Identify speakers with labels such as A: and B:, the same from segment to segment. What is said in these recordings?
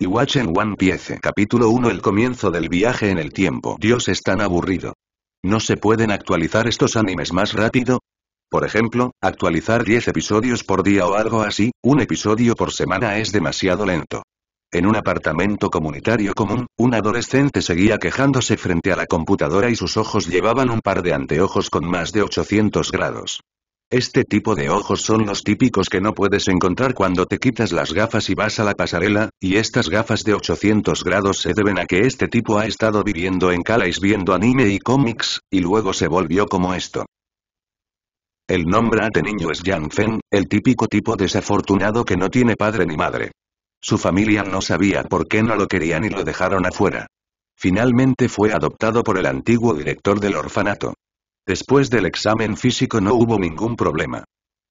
A: Y Watch en One Piece Capítulo 1 El comienzo del viaje en el tiempo Dios es tan aburrido. ¿No se pueden actualizar estos animes más rápido? Por ejemplo, actualizar 10 episodios por día o algo así, un episodio por semana es demasiado lento. En un apartamento comunitario común, un adolescente seguía quejándose frente a la computadora y sus ojos llevaban un par de anteojos con más de 800 grados. Este tipo de ojos son los típicos que no puedes encontrar cuando te quitas las gafas y vas a la pasarela, y estas gafas de 800 grados se deben a que este tipo ha estado viviendo en Calais viendo anime y cómics, y luego se volvió como esto. El nombre de niño es Yang Feng, el típico tipo desafortunado que no tiene padre ni madre. Su familia no sabía por qué no lo querían y lo dejaron afuera. Finalmente fue adoptado por el antiguo director del orfanato. Después del examen físico no hubo ningún problema.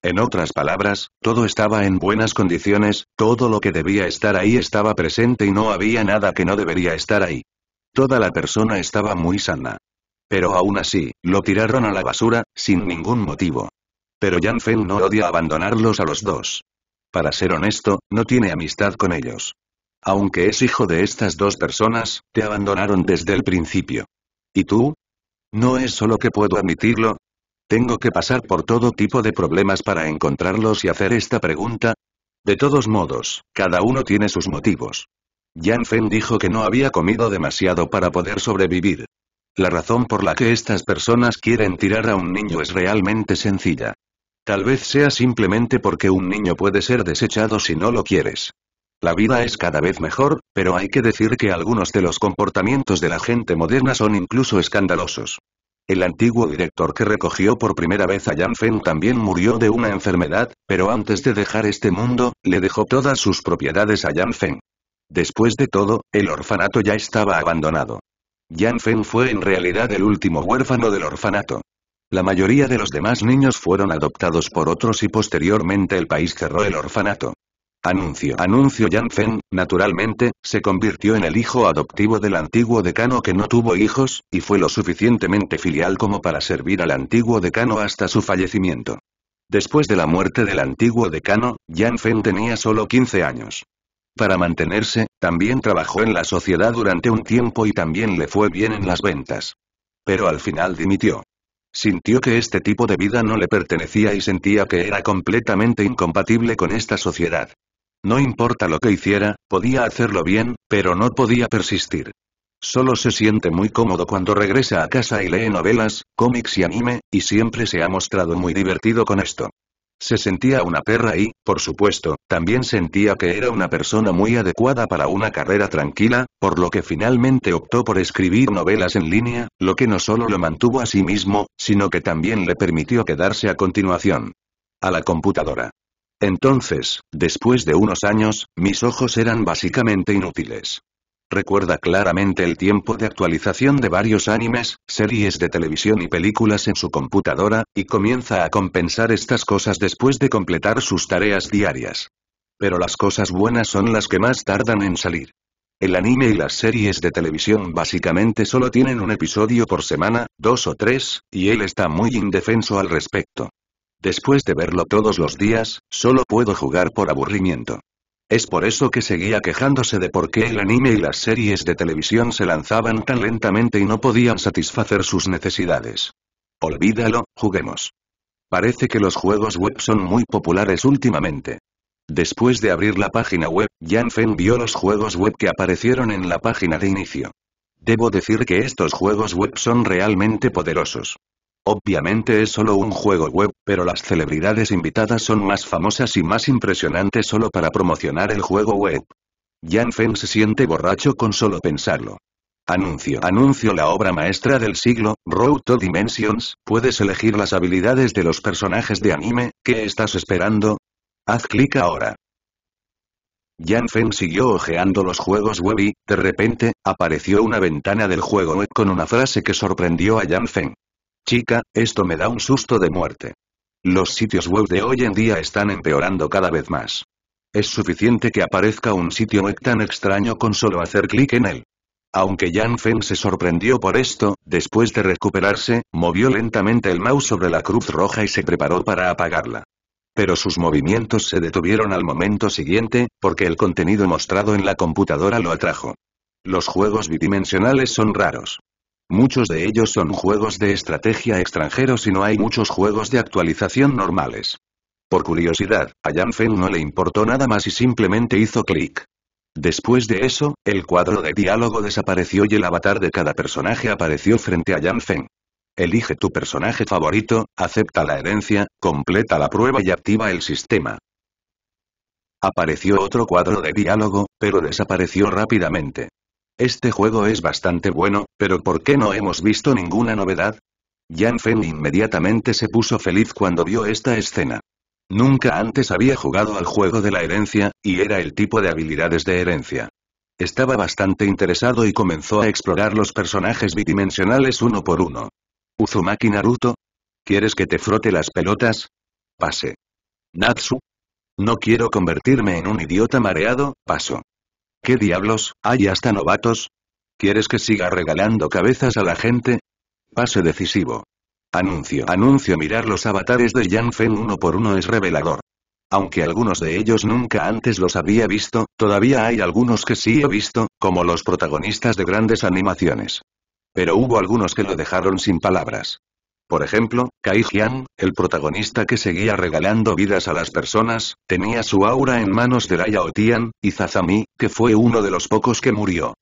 A: En otras palabras, todo estaba en buenas condiciones, todo lo que debía estar ahí estaba presente y no había nada que no debería estar ahí. Toda la persona estaba muy sana. Pero aún así, lo tiraron a la basura, sin ningún motivo. Pero Yan no odia abandonarlos a los dos. Para ser honesto, no tiene amistad con ellos. Aunque es hijo de estas dos personas, te abandonaron desde el principio. ¿Y tú? No es solo que puedo admitirlo. Tengo que pasar por todo tipo de problemas para encontrarlos y hacer esta pregunta. De todos modos, cada uno tiene sus motivos. Jan Fen dijo que no había comido demasiado para poder sobrevivir. La razón por la que estas personas quieren tirar a un niño es realmente sencilla. Tal vez sea simplemente porque un niño puede ser desechado si no lo quieres. La vida es cada vez mejor, pero hay que decir que algunos de los comportamientos de la gente moderna son incluso escandalosos. El antiguo director que recogió por primera vez a Jan Feng también murió de una enfermedad, pero antes de dejar este mundo, le dejó todas sus propiedades a Jan Feng. Después de todo, el orfanato ya estaba abandonado. Jan Feng fue en realidad el último huérfano del orfanato. La mayoría de los demás niños fueron adoptados por otros y posteriormente el país cerró el orfanato. Anuncio. Anuncio Feng, naturalmente, se convirtió en el hijo adoptivo del antiguo decano que no tuvo hijos, y fue lo suficientemente filial como para servir al antiguo decano hasta su fallecimiento. Después de la muerte del antiguo decano, Feng tenía solo 15 años. Para mantenerse, también trabajó en la sociedad durante un tiempo y también le fue bien en las ventas. Pero al final dimitió. Sintió que este tipo de vida no le pertenecía y sentía que era completamente incompatible con esta sociedad. No importa lo que hiciera, podía hacerlo bien, pero no podía persistir. Solo se siente muy cómodo cuando regresa a casa y lee novelas, cómics y anime, y siempre se ha mostrado muy divertido con esto. Se sentía una perra y, por supuesto, también sentía que era una persona muy adecuada para una carrera tranquila, por lo que finalmente optó por escribir novelas en línea, lo que no solo lo mantuvo a sí mismo, sino que también le permitió quedarse a continuación. A la computadora. Entonces, después de unos años, mis ojos eran básicamente inútiles. Recuerda claramente el tiempo de actualización de varios animes, series de televisión y películas en su computadora, y comienza a compensar estas cosas después de completar sus tareas diarias. Pero las cosas buenas son las que más tardan en salir. El anime y las series de televisión básicamente solo tienen un episodio por semana, dos o tres, y él está muy indefenso al respecto. Después de verlo todos los días, solo puedo jugar por aburrimiento. Es por eso que seguía quejándose de por qué el anime y las series de televisión se lanzaban tan lentamente y no podían satisfacer sus necesidades. Olvídalo, juguemos. Parece que los juegos web son muy populares últimamente. Después de abrir la página web, Jan Fen vio los juegos web que aparecieron en la página de inicio. Debo decir que estos juegos web son realmente poderosos. Obviamente es solo un juego web, pero las celebridades invitadas son más famosas y más impresionantes solo para promocionar el juego web. Jan Feng se siente borracho con solo pensarlo. Anuncio. Anuncio la obra maestra del siglo, Road Dimensions, puedes elegir las habilidades de los personajes de anime, ¿qué estás esperando? Haz clic ahora. Jan Feng siguió ojeando los juegos web y, de repente, apareció una ventana del juego web con una frase que sorprendió a Jan Feng. Chica, esto me da un susto de muerte. Los sitios web de hoy en día están empeorando cada vez más. Es suficiente que aparezca un sitio web tan extraño con solo hacer clic en él. Aunque Yan Fenn se sorprendió por esto, después de recuperarse, movió lentamente el mouse sobre la cruz roja y se preparó para apagarla. Pero sus movimientos se detuvieron al momento siguiente, porque el contenido mostrado en la computadora lo atrajo. Los juegos bidimensionales son raros. Muchos de ellos son juegos de estrategia extranjeros y no hay muchos juegos de actualización normales. Por curiosidad, a Yan Feng no le importó nada más y simplemente hizo clic. Después de eso, el cuadro de diálogo desapareció y el avatar de cada personaje apareció frente a Yan Feng. Elige tu personaje favorito, acepta la herencia, completa la prueba y activa el sistema. Apareció otro cuadro de diálogo, pero desapareció rápidamente. Este juego es bastante bueno, pero ¿por qué no hemos visto ninguna novedad? Yan Feng inmediatamente se puso feliz cuando vio esta escena. Nunca antes había jugado al juego de la herencia, y era el tipo de habilidades de herencia. Estaba bastante interesado y comenzó a explorar los personajes bidimensionales uno por uno. Uzumaki Naruto. ¿Quieres que te frote las pelotas? Pase. Natsu. No quiero convertirme en un idiota mareado, paso. ¿Qué diablos, hay hasta novatos? ¿Quieres que siga regalando cabezas a la gente? Pase decisivo. Anuncio. Anuncio mirar los avatares de Yan Feng uno por uno es revelador. Aunque algunos de ellos nunca antes los había visto, todavía hay algunos que sí he visto, como los protagonistas de grandes animaciones. Pero hubo algunos que lo dejaron sin palabras. Por ejemplo, Kai Jian, el protagonista que seguía regalando vidas a las personas, tenía su aura en manos de Lai Tian, y Zazami, que fue uno de los pocos que murió.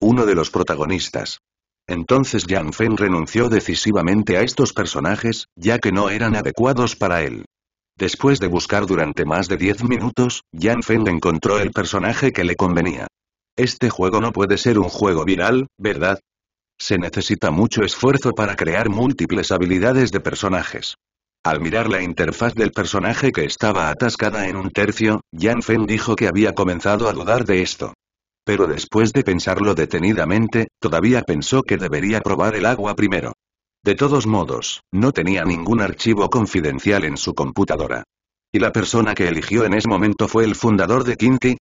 A: Uno de los protagonistas. Entonces Yan Feng renunció decisivamente a estos personajes, ya que no eran adecuados para él. Después de buscar durante más de 10 minutos, Yan Feng encontró el personaje que le convenía. Este juego no puede ser un juego viral, ¿verdad? Se necesita mucho esfuerzo para crear múltiples habilidades de personajes. Al mirar la interfaz del personaje que estaba atascada en un tercio, Jan Fen dijo que había comenzado a dudar de esto. Pero después de pensarlo detenidamente, todavía pensó que debería probar el agua primero. De todos modos, no tenía ningún archivo confidencial en su computadora. Y la persona que eligió en ese momento fue el fundador de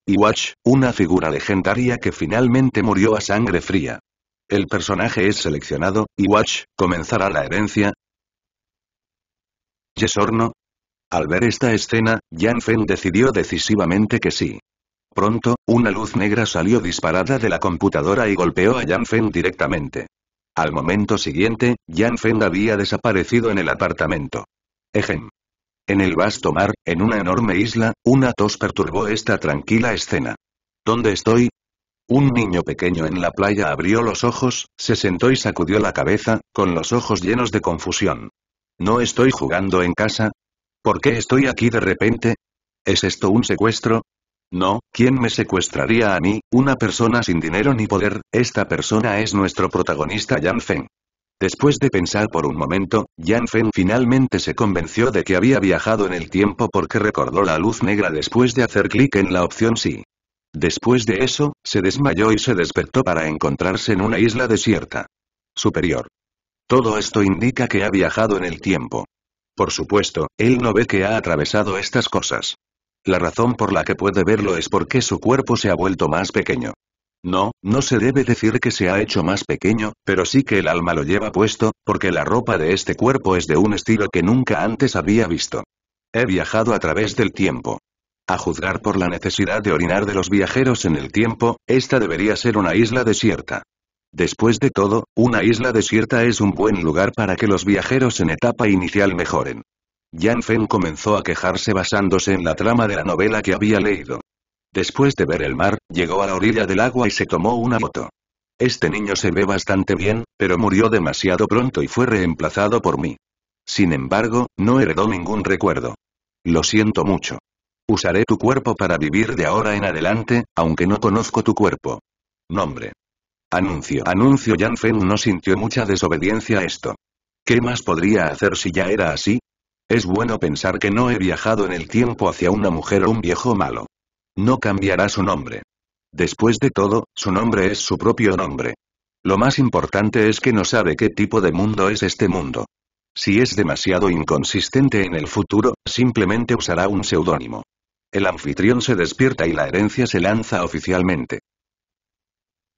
A: y Watch, una figura legendaria que finalmente murió a sangre fría. El personaje es seleccionado, y Watch, comenzará la herencia. Yesorno, Al ver esta escena, Yan Fen decidió decisivamente que sí. Pronto, una luz negra salió disparada de la computadora y golpeó a Yan Fen directamente. Al momento siguiente, Yan Feng había desaparecido en el apartamento. Ejem. En el vasto mar, en una enorme isla, una tos perturbó esta tranquila escena. ¿Dónde estoy? Un niño pequeño en la playa abrió los ojos, se sentó y sacudió la cabeza, con los ojos llenos de confusión. ¿No estoy jugando en casa? ¿Por qué estoy aquí de repente? ¿Es esto un secuestro? No, ¿quién me secuestraría a mí, una persona sin dinero ni poder? Esta persona es nuestro protagonista Yan Feng. Después de pensar por un momento, Yan Feng finalmente se convenció de que había viajado en el tiempo porque recordó la luz negra después de hacer clic en la opción sí. Después de eso, se desmayó y se despertó para encontrarse en una isla desierta. Superior. Todo esto indica que ha viajado en el tiempo. Por supuesto, él no ve que ha atravesado estas cosas. La razón por la que puede verlo es porque su cuerpo se ha vuelto más pequeño. No, no se debe decir que se ha hecho más pequeño, pero sí que el alma lo lleva puesto, porque la ropa de este cuerpo es de un estilo que nunca antes había visto. He viajado a través del tiempo. A juzgar por la necesidad de orinar de los viajeros en el tiempo, esta debería ser una isla desierta. Después de todo, una isla desierta es un buen lugar para que los viajeros en etapa inicial mejoren. Yan Feng comenzó a quejarse basándose en la trama de la novela que había leído. Después de ver el mar, llegó a la orilla del agua y se tomó una moto. Este niño se ve bastante bien, pero murió demasiado pronto y fue reemplazado por mí. Sin embargo, no heredó ningún recuerdo. Lo siento mucho. Usaré tu cuerpo para vivir de ahora en adelante, aunque no conozco tu cuerpo. Nombre. Anuncio. Anuncio Yan no sintió mucha desobediencia a esto. ¿Qué más podría hacer si ya era así? Es bueno pensar que no he viajado en el tiempo hacia una mujer o un viejo malo. No cambiará su nombre. Después de todo, su nombre es su propio nombre. Lo más importante es que no sabe qué tipo de mundo es este mundo. Si es demasiado inconsistente en el futuro, simplemente usará un seudónimo. El anfitrión se despierta y la herencia se lanza oficialmente.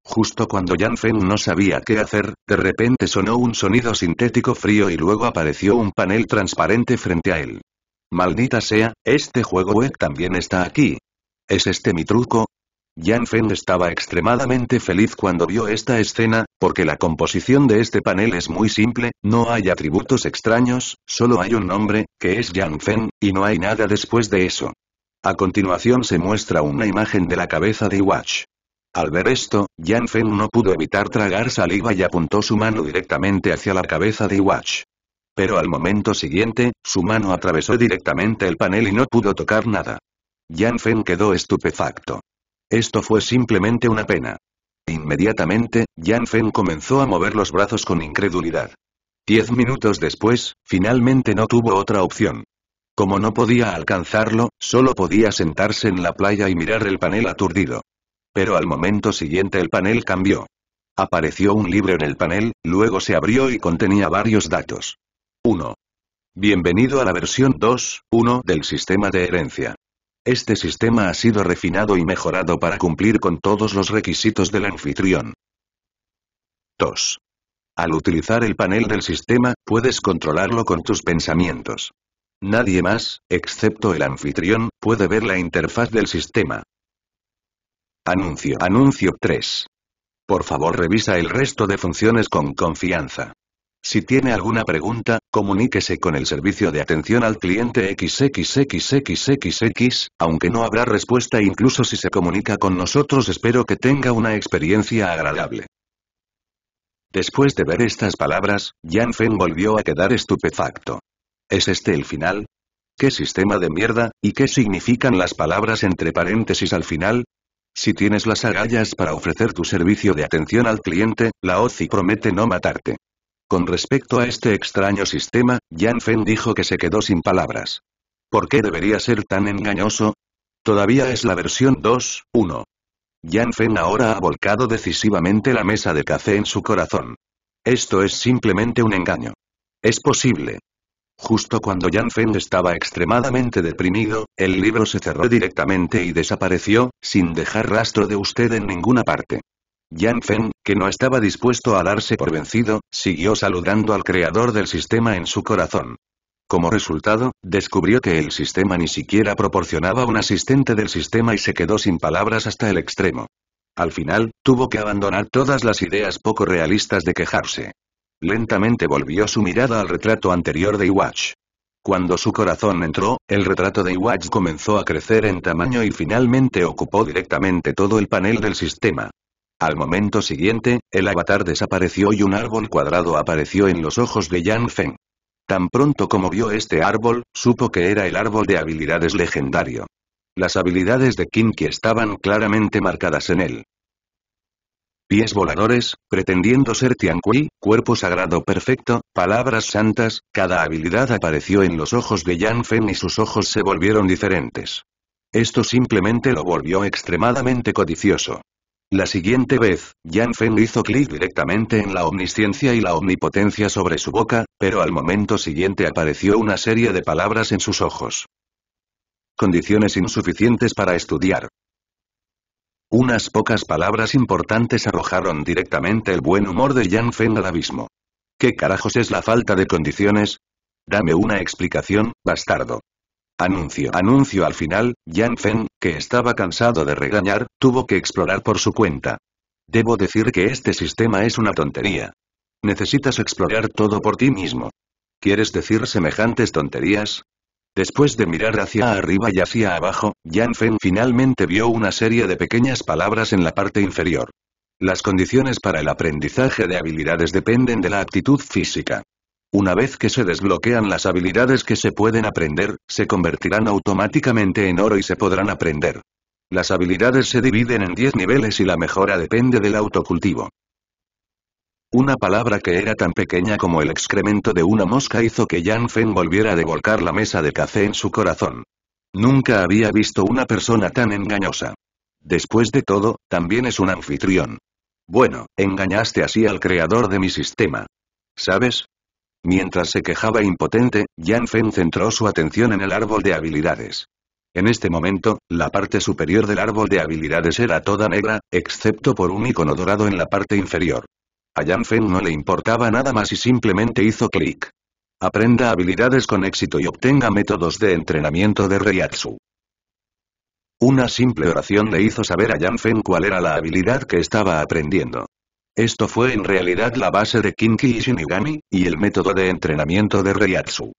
A: Justo cuando Yan Fen no sabía qué hacer, de repente sonó un sonido sintético frío y luego apareció un panel transparente frente a él. Maldita sea, este juego web también está aquí. ¿Es este mi truco? Yan Fen estaba extremadamente feliz cuando vio esta escena, porque la composición de este panel es muy simple, no hay atributos extraños, solo hay un nombre, que es Yan Fen, y no hay nada después de eso. A continuación se muestra una imagen de la cabeza de Watch. Al ver esto, Yan Fen no pudo evitar tragar saliva y apuntó su mano directamente hacia la cabeza de Watch. Pero al momento siguiente, su mano atravesó directamente el panel y no pudo tocar nada. Yan Fen quedó estupefacto. Esto fue simplemente una pena. Inmediatamente, Yan Feng comenzó a mover los brazos con incredulidad. Diez minutos después, finalmente no tuvo otra opción. Como no podía alcanzarlo, solo podía sentarse en la playa y mirar el panel aturdido. Pero al momento siguiente el panel cambió. Apareció un libro en el panel, luego se abrió y contenía varios datos. 1. Bienvenido a la versión 2.1 del sistema de herencia. Este sistema ha sido refinado y mejorado para cumplir con todos los requisitos del anfitrión. 2. Al utilizar el panel del sistema, puedes controlarlo con tus pensamientos. Nadie más, excepto el anfitrión, puede ver la interfaz del sistema. Anuncio. Anuncio 3. Por favor revisa el resto de funciones con confianza. Si tiene alguna pregunta, comuníquese con el servicio de atención al cliente XXXXXX, aunque no habrá respuesta incluso si se comunica con nosotros espero que tenga una experiencia agradable. Después de ver estas palabras, Yan volvió a quedar estupefacto. ¿Es este el final? ¿Qué sistema de mierda, y qué significan las palabras entre paréntesis al final? Si tienes las agallas para ofrecer tu servicio de atención al cliente, la OCI promete no matarte. Con respecto a este extraño sistema, Yan Fen dijo que se quedó sin palabras. ¿Por qué debería ser tan engañoso? Todavía es la versión 2.1. Yan Fen ahora ha volcado decisivamente la mesa de café en su corazón. Esto es simplemente un engaño. Es posible. Justo cuando Yan Fen estaba extremadamente deprimido, el libro se cerró directamente y desapareció, sin dejar rastro de usted en ninguna parte. Yang Feng, que no estaba dispuesto a darse por vencido, siguió saludando al creador del sistema en su corazón. Como resultado, descubrió que el sistema ni siquiera proporcionaba un asistente del sistema y se quedó sin palabras hasta el extremo. Al final, tuvo que abandonar todas las ideas poco realistas de quejarse. Lentamente volvió su mirada al retrato anterior de Iwatch. Cuando su corazón entró, el retrato de Iwatch comenzó a crecer en tamaño y finalmente ocupó directamente todo el panel del sistema. Al momento siguiente, el avatar desapareció y un árbol cuadrado apareció en los ojos de Yan Feng. Tan pronto como vio este árbol, supo que era el árbol de habilidades legendario. Las habilidades de Kinki estaban claramente marcadas en él. Pies voladores, pretendiendo ser Kui, cuerpo sagrado perfecto, palabras santas, cada habilidad apareció en los ojos de Yan Feng y sus ojos se volvieron diferentes. Esto simplemente lo volvió extremadamente codicioso. La siguiente vez, Jan Fen hizo clic directamente en la omnisciencia y la omnipotencia sobre su boca, pero al momento siguiente apareció una serie de palabras en sus ojos. Condiciones insuficientes para estudiar. Unas pocas palabras importantes arrojaron directamente el buen humor de Jan Fen al abismo. ¿Qué carajos es la falta de condiciones? Dame una explicación, bastardo. Anuncio. Anuncio al final, Yan Fen, que estaba cansado de regañar, tuvo que explorar por su cuenta. Debo decir que este sistema es una tontería. Necesitas explorar todo por ti mismo. ¿Quieres decir semejantes tonterías? Después de mirar hacia arriba y hacia abajo, Yan Fen finalmente vio una serie de pequeñas palabras en la parte inferior. Las condiciones para el aprendizaje de habilidades dependen de la aptitud física. Una vez que se desbloquean las habilidades que se pueden aprender, se convertirán automáticamente en oro y se podrán aprender. Las habilidades se dividen en 10 niveles y la mejora depende del autocultivo. Una palabra que era tan pequeña como el excremento de una mosca hizo que Yan Feng volviera a devolcar la mesa de café en su corazón. Nunca había visto una persona tan engañosa. Después de todo, también es un anfitrión. Bueno, engañaste así al creador de mi sistema. ¿Sabes? Mientras se quejaba impotente, Yan Fen centró su atención en el árbol de habilidades. En este momento, la parte superior del árbol de habilidades era toda negra, excepto por un icono dorado en la parte inferior. A Yan Fen no le importaba nada más y simplemente hizo clic. Aprenda habilidades con éxito y obtenga métodos de entrenamiento de Reiatsu. Una simple oración le hizo saber a Yan Fen cuál era la habilidad que estaba aprendiendo. Esto fue en realidad la base de Kinki y Shinigami, y el método de entrenamiento de Reiatsu.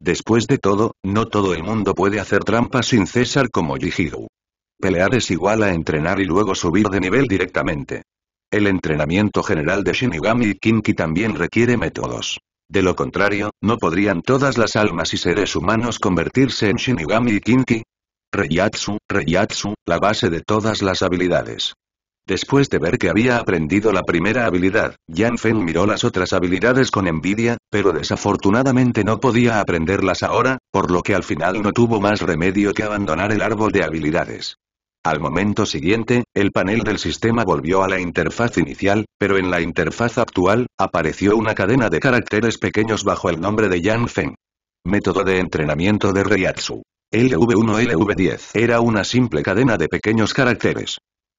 A: Después de todo, no todo el mundo puede hacer trampas sin César como Jihiru. Pelear es igual a entrenar y luego subir de nivel directamente. El entrenamiento general de Shinigami y Kinki también requiere métodos. De lo contrario, ¿no podrían todas las almas y seres humanos convertirse en Shinigami y Kinki? Reiatsu, Reiatsu, la base de todas las habilidades. Después de ver que había aprendido la primera habilidad, Yan Feng miró las otras habilidades con envidia, pero desafortunadamente no podía aprenderlas ahora, por lo que al final no tuvo más remedio que abandonar el árbol de habilidades. Al momento siguiente, el panel del sistema volvió a la interfaz inicial, pero en la interfaz actual, apareció una cadena de caracteres pequeños bajo el nombre de Yan Feng. Método de entrenamiento de Reiatsu. LV1-LV10 era una simple cadena de pequeños caracteres.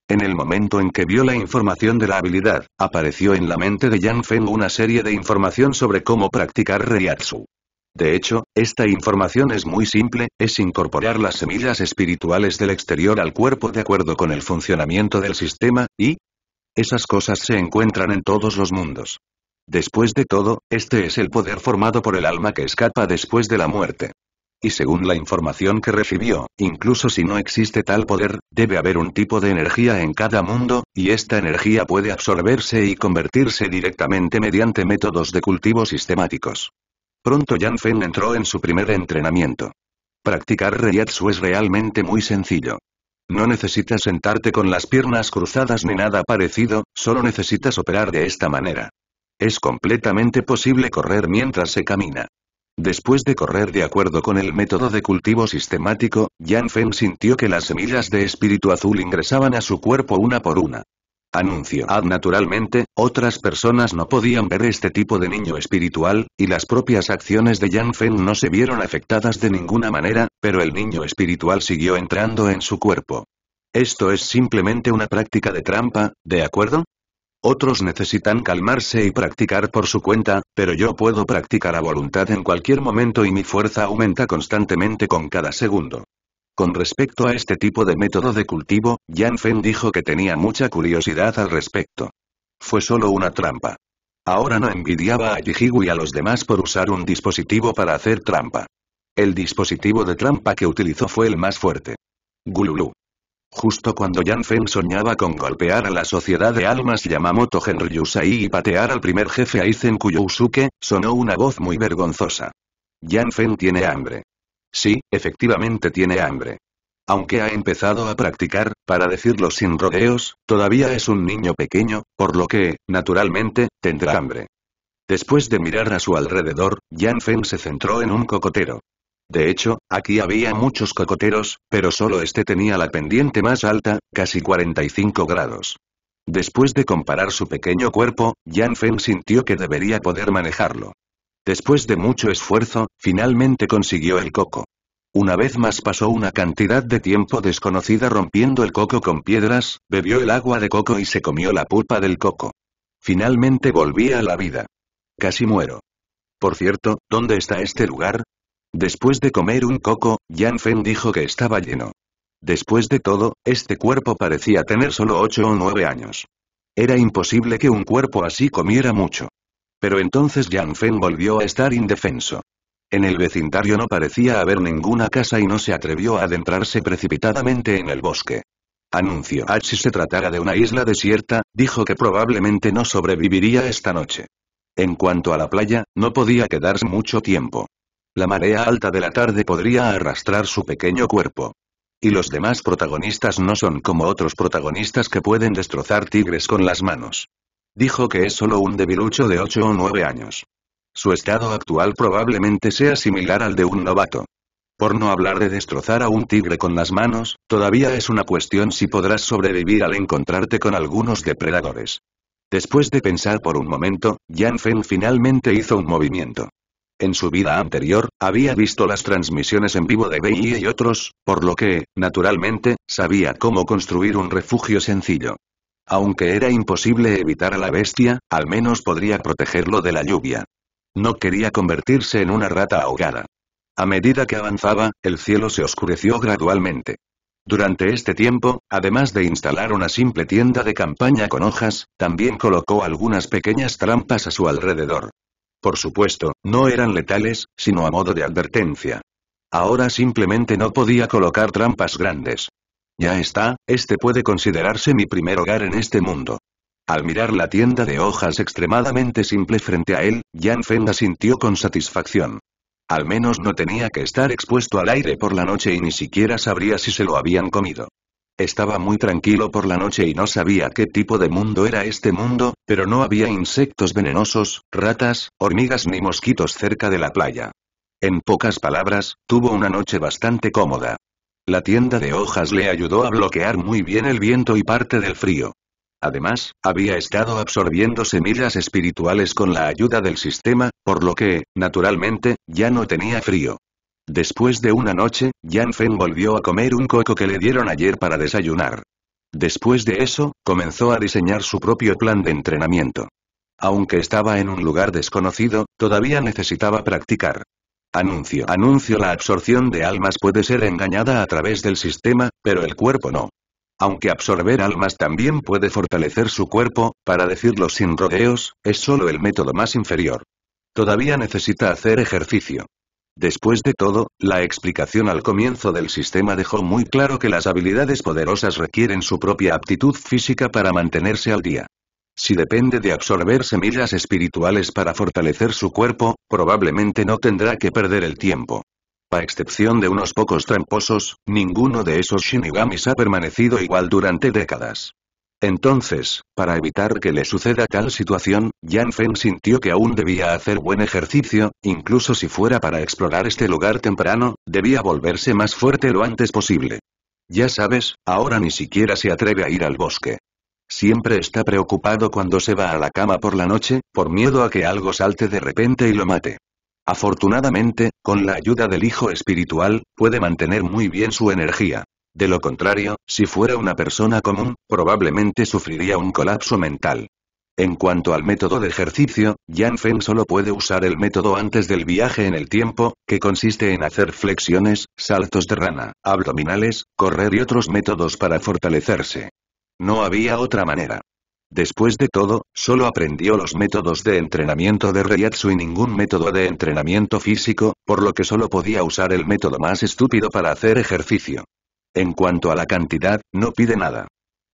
A: En el momento en que vio la información de la habilidad, apareció en la mente de Yang Feng una serie de información sobre cómo practicar Reiatsu. De hecho, esta información es muy simple, es incorporar las semillas espirituales del exterior al cuerpo de acuerdo con el funcionamiento del sistema, y... Esas cosas se encuentran en todos los mundos. Después de todo, este es el poder formado por el alma que escapa después de la muerte y según la información que recibió, incluso si no existe tal poder, debe haber un tipo de energía en cada mundo, y esta energía puede absorberse y convertirse directamente mediante métodos de cultivo sistemáticos. Pronto Yan Feng entró en su primer entrenamiento. Practicar reyatsu es realmente muy sencillo. No necesitas sentarte con las piernas cruzadas ni nada parecido, solo necesitas operar de esta manera. Es completamente posible correr mientras se camina. Después de correr de acuerdo con el método de cultivo sistemático, Yan Feng sintió que las semillas de espíritu azul ingresaban a su cuerpo una por una. Anuncio. Ad naturalmente, otras personas no podían ver este tipo de niño espiritual, y las propias acciones de Yan Feng no se vieron afectadas de ninguna manera, pero el niño espiritual siguió entrando en su cuerpo. Esto es simplemente una práctica de trampa, ¿de acuerdo? Otros necesitan calmarse y practicar por su cuenta, pero yo puedo practicar a voluntad en cualquier momento y mi fuerza aumenta constantemente con cada segundo. Con respecto a este tipo de método de cultivo, Yan Fen dijo que tenía mucha curiosidad al respecto. Fue solo una trampa. Ahora no envidiaba a Yijigu y a los demás por usar un dispositivo para hacer trampa. El dispositivo de trampa que utilizó fue el más fuerte. Gululu. Justo cuando Yan Feng soñaba con golpear a la sociedad de almas Yamamoto Genryusai y patear al primer jefe Aizen Kuyosuke, sonó una voz muy vergonzosa. Yan Feng tiene hambre. Sí, efectivamente tiene hambre. Aunque ha empezado a practicar, para decirlo sin rodeos, todavía es un niño pequeño, por lo que, naturalmente, tendrá hambre. Después de mirar a su alrededor, Yan Feng se centró en un cocotero. De hecho, aquí había muchos cocoteros, pero solo este tenía la pendiente más alta, casi 45 grados. Después de comparar su pequeño cuerpo, Yan Feng sintió que debería poder manejarlo. Después de mucho esfuerzo, finalmente consiguió el coco. Una vez más pasó una cantidad de tiempo desconocida rompiendo el coco con piedras, bebió el agua de coco y se comió la pulpa del coco. Finalmente volvía a la vida. Casi muero. Por cierto, ¿dónde está este lugar? Después de comer un coco, Yan Feng dijo que estaba lleno. Después de todo, este cuerpo parecía tener solo ocho o nueve años. Era imposible que un cuerpo así comiera mucho. Pero entonces Yan Fen volvió a estar indefenso. En el vecindario no parecía haber ninguna casa y no se atrevió a adentrarse precipitadamente en el bosque. Anunció a ah, Si se tratara de una isla desierta, dijo que probablemente no sobreviviría esta noche. En cuanto a la playa, no podía quedarse mucho tiempo. La marea alta de la tarde podría arrastrar su pequeño cuerpo. Y los demás protagonistas no son como otros protagonistas que pueden destrozar tigres con las manos. Dijo que es solo un debilucho de 8 o 9 años. Su estado actual probablemente sea similar al de un novato. Por no hablar de destrozar a un tigre con las manos, todavía es una cuestión si podrás sobrevivir al encontrarte con algunos depredadores. Después de pensar por un momento, Yan Feng finalmente hizo un movimiento. En su vida anterior, había visto las transmisiones en vivo de BI y otros, por lo que, naturalmente, sabía cómo construir un refugio sencillo. Aunque era imposible evitar a la bestia, al menos podría protegerlo de la lluvia. No quería convertirse en una rata ahogada. A medida que avanzaba, el cielo se oscureció gradualmente. Durante este tiempo, además de instalar una simple tienda de campaña con hojas, también colocó algunas pequeñas trampas a su alrededor. Por supuesto, no eran letales, sino a modo de advertencia. Ahora simplemente no podía colocar trampas grandes. Ya está, este puede considerarse mi primer hogar en este mundo. Al mirar la tienda de hojas extremadamente simple frente a él, Jan Feng sintió con satisfacción. Al menos no tenía que estar expuesto al aire por la noche y ni siquiera sabría si se lo habían comido. Estaba muy tranquilo por la noche y no sabía qué tipo de mundo era este mundo, pero no había insectos venenosos, ratas, hormigas ni mosquitos cerca de la playa. En pocas palabras, tuvo una noche bastante cómoda. La tienda de hojas le ayudó a bloquear muy bien el viento y parte del frío. Además, había estado absorbiendo semillas espirituales con la ayuda del sistema, por lo que, naturalmente, ya no tenía frío. Después de una noche, Yan Feng volvió a comer un coco que le dieron ayer para desayunar. Después de eso, comenzó a diseñar su propio plan de entrenamiento. Aunque estaba en un lugar desconocido, todavía necesitaba practicar. Anuncio. Anuncio la absorción de almas puede ser engañada a través del sistema, pero el cuerpo no. Aunque absorber almas también puede fortalecer su cuerpo, para decirlo sin rodeos, es solo el método más inferior. Todavía necesita hacer ejercicio. Después de todo, la explicación al comienzo del sistema dejó muy claro que las habilidades poderosas requieren su propia aptitud física para mantenerse al día. Si depende de absorber semillas espirituales para fortalecer su cuerpo, probablemente no tendrá que perder el tiempo. A excepción de unos pocos tramposos, ninguno de esos shinigamis ha permanecido igual durante décadas. Entonces, para evitar que le suceda tal situación, Yan Feng sintió que aún debía hacer buen ejercicio, incluso si fuera para explorar este lugar temprano, debía volverse más fuerte lo antes posible. Ya sabes, ahora ni siquiera se atreve a ir al bosque. Siempre está preocupado cuando se va a la cama por la noche, por miedo a que algo salte de repente y lo mate. Afortunadamente, con la ayuda del hijo espiritual, puede mantener muy bien su energía. De lo contrario, si fuera una persona común, probablemente sufriría un colapso mental. En cuanto al método de ejercicio, Yan Feng solo puede usar el método antes del viaje en el tiempo, que consiste en hacer flexiones, saltos de rana, abdominales, correr y otros métodos para fortalecerse. No había otra manera. Después de todo, solo aprendió los métodos de entrenamiento de reyatsu y ningún método de entrenamiento físico, por lo que solo podía usar el método más estúpido para hacer ejercicio. En cuanto a la cantidad, no pide nada.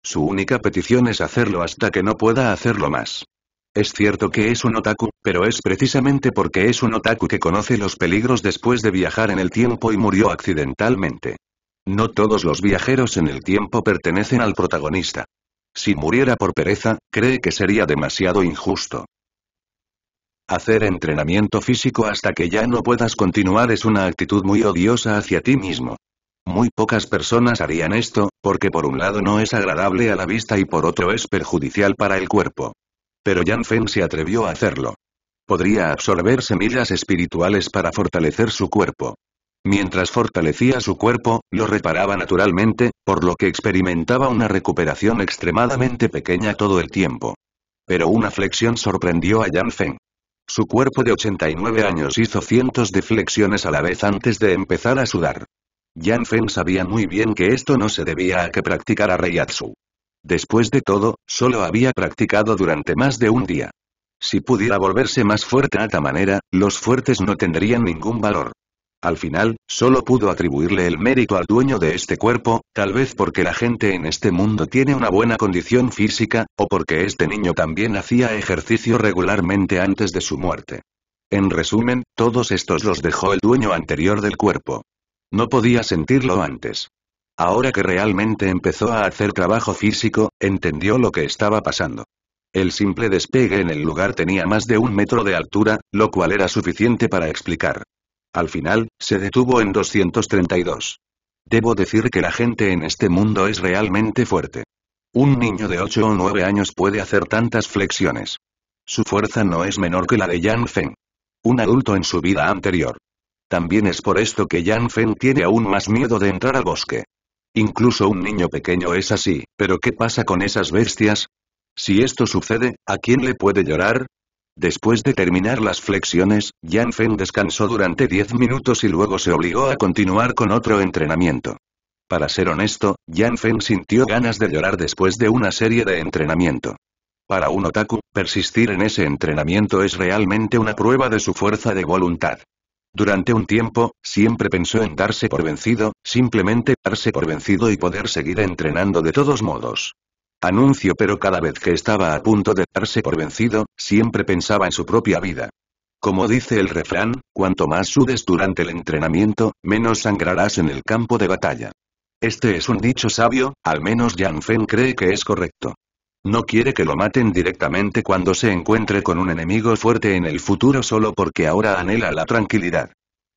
A: Su única petición es hacerlo hasta que no pueda hacerlo más. Es cierto que es un otaku, pero es precisamente porque es un otaku que conoce los peligros después de viajar en el tiempo y murió accidentalmente. No todos los viajeros en el tiempo pertenecen al protagonista. Si muriera por pereza, cree que sería demasiado injusto. Hacer entrenamiento físico hasta que ya no puedas continuar es una actitud muy odiosa hacia ti mismo. Muy pocas personas harían esto, porque por un lado no es agradable a la vista y por otro es perjudicial para el cuerpo. Pero Yan Feng se atrevió a hacerlo. Podría absorber semillas espirituales para fortalecer su cuerpo. Mientras fortalecía su cuerpo, lo reparaba naturalmente, por lo que experimentaba una recuperación extremadamente pequeña todo el tiempo. Pero una flexión sorprendió a Yan Feng. Su cuerpo de 89 años hizo cientos de flexiones a la vez antes de empezar a sudar. Yan Feng sabía muy bien que esto no se debía a que practicara Reiatsu. Después de todo, solo había practicado durante más de un día. Si pudiera volverse más fuerte a tal manera, los fuertes no tendrían ningún valor. Al final, solo pudo atribuirle el mérito al dueño de este cuerpo, tal vez porque la gente en este mundo tiene una buena condición física, o porque este niño también hacía ejercicio regularmente antes de su muerte. En resumen, todos estos los dejó el dueño anterior del cuerpo. No podía sentirlo antes. Ahora que realmente empezó a hacer trabajo físico, entendió lo que estaba pasando. El simple despegue en el lugar tenía más de un metro de altura, lo cual era suficiente para explicar. Al final, se detuvo en 232. Debo decir que la gente en este mundo es realmente fuerte. Un niño de 8 o 9 años puede hacer tantas flexiones. Su fuerza no es menor que la de Yang Feng. Un adulto en su vida anterior. También es por esto que Yan Fen tiene aún más miedo de entrar al bosque. Incluso un niño pequeño es así, pero ¿qué pasa con esas bestias? Si esto sucede, ¿a quién le puede llorar? Después de terminar las flexiones, Yan Fen descansó durante 10 minutos y luego se obligó a continuar con otro entrenamiento. Para ser honesto, Yan Fen sintió ganas de llorar después de una serie de entrenamiento. Para un otaku, persistir en ese entrenamiento es realmente una prueba de su fuerza de voluntad. Durante un tiempo, siempre pensó en darse por vencido, simplemente darse por vencido y poder seguir entrenando de todos modos. Anuncio pero cada vez que estaba a punto de darse por vencido, siempre pensaba en su propia vida. Como dice el refrán, cuanto más sudes durante el entrenamiento, menos sangrarás en el campo de batalla. Este es un dicho sabio, al menos Yan Fen cree que es correcto. No quiere que lo maten directamente cuando se encuentre con un enemigo fuerte en el futuro solo porque ahora anhela la tranquilidad.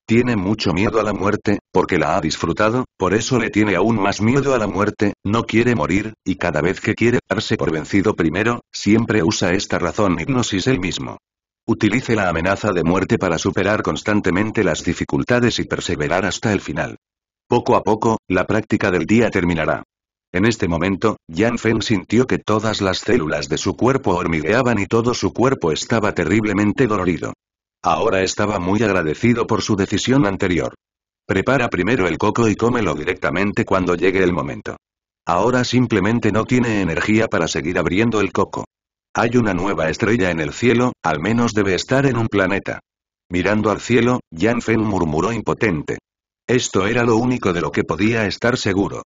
A: Tiene mucho miedo a la muerte, porque la ha disfrutado, por eso le tiene aún más miedo a la muerte, no quiere morir, y cada vez que quiere darse por vencido primero, siempre usa esta razón hipnosis él mismo. Utilice la amenaza de muerte para superar constantemente las dificultades y perseverar hasta el final. Poco a poco, la práctica del día terminará. En este momento, Yan Feng sintió que todas las células de su cuerpo hormigueaban y todo su cuerpo estaba terriblemente dolorido. Ahora estaba muy agradecido por su decisión anterior. Prepara primero el coco y cómelo directamente cuando llegue el momento. Ahora simplemente no tiene energía para seguir abriendo el coco. Hay una nueva estrella en el cielo, al menos debe estar en un planeta. Mirando al cielo, Yan Feng murmuró impotente. Esto era lo único de lo que podía estar seguro.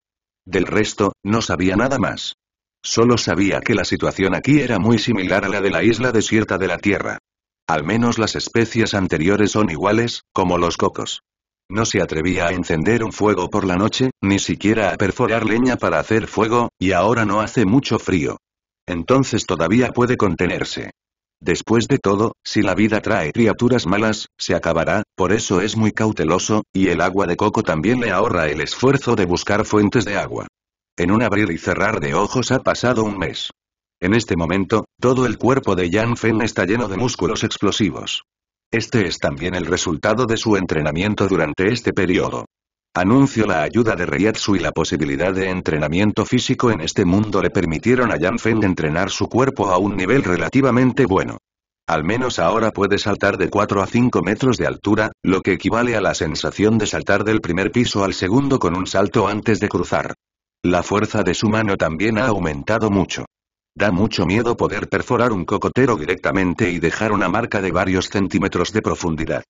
A: Del resto, no sabía nada más. Solo sabía que la situación aquí era muy similar a la de la isla desierta de la Tierra. Al menos las especies anteriores son iguales, como los cocos. No se atrevía a encender un fuego por la noche, ni siquiera a perforar leña para hacer fuego, y ahora no hace mucho frío. Entonces todavía puede contenerse. Después de todo, si la vida trae criaturas malas, se acabará, por eso es muy cauteloso, y el agua de coco también le ahorra el esfuerzo de buscar fuentes de agua. En un abrir y cerrar de ojos ha pasado un mes. En este momento, todo el cuerpo de Yan Fen está lleno de músculos explosivos. Este es también el resultado de su entrenamiento durante este periodo. Anuncio la ayuda de Reiatsu y la posibilidad de entrenamiento físico en este mundo le permitieron a Yan Feng entrenar su cuerpo a un nivel relativamente bueno. Al menos ahora puede saltar de 4 a 5 metros de altura, lo que equivale a la sensación de saltar del primer piso al segundo con un salto antes de cruzar. La fuerza de su mano también ha aumentado mucho. Da mucho miedo poder perforar un cocotero directamente y dejar una marca de varios centímetros de profundidad.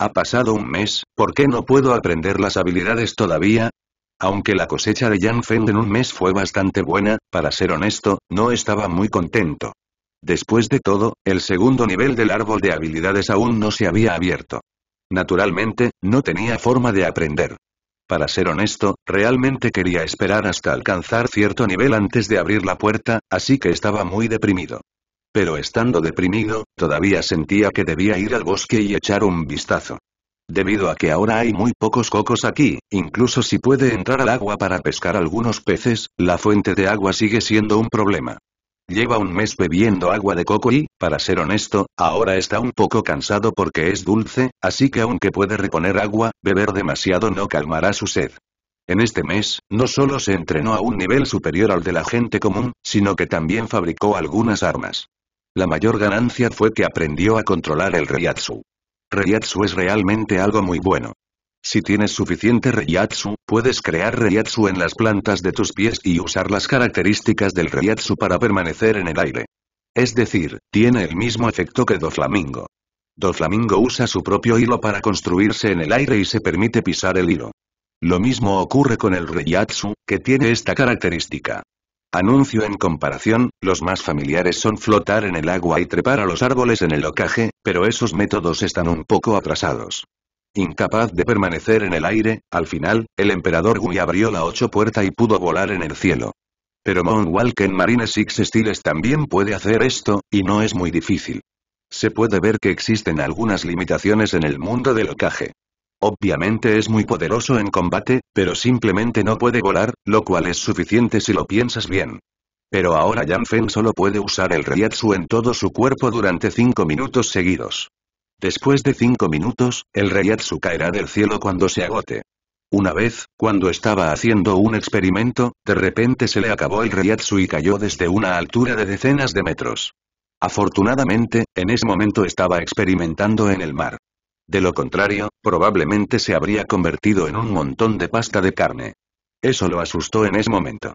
A: Ha pasado un mes, ¿por qué no puedo aprender las habilidades todavía? Aunque la cosecha de Yan Feng en un mes fue bastante buena, para ser honesto, no estaba muy contento. Después de todo, el segundo nivel del árbol de habilidades aún no se había abierto. Naturalmente, no tenía forma de aprender. Para ser honesto, realmente quería esperar hasta alcanzar cierto nivel antes de abrir la puerta, así que estaba muy deprimido. Pero estando deprimido, todavía sentía que debía ir al bosque y echar un vistazo. Debido a que ahora hay muy pocos cocos aquí, incluso si puede entrar al agua para pescar algunos peces, la fuente de agua sigue siendo un problema. Lleva un mes bebiendo agua de coco y, para ser honesto, ahora está un poco cansado porque es dulce, así que aunque puede reponer agua, beber demasiado no calmará su sed. En este mes, no solo se entrenó a un nivel superior al de la gente común, sino que también fabricó algunas armas. La mayor ganancia fue que aprendió a controlar el reyatsu. Reyatsu es realmente algo muy bueno. Si tienes suficiente Ryatsu, puedes crear reyatsu en las plantas de tus pies y usar las características del reyatsu para permanecer en el aire. Es decir, tiene el mismo efecto que Doflamingo. Doflamingo usa su propio hilo para construirse en el aire y se permite pisar el hilo. Lo mismo ocurre con el Reiatsu, que tiene esta característica. Anuncio en comparación, los más familiares son flotar en el agua y trepar a los árboles en el locaje, pero esos métodos están un poco atrasados. Incapaz de permanecer en el aire, al final, el emperador Gui abrió la ocho puerta y pudo volar en el cielo. Pero Moonwalken Marines Six Styles también puede hacer esto, y no es muy difícil. Se puede ver que existen algunas limitaciones en el mundo del locaje. Obviamente es muy poderoso en combate, pero simplemente no puede volar, lo cual es suficiente si lo piensas bien. Pero ahora Yanfen solo puede usar el Ryatsu en todo su cuerpo durante 5 minutos seguidos. Después de 5 minutos, el Ryatsu caerá del cielo cuando se agote. Una vez, cuando estaba haciendo un experimento, de repente se le acabó el Ryatsu y cayó desde una altura de decenas de metros. Afortunadamente, en ese momento estaba experimentando en el mar. De lo contrario, probablemente se habría convertido en un montón de pasta de carne. Eso lo asustó en ese momento.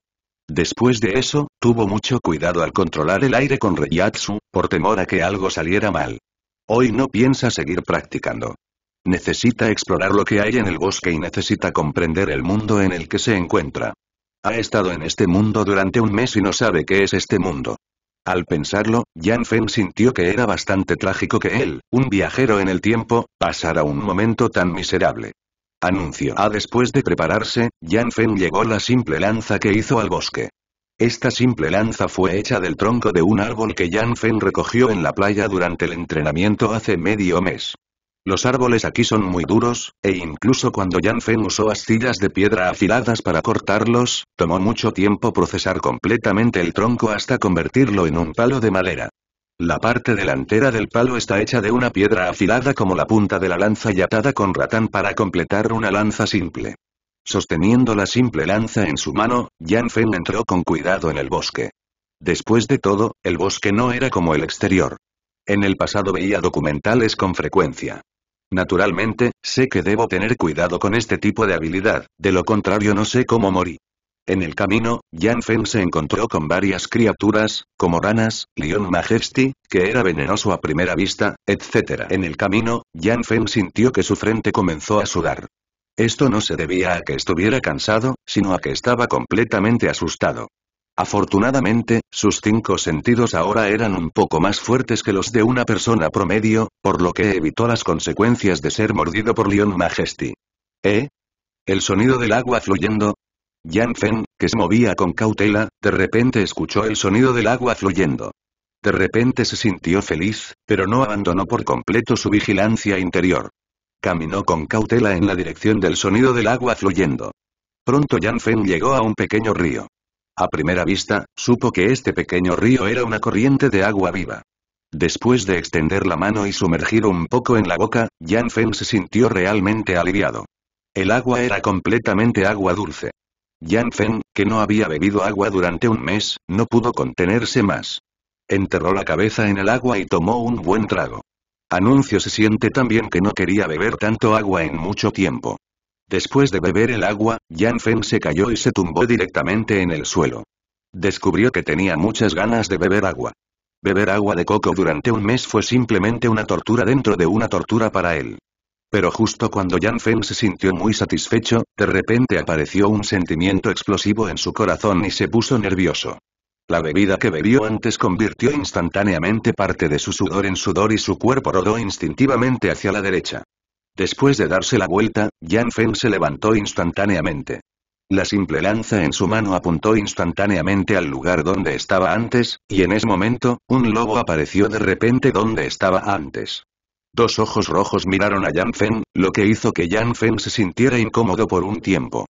A: Después de eso, tuvo mucho cuidado al controlar el aire con reyatsu, por temor a que algo saliera mal. Hoy no piensa seguir practicando. Necesita explorar lo que hay en el bosque y necesita comprender el mundo en el que se encuentra. Ha estado en este mundo durante un mes y no sabe qué es este mundo. Al pensarlo, Yan Fen sintió que era bastante trágico que él, un viajero en el tiempo, pasara un momento tan miserable. Anuncio A. Ah, después de prepararse, Yan Fen llegó la simple lanza que hizo al bosque. Esta simple lanza fue hecha del tronco de un árbol que Yan Fen recogió en la playa durante el entrenamiento hace medio mes. Los árboles aquí son muy duros, e incluso cuando Fen usó astillas de piedra afiladas para cortarlos, tomó mucho tiempo procesar completamente el tronco hasta convertirlo en un palo de madera. La parte delantera del palo está hecha de una piedra afilada como la punta de la lanza y atada con ratán para completar una lanza simple. Sosteniendo la simple lanza en su mano, Fen entró con cuidado en el bosque. Después de todo, el bosque no era como el exterior. En el pasado veía documentales con frecuencia. Naturalmente, sé que debo tener cuidado con este tipo de habilidad, de lo contrario no sé cómo morí. En el camino, Yan Feng se encontró con varias criaturas, como ranas, Lion Majesty, que era venenoso a primera vista, etc. En el camino, Yan Feng sintió que su frente comenzó a sudar. Esto no se debía a que estuviera cansado, sino a que estaba completamente asustado. Afortunadamente, sus cinco sentidos ahora eran un poco más fuertes que los de una persona promedio, por lo que evitó las consecuencias de ser mordido por Leon Majesty. ¿Eh? ¿El sonido del agua fluyendo? Yan feng que se movía con cautela, de repente escuchó el sonido del agua fluyendo. De repente se sintió feliz, pero no abandonó por completo su vigilancia interior. Caminó con cautela en la dirección del sonido del agua fluyendo. Pronto Yan feng llegó a un pequeño río. A primera vista, supo que este pequeño río era una corriente de agua viva. Después de extender la mano y sumergir un poco en la boca, Yan Feng se sintió realmente aliviado. El agua era completamente agua dulce. Yan Feng, que no había bebido agua durante un mes, no pudo contenerse más. Enterró la cabeza en el agua y tomó un buen trago. Anuncio se siente tan bien que no quería beber tanto agua en mucho tiempo. Después de beber el agua, Yan Feng se cayó y se tumbó directamente en el suelo. Descubrió que tenía muchas ganas de beber agua. Beber agua de coco durante un mes fue simplemente una tortura dentro de una tortura para él. Pero justo cuando Yan Feng se sintió muy satisfecho, de repente apareció un sentimiento explosivo en su corazón y se puso nervioso. La bebida que bebió antes convirtió instantáneamente parte de su sudor en sudor y su cuerpo rodó instintivamente hacia la derecha. Después de darse la vuelta, Yan Fen se levantó instantáneamente. La simple lanza en su mano apuntó instantáneamente al lugar donde estaba antes, y en ese momento, un lobo apareció de repente donde estaba antes. Dos ojos rojos miraron a Yan Fen, lo que hizo que Yan Fen se sintiera incómodo por un tiempo.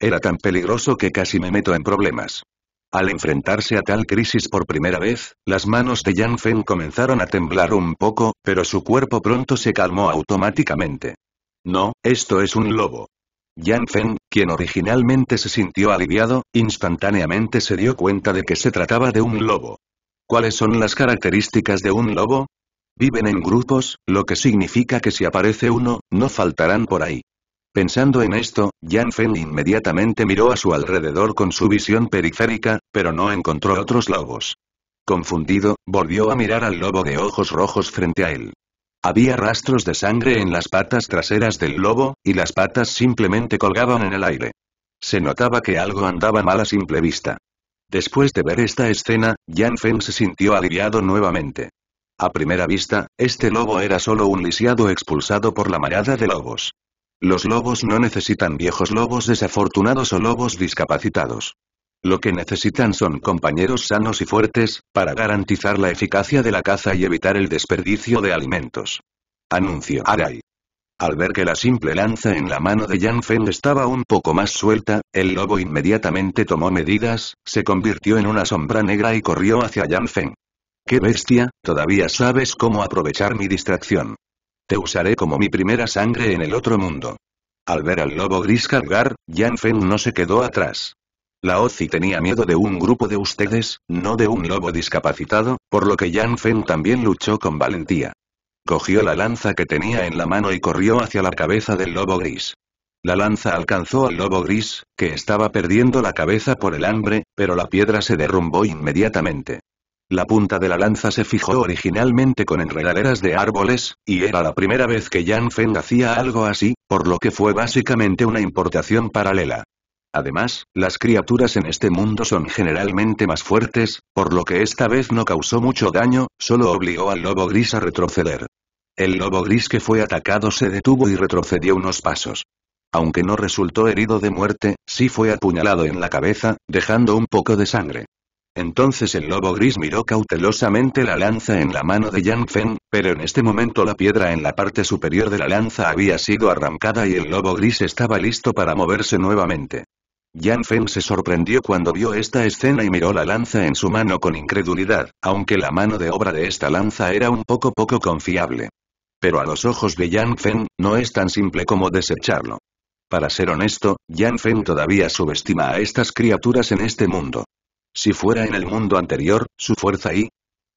A: Era tan peligroso que casi me meto en problemas. Al enfrentarse a tal crisis por primera vez, las manos de Yang Feng comenzaron a temblar un poco, pero su cuerpo pronto se calmó automáticamente. No, esto es un lobo. Yang Feng, quien originalmente se sintió aliviado, instantáneamente se dio cuenta de que se trataba de un lobo. ¿Cuáles son las características de un lobo? Viven en grupos, lo que significa que si aparece uno, no faltarán por ahí. Pensando en esto, Yan Feng inmediatamente miró a su alrededor con su visión periférica, pero no encontró otros lobos. Confundido, volvió a mirar al lobo de ojos rojos frente a él. Había rastros de sangre en las patas traseras del lobo, y las patas simplemente colgaban en el aire. Se notaba que algo andaba mal a simple vista. Después de ver esta escena, Jan Feng se sintió aliviado nuevamente. A primera vista, este lobo era solo un lisiado expulsado por la manada de lobos. Los lobos no necesitan viejos lobos desafortunados o lobos discapacitados. Lo que necesitan son compañeros sanos y fuertes, para garantizar la eficacia de la caza y evitar el desperdicio de alimentos. Anuncio Arai. Al ver que la simple lanza en la mano de Yan Feng estaba un poco más suelta, el lobo inmediatamente tomó medidas, se convirtió en una sombra negra y corrió hacia Yan Feng. ¡Qué bestia! Todavía sabes cómo aprovechar mi distracción. Te usaré como mi primera sangre en el otro mundo. Al ver al lobo gris cargar, Yan Feng no se quedó atrás. La Ozi tenía miedo de un grupo de ustedes, no de un lobo discapacitado, por lo que Yan Fen también luchó con valentía. Cogió la lanza que tenía en la mano y corrió hacia la cabeza del lobo gris. La lanza alcanzó al lobo gris, que estaba perdiendo la cabeza por el hambre, pero la piedra se derrumbó inmediatamente. La punta de la lanza se fijó originalmente con enredaderas de árboles, y era la primera vez que Yan Feng hacía algo así, por lo que fue básicamente una importación paralela. Además, las criaturas en este mundo son generalmente más fuertes, por lo que esta vez no causó mucho daño, solo obligó al lobo gris a retroceder. El lobo gris que fue atacado se detuvo y retrocedió unos pasos. Aunque no resultó herido de muerte, sí fue apuñalado en la cabeza, dejando un poco de sangre. Entonces el lobo gris miró cautelosamente la lanza en la mano de Yang Feng, pero en este momento la piedra en la parte superior de la lanza había sido arrancada y el lobo gris estaba listo para moverse nuevamente. Yang Feng se sorprendió cuando vio esta escena y miró la lanza en su mano con incredulidad, aunque la mano de obra de esta lanza era un poco poco confiable. Pero a los ojos de Yang Feng, no es tan simple como desecharlo. Para ser honesto, Yang Feng todavía subestima a estas criaturas en este mundo. Si fuera en el mundo anterior, su fuerza y...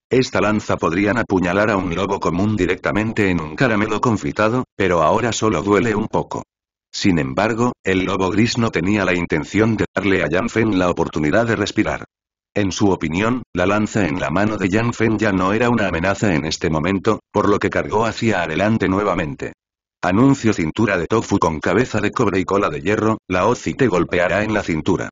A: Esta lanza podrían apuñalar a un lobo común directamente en un caramelo confitado, pero ahora solo duele un poco. Sin embargo, el lobo gris no tenía la intención de darle a Yan Fen la oportunidad de respirar. En su opinión, la lanza en la mano de Yan Fen ya no era una amenaza en este momento, por lo que cargó hacia adelante nuevamente. Anuncio cintura de tofu con cabeza de cobre y cola de hierro, la Ozi te golpeará en la cintura.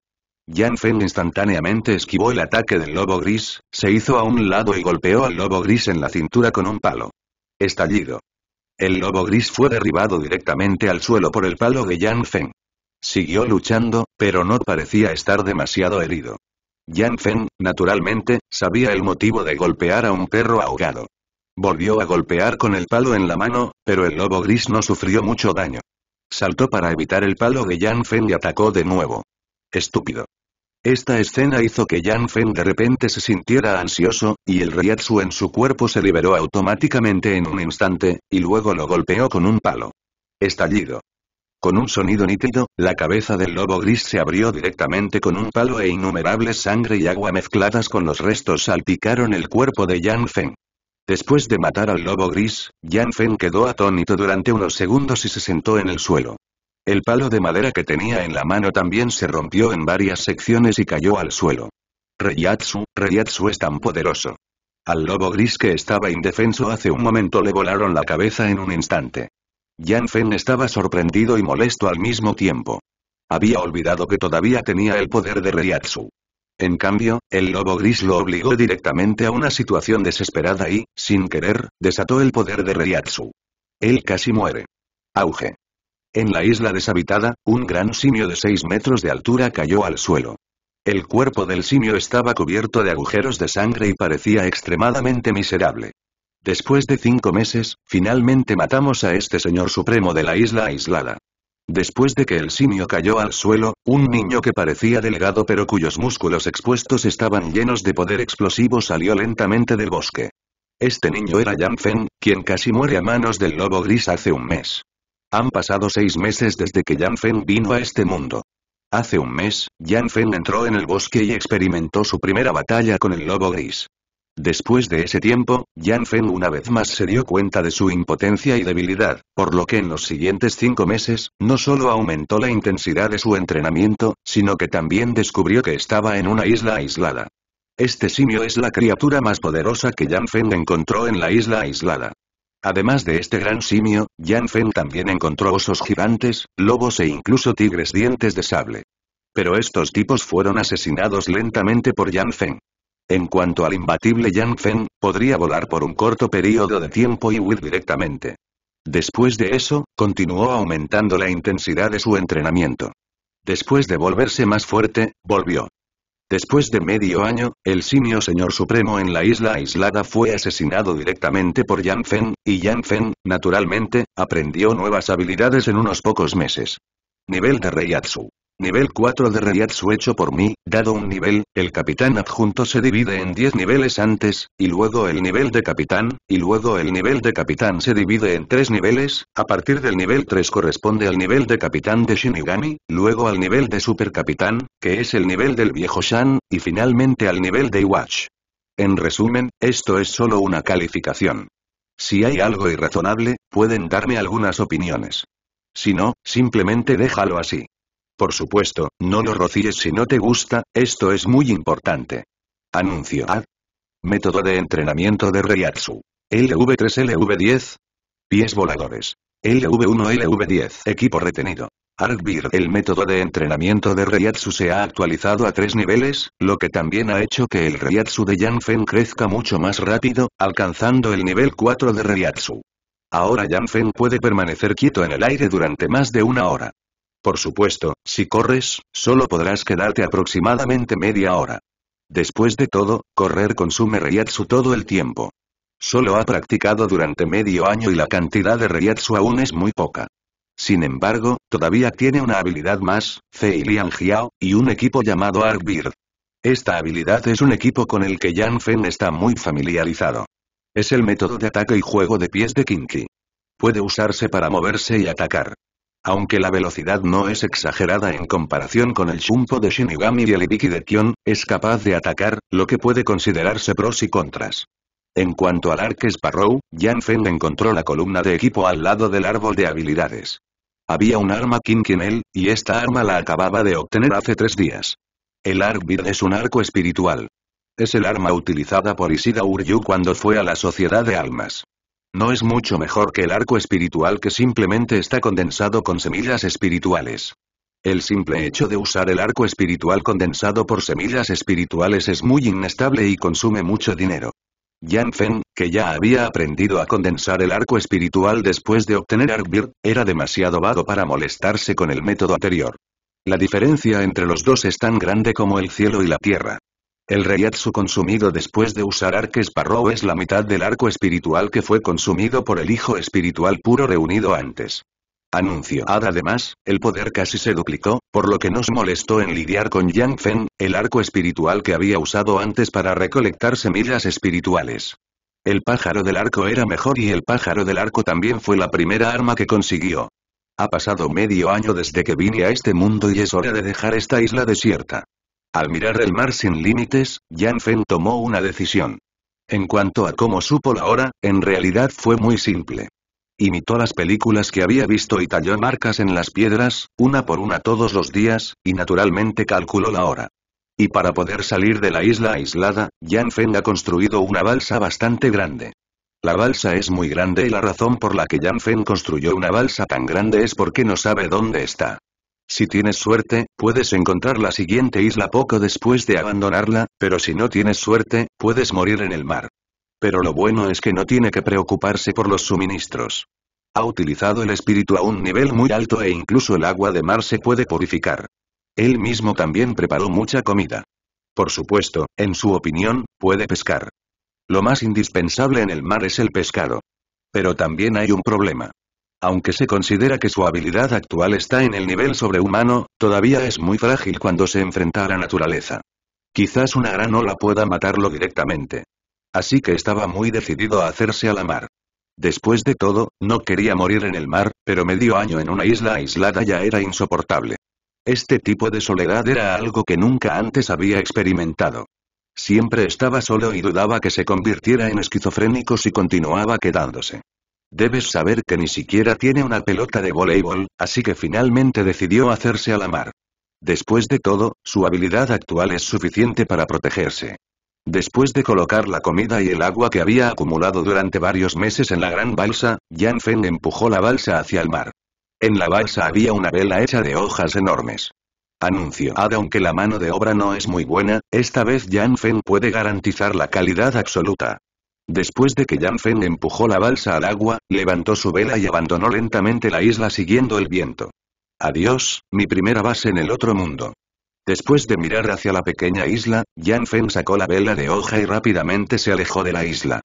A: Yan Feng instantáneamente esquivó el ataque del lobo gris, se hizo a un lado y golpeó al lobo gris en la cintura con un palo. Estallido. El lobo gris fue derribado directamente al suelo por el palo de Yan Fen. Siguió luchando, pero no parecía estar demasiado herido. Yan Feng, naturalmente, sabía el motivo de golpear a un perro ahogado. Volvió a golpear con el palo en la mano, pero el lobo gris no sufrió mucho daño. Saltó para evitar el palo de Yan Fen y atacó de nuevo. Estúpido. Esta escena hizo que Yan Feng de repente se sintiera ansioso, y el Riatsu en su cuerpo se liberó automáticamente en un instante, y luego lo golpeó con un palo. Estallido. Con un sonido nítido, la cabeza del lobo gris se abrió directamente con un palo e innumerables sangre y agua mezcladas con los restos salpicaron el cuerpo de Yan Feng. Después de matar al lobo gris, Yan Feng quedó atónito durante unos segundos y se sentó en el suelo. El palo de madera que tenía en la mano también se rompió en varias secciones y cayó al suelo. Reiatsu, Reiatsu es tan poderoso. Al lobo gris que estaba indefenso hace un momento le volaron la cabeza en un instante. Yan Fen estaba sorprendido y molesto al mismo tiempo. Había olvidado que todavía tenía el poder de Reiatsu. En cambio, el lobo gris lo obligó directamente a una situación desesperada y, sin querer, desató el poder de Reiatsu. Él casi muere. Auge. En la isla deshabitada, un gran simio de 6 metros de altura cayó al suelo. El cuerpo del simio estaba cubierto de agujeros de sangre y parecía extremadamente miserable. Después de cinco meses, finalmente matamos a este señor supremo de la isla aislada. Después de que el simio cayó al suelo, un niño que parecía delgado pero cuyos músculos expuestos estaban llenos de poder explosivo salió lentamente del bosque. Este niño era Yan Fen, quien casi muere a manos del lobo gris hace un mes. Han pasado seis meses desde que Yan Feng vino a este mundo. Hace un mes, Yan Feng entró en el bosque y experimentó su primera batalla con el lobo gris. Después de ese tiempo, Yan Feng una vez más se dio cuenta de su impotencia y debilidad, por lo que en los siguientes cinco meses, no solo aumentó la intensidad de su entrenamiento, sino que también descubrió que estaba en una isla aislada. Este simio es la criatura más poderosa que Yan Feng encontró en la isla aislada. Además de este gran simio, Yan Feng también encontró osos gigantes, lobos e incluso tigres dientes de sable. Pero estos tipos fueron asesinados lentamente por Yan Feng. En cuanto al imbatible Yang Feng, podría volar por un corto periodo de tiempo y huir directamente. Después de eso, continuó aumentando la intensidad de su entrenamiento. Después de volverse más fuerte, volvió. Después de medio año, el simio señor supremo en la isla aislada fue asesinado directamente por Yan Fen, y Yan Fen, naturalmente, aprendió nuevas habilidades en unos pocos meses. Nivel de Reiatsu. Nivel 4 de su hecho por mí, dado un nivel, el capitán adjunto se divide en 10 niveles antes, y luego el nivel de capitán, y luego el nivel de capitán se divide en 3 niveles, a partir del nivel 3 corresponde al nivel de capitán de Shinigami, luego al nivel de supercapitán, que es el nivel del viejo Shan, y finalmente al nivel de Iwatch. En resumen, esto es solo una calificación. Si hay algo irrazonable, pueden darme algunas opiniones. Si no, simplemente déjalo así. Por supuesto, no lo rocíes si no te gusta, esto es muy importante. Anuncio ad. Método de entrenamiento de Reiatsu. LV3 LV10. Pies voladores. LV1 LV10. Equipo retenido. Artbeer. El método de entrenamiento de Reiatsu se ha actualizado a tres niveles, lo que también ha hecho que el Reiatsu de Yanfen crezca mucho más rápido, alcanzando el nivel 4 de Reiatsu. Ahora Yanfen puede permanecer quieto en el aire durante más de una hora. Por supuesto, si corres, solo podrás quedarte aproximadamente media hora. Después de todo, correr consume Reiatsu todo el tiempo. Solo ha practicado durante medio año y la cantidad de Reiatsu aún es muy poca. Sin embargo, todavía tiene una habilidad más, Fei Lian y un equipo llamado Beard. Esta habilidad es un equipo con el que Yan Fen está muy familiarizado. Es el método de ataque y juego de pies de Kinki. Puede usarse para moverse y atacar. Aunque la velocidad no es exagerada en comparación con el Shumpo de Shinigami y el Ibiki de Kion, es capaz de atacar, lo que puede considerarse pros y contras. En cuanto al Arc Sparrow, Yan Feng encontró la columna de equipo al lado del árbol de habilidades. Había un arma Kinkinel, y esta arma la acababa de obtener hace tres días. El Bird es un arco espiritual. Es el arma utilizada por Isida Uryu cuando fue a la Sociedad de Almas. ¿No es mucho mejor que el arco espiritual que simplemente está condensado con semillas espirituales? El simple hecho de usar el arco espiritual condensado por semillas espirituales es muy inestable y consume mucho dinero. Yan Feng, que ya había aprendido a condensar el arco espiritual después de obtener Arkbir, era demasiado vago para molestarse con el método anterior. La diferencia entre los dos es tan grande como el cielo y la tierra. El reyatsu consumido después de usar arques Sparrow es la mitad del arco espiritual que fue consumido por el hijo espiritual puro reunido antes. Anuncio además, el poder casi se duplicó, por lo que nos molestó en lidiar con Yang Fen, el arco espiritual que había usado antes para recolectar semillas espirituales. El pájaro del arco era mejor y el pájaro del arco también fue la primera arma que consiguió. Ha pasado medio año desde que vine a este mundo y es hora de dejar esta isla desierta. Al mirar el mar sin límites, Yan Feng tomó una decisión. En cuanto a cómo supo la hora, en realidad fue muy simple. Imitó las películas que había visto y talló marcas en las piedras, una por una todos los días, y naturalmente calculó la hora. Y para poder salir de la isla aislada, Yan Feng ha construido una balsa bastante grande. La balsa es muy grande y la razón por la que Yan Feng construyó una balsa tan grande es porque no sabe dónde está. Si tienes suerte, puedes encontrar la siguiente isla poco después de abandonarla, pero si no tienes suerte, puedes morir en el mar. Pero lo bueno es que no tiene que preocuparse por los suministros. Ha utilizado el espíritu a un nivel muy alto e incluso el agua de mar se puede purificar. Él mismo también preparó mucha comida. Por supuesto, en su opinión, puede pescar. Lo más indispensable en el mar es el pescado. Pero también hay un problema. Aunque se considera que su habilidad actual está en el nivel sobrehumano, todavía es muy frágil cuando se enfrenta a la naturaleza. Quizás una gran ola pueda matarlo directamente. Así que estaba muy decidido a hacerse a la mar. Después de todo, no quería morir en el mar, pero medio año en una isla aislada ya era insoportable. Este tipo de soledad era algo que nunca antes había experimentado. Siempre estaba solo y dudaba que se convirtiera en esquizofrénico si continuaba quedándose. Debes saber que ni siquiera tiene una pelota de voleibol, así que finalmente decidió hacerse a la mar. Después de todo, su habilidad actual es suficiente para protegerse. Después de colocar la comida y el agua que había acumulado durante varios meses en la gran balsa, Jan Feng empujó la balsa hacia el mar. En la balsa había una vela hecha de hojas enormes. Anuncio. Aunque la mano de obra no es muy buena, esta vez Jan Feng puede garantizar la calidad absoluta. Después de que Yan Feng empujó la balsa al agua, levantó su vela y abandonó lentamente la isla siguiendo el viento. Adiós, mi primera base en el otro mundo. Después de mirar hacia la pequeña isla, Yan Feng sacó la vela de hoja y rápidamente se alejó de la isla.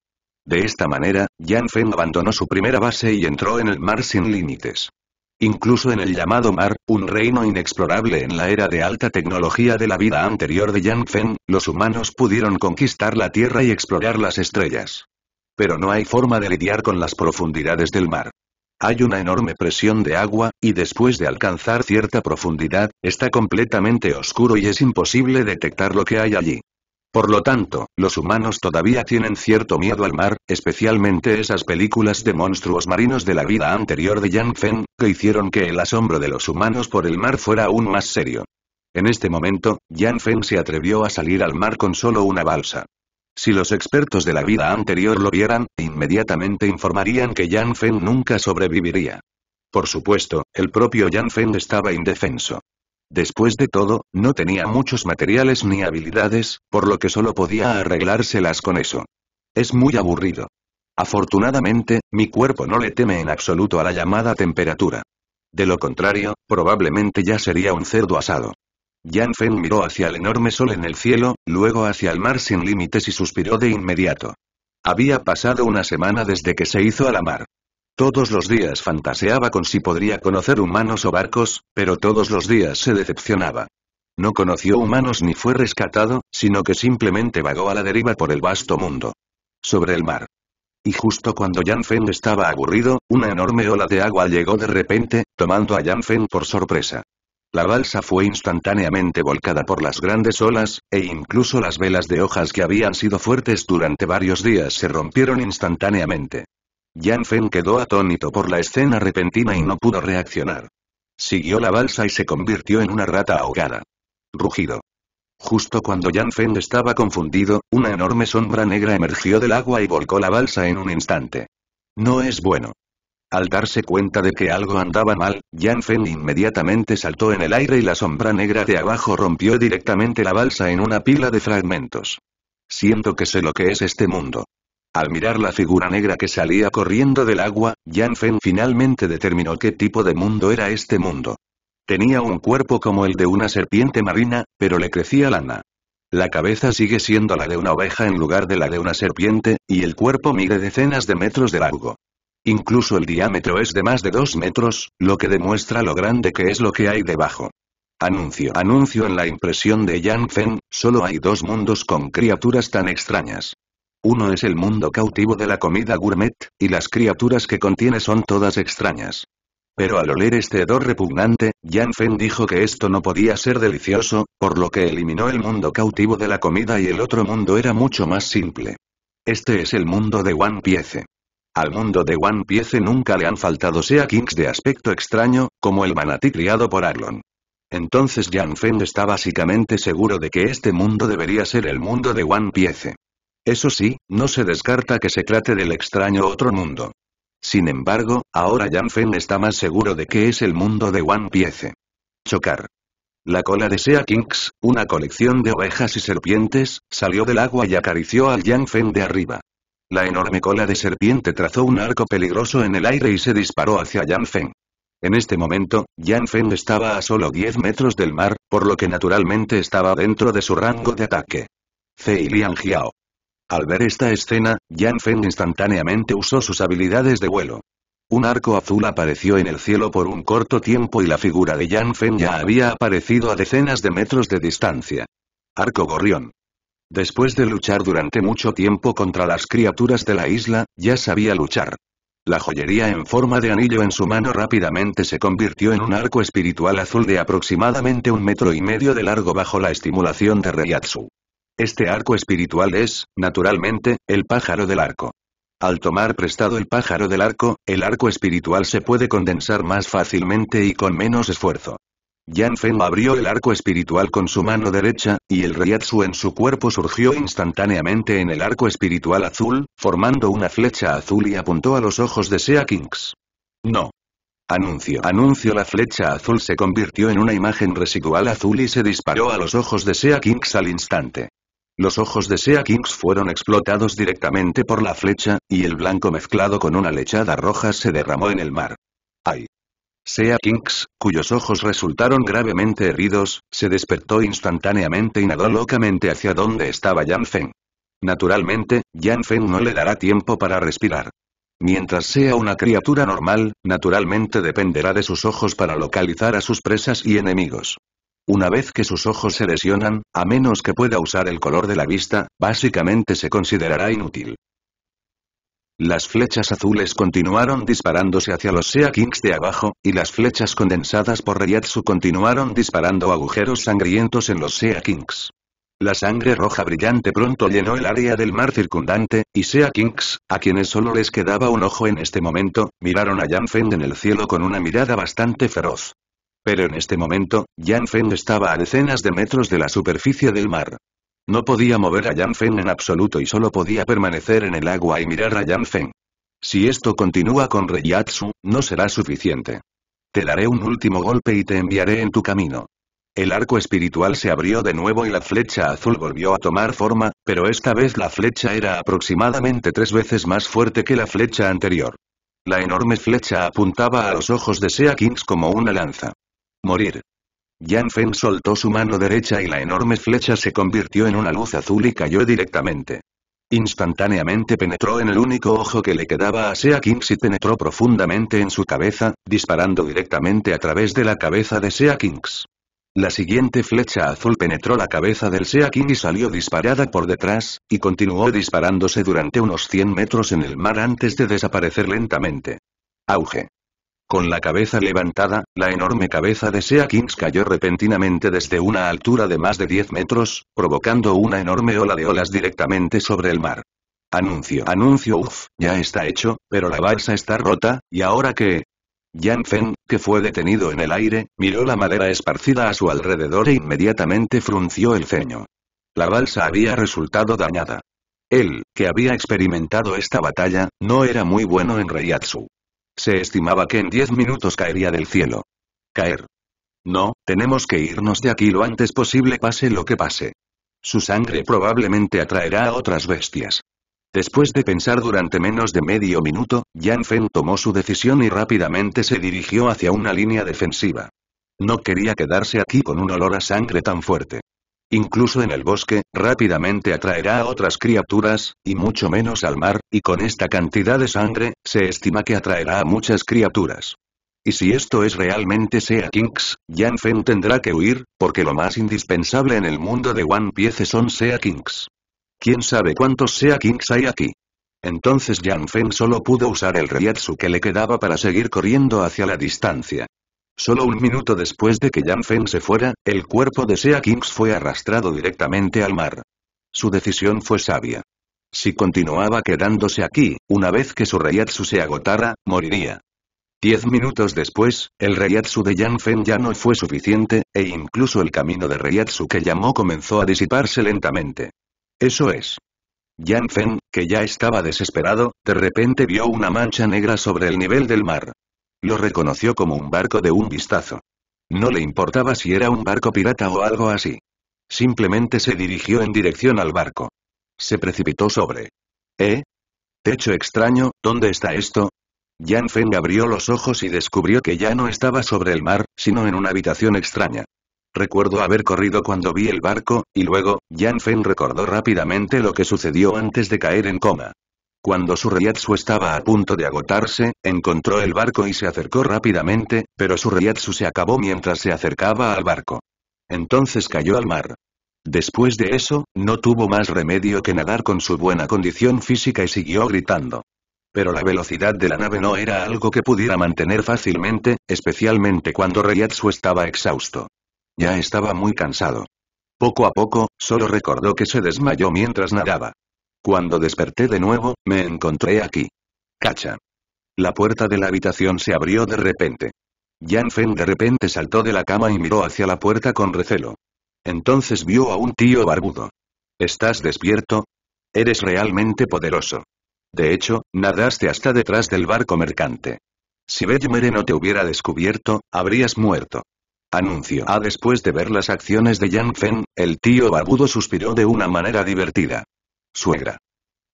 A: De esta manera, Yan Feng abandonó su primera base y entró en el mar sin límites. Incluso en el llamado Mar, un reino inexplorable en la era de alta tecnología de la vida anterior de Yang Fen, los humanos pudieron conquistar la Tierra y explorar las estrellas. Pero no hay forma de lidiar con las profundidades del mar. Hay una enorme presión de agua, y después de alcanzar cierta profundidad, está completamente oscuro y es imposible detectar lo que hay allí. Por lo tanto, los humanos todavía tienen cierto miedo al mar, especialmente esas películas de monstruos marinos de la vida anterior de Yang Feng, que hicieron que el asombro de los humanos por el mar fuera aún más serio. En este momento, Yang Feng se atrevió a salir al mar con solo una balsa. Si los expertos de la vida anterior lo vieran, inmediatamente informarían que Yang Feng nunca sobreviviría. Por supuesto, el propio Yan Feng estaba indefenso. Después de todo, no tenía muchos materiales ni habilidades, por lo que solo podía arreglárselas con eso. Es muy aburrido. Afortunadamente, mi cuerpo no le teme en absoluto a la llamada temperatura. De lo contrario, probablemente ya sería un cerdo asado. Yan Fen miró hacia el enorme sol en el cielo, luego hacia el mar sin límites y suspiró de inmediato. Había pasado una semana desde que se hizo a la mar. Todos los días fantaseaba con si podría conocer humanos o barcos, pero todos los días se decepcionaba. No conoció humanos ni fue rescatado, sino que simplemente vagó a la deriva por el vasto mundo. Sobre el mar. Y justo cuando Yan Feng estaba aburrido, una enorme ola de agua llegó de repente, tomando a Yan Feng por sorpresa. La balsa fue instantáneamente volcada por las grandes olas, e incluso las velas de hojas que habían sido fuertes durante varios días se rompieron instantáneamente. Yan Fen quedó atónito por la escena repentina y no pudo reaccionar. Siguió la balsa y se convirtió en una rata ahogada. Rugido. Justo cuando Yan Fen estaba confundido, una enorme sombra negra emergió del agua y volcó la balsa en un instante. No es bueno. Al darse cuenta de que algo andaba mal, Yan Fen inmediatamente saltó en el aire y la sombra negra de abajo rompió directamente la balsa en una pila de fragmentos. Siento que sé lo que es este mundo. Al mirar la figura negra que salía corriendo del agua, Yan Fen finalmente determinó qué tipo de mundo era este mundo. Tenía un cuerpo como el de una serpiente marina, pero le crecía lana. La cabeza sigue siendo la de una oveja en lugar de la de una serpiente, y el cuerpo mide decenas de metros de largo. Incluso el diámetro es de más de dos metros, lo que demuestra lo grande que es lo que hay debajo. Anuncio. Anuncio en la impresión de Yang Feng, solo hay dos mundos con criaturas tan extrañas. Uno es el mundo cautivo de la comida gourmet, y las criaturas que contiene son todas extrañas. Pero al oler este hedor repugnante, Yan Fen dijo que esto no podía ser delicioso, por lo que eliminó el mundo cautivo de la comida y el otro mundo era mucho más simple. Este es el mundo de One Piece. Al mundo de One Piece nunca le han faltado sea kings de aspecto extraño, como el manatí criado por Arlon. Entonces Yan Fen está básicamente seguro de que este mundo debería ser el mundo de One Piece. Eso sí, no se descarta que se trate del extraño otro mundo. Sin embargo, ahora Feng está más seguro de que es el mundo de One Piece. Chocar. La cola de Sea Kings, una colección de ovejas y serpientes, salió del agua y acarició al Feng de arriba. La enorme cola de serpiente trazó un arco peligroso en el aire y se disparó hacia Feng. En este momento, Feng estaba a solo 10 metros del mar, por lo que naturalmente estaba dentro de su rango de ataque. Fei al ver esta escena, Yan Feng instantáneamente usó sus habilidades de vuelo. Un arco azul apareció en el cielo por un corto tiempo y la figura de Yan Feng ya había aparecido a decenas de metros de distancia. Arco Gorrión. Después de luchar durante mucho tiempo contra las criaturas de la isla, ya sabía luchar. La joyería en forma de anillo en su mano rápidamente se convirtió en un arco espiritual azul de aproximadamente un metro y medio de largo bajo la estimulación de Reiatsu. Este arco espiritual es, naturalmente, el pájaro del arco. Al tomar prestado el pájaro del arco, el arco espiritual se puede condensar más fácilmente y con menos esfuerzo. Yan Feng abrió el arco espiritual con su mano derecha, y el Ryatsu en su cuerpo surgió instantáneamente en el arco espiritual azul, formando una flecha azul y apuntó a los ojos de Sea Kings. No. Anuncio. Anuncio la flecha azul se convirtió en una imagen residual azul y se disparó a los ojos de Sea Kings al instante. Los ojos de Sea Kings fueron explotados directamente por la flecha, y el blanco mezclado con una lechada roja se derramó en el mar. ¡Ay! Sea Kings, cuyos ojos resultaron gravemente heridos, se despertó instantáneamente y nadó locamente hacia donde estaba Yan Feng. Naturalmente, Yan Feng no le dará tiempo para respirar. Mientras sea una criatura normal, naturalmente dependerá de sus ojos para localizar a sus presas y enemigos. Una vez que sus ojos se lesionan, a menos que pueda usar el color de la vista, básicamente se considerará inútil. Las flechas azules continuaron disparándose hacia los Sea Kings de abajo, y las flechas condensadas por Reyatsu continuaron disparando agujeros sangrientos en los Sea Kings. La sangre roja brillante pronto llenó el área del mar circundante, y Sea Kings, a quienes solo les quedaba un ojo en este momento, miraron a Yan en el cielo con una mirada bastante feroz. Pero en este momento, Yan Feng estaba a decenas de metros de la superficie del mar. No podía mover a Yan Feng en absoluto y solo podía permanecer en el agua y mirar a Yan Feng. Si esto continúa con Reyatsu, no será suficiente. Te daré un último golpe y te enviaré en tu camino. El arco espiritual se abrió de nuevo y la flecha azul volvió a tomar forma, pero esta vez la flecha era aproximadamente tres veces más fuerte que la flecha anterior. La enorme flecha apuntaba a los ojos de Sea Kings como una lanza. Morir. Jan Feng soltó su mano derecha y la enorme flecha se convirtió en una luz azul y cayó directamente. Instantáneamente penetró en el único ojo que le quedaba a Sea Kings y penetró profundamente en su cabeza, disparando directamente a través de la cabeza de Sea Kings. La siguiente flecha azul penetró la cabeza del Sea King y salió disparada por detrás, y continuó disparándose durante unos 100 metros en el mar antes de desaparecer lentamente. Auge. Con la cabeza levantada, la enorme cabeza de Sea Kings cayó repentinamente desde una altura de más de 10 metros, provocando una enorme ola de olas directamente sobre el mar. Anuncio, anuncio, uff, ya está hecho, pero la balsa está rota, ¿y ahora qué? Yan Feng, que fue detenido en el aire, miró la madera esparcida a su alrededor e inmediatamente frunció el ceño. La balsa había resultado dañada. Él, que había experimentado esta batalla, no era muy bueno en Reiatsu. Se estimaba que en diez minutos caería del cielo. Caer. No, tenemos que irnos de aquí lo antes posible pase lo que pase. Su sangre probablemente atraerá a otras bestias. Después de pensar durante menos de medio minuto, Yan Fen tomó su decisión y rápidamente se dirigió hacia una línea defensiva. No quería quedarse aquí con un olor a sangre tan fuerte. Incluso en el bosque, rápidamente atraerá a otras criaturas, y mucho menos al mar, y con esta cantidad de sangre, se estima que atraerá a muchas criaturas. Y si esto es realmente Sea Kings, Yan Feng tendrá que huir, porque lo más indispensable en el mundo de One Piece son Sea Kings. ¿Quién sabe cuántos Sea Kings hay aquí? Entonces Yan Feng solo pudo usar el Ryatsu que le quedaba para seguir corriendo hacia la distancia. Solo un minuto después de que Yan Feng se fuera, el cuerpo de Sea Kings fue arrastrado directamente al mar. Su decisión fue sabia. Si continuaba quedándose aquí, una vez que su Reiatsu se agotara, moriría. Diez minutos después, el Reiatsu de Yan Feng ya no fue suficiente, e incluso el camino de Reiatsu que llamó comenzó a disiparse lentamente. Eso es. Yan Feng, que ya estaba desesperado, de repente vio una mancha negra sobre el nivel del mar. Lo reconoció como un barco de un vistazo. No le importaba si era un barco pirata o algo así. Simplemente se dirigió en dirección al barco. Se precipitó sobre. ¿Eh? Techo extraño, ¿dónde está esto? Jan Feng abrió los ojos y descubrió que ya no estaba sobre el mar, sino en una habitación extraña. Recuerdo haber corrido cuando vi el barco, y luego, Jan Feng recordó rápidamente lo que sucedió antes de caer en coma. Cuando su reyatsu estaba a punto de agotarse, encontró el barco y se acercó rápidamente, pero su reyatsu se acabó mientras se acercaba al barco. Entonces cayó al mar. Después de eso, no tuvo más remedio que nadar con su buena condición física y siguió gritando. Pero la velocidad de la nave no era algo que pudiera mantener fácilmente, especialmente cuando reyatsu estaba exhausto. Ya estaba muy cansado. Poco a poco, solo recordó que se desmayó mientras nadaba. Cuando desperté de nuevo, me encontré aquí. Cacha. La puerta de la habitación se abrió de repente. Yan Feng de repente saltó de la cama y miró hacia la puerta con recelo. Entonces vio a un tío barbudo. ¿Estás despierto? Eres realmente poderoso. De hecho, nadaste hasta detrás del barco mercante. Si Bellemere no te hubiera descubierto, habrías muerto. Anuncio. A ah, después de ver las acciones de Yang Feng, el tío barbudo suspiró de una manera divertida suegra.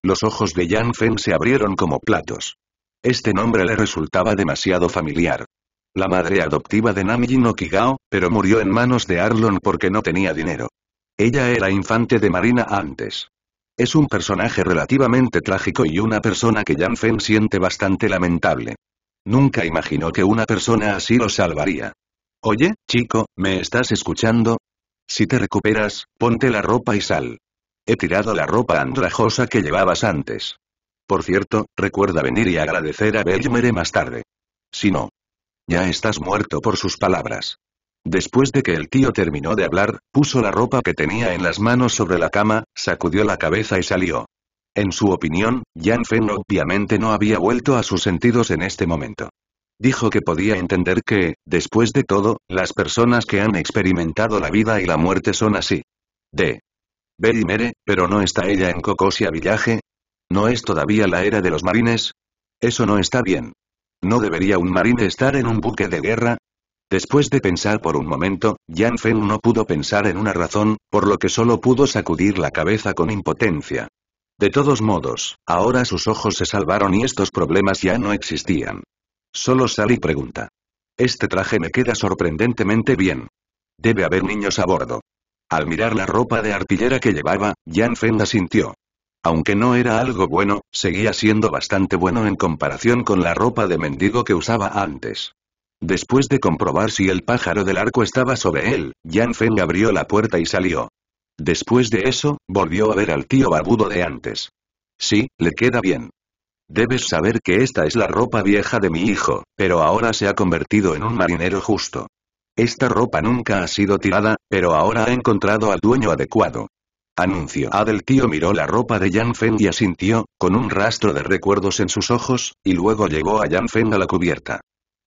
A: Los ojos de Yan Fen se abrieron como platos. Este nombre le resultaba demasiado familiar. La madre adoptiva de Namjin Kigao, pero murió en manos de Arlon porque no tenía dinero. Ella era infante de Marina antes. Es un personaje relativamente trágico y una persona que Yan Fen siente bastante lamentable. Nunca imaginó que una persona así lo salvaría. Oye, chico, ¿me estás escuchando? Si te recuperas, ponte la ropa y sal. He tirado la ropa andrajosa que llevabas antes. Por cierto, recuerda venir y agradecer a Belmere más tarde. Si no. Ya estás muerto por sus palabras. Después de que el tío terminó de hablar, puso la ropa que tenía en las manos sobre la cama, sacudió la cabeza y salió. En su opinión, Jan Fen obviamente no había vuelto a sus sentidos en este momento. Dijo que podía entender que, después de todo, las personas que han experimentado la vida y la muerte son así. D. Very Mere, pero no está ella en Cocosia Villaje? ¿No es todavía la era de los marines? Eso no está bien. ¿No debería un marine estar en un buque de guerra? Después de pensar por un momento, Jan Fen no pudo pensar en una razón, por lo que solo pudo sacudir la cabeza con impotencia. De todos modos, ahora sus ojos se salvaron y estos problemas ya no existían. Solo Sally pregunta. Este traje me queda sorprendentemente bien. Debe haber niños a bordo. Al mirar la ropa de artillera que llevaba, Jan la sintió. Aunque no era algo bueno, seguía siendo bastante bueno en comparación con la ropa de mendigo que usaba antes. Después de comprobar si el pájaro del arco estaba sobre él, Jan Feng abrió la puerta y salió. Después de eso, volvió a ver al tío barbudo de antes. Sí, le queda bien. Debes saber que esta es la ropa vieja de mi hijo, pero ahora se ha convertido en un marinero justo. Esta ropa nunca ha sido tirada, pero ahora ha encontrado al dueño adecuado. Anuncio Adel tío miró la ropa de Yan Fen y asintió, con un rastro de recuerdos en sus ojos, y luego llegó a Yan Fen a la cubierta.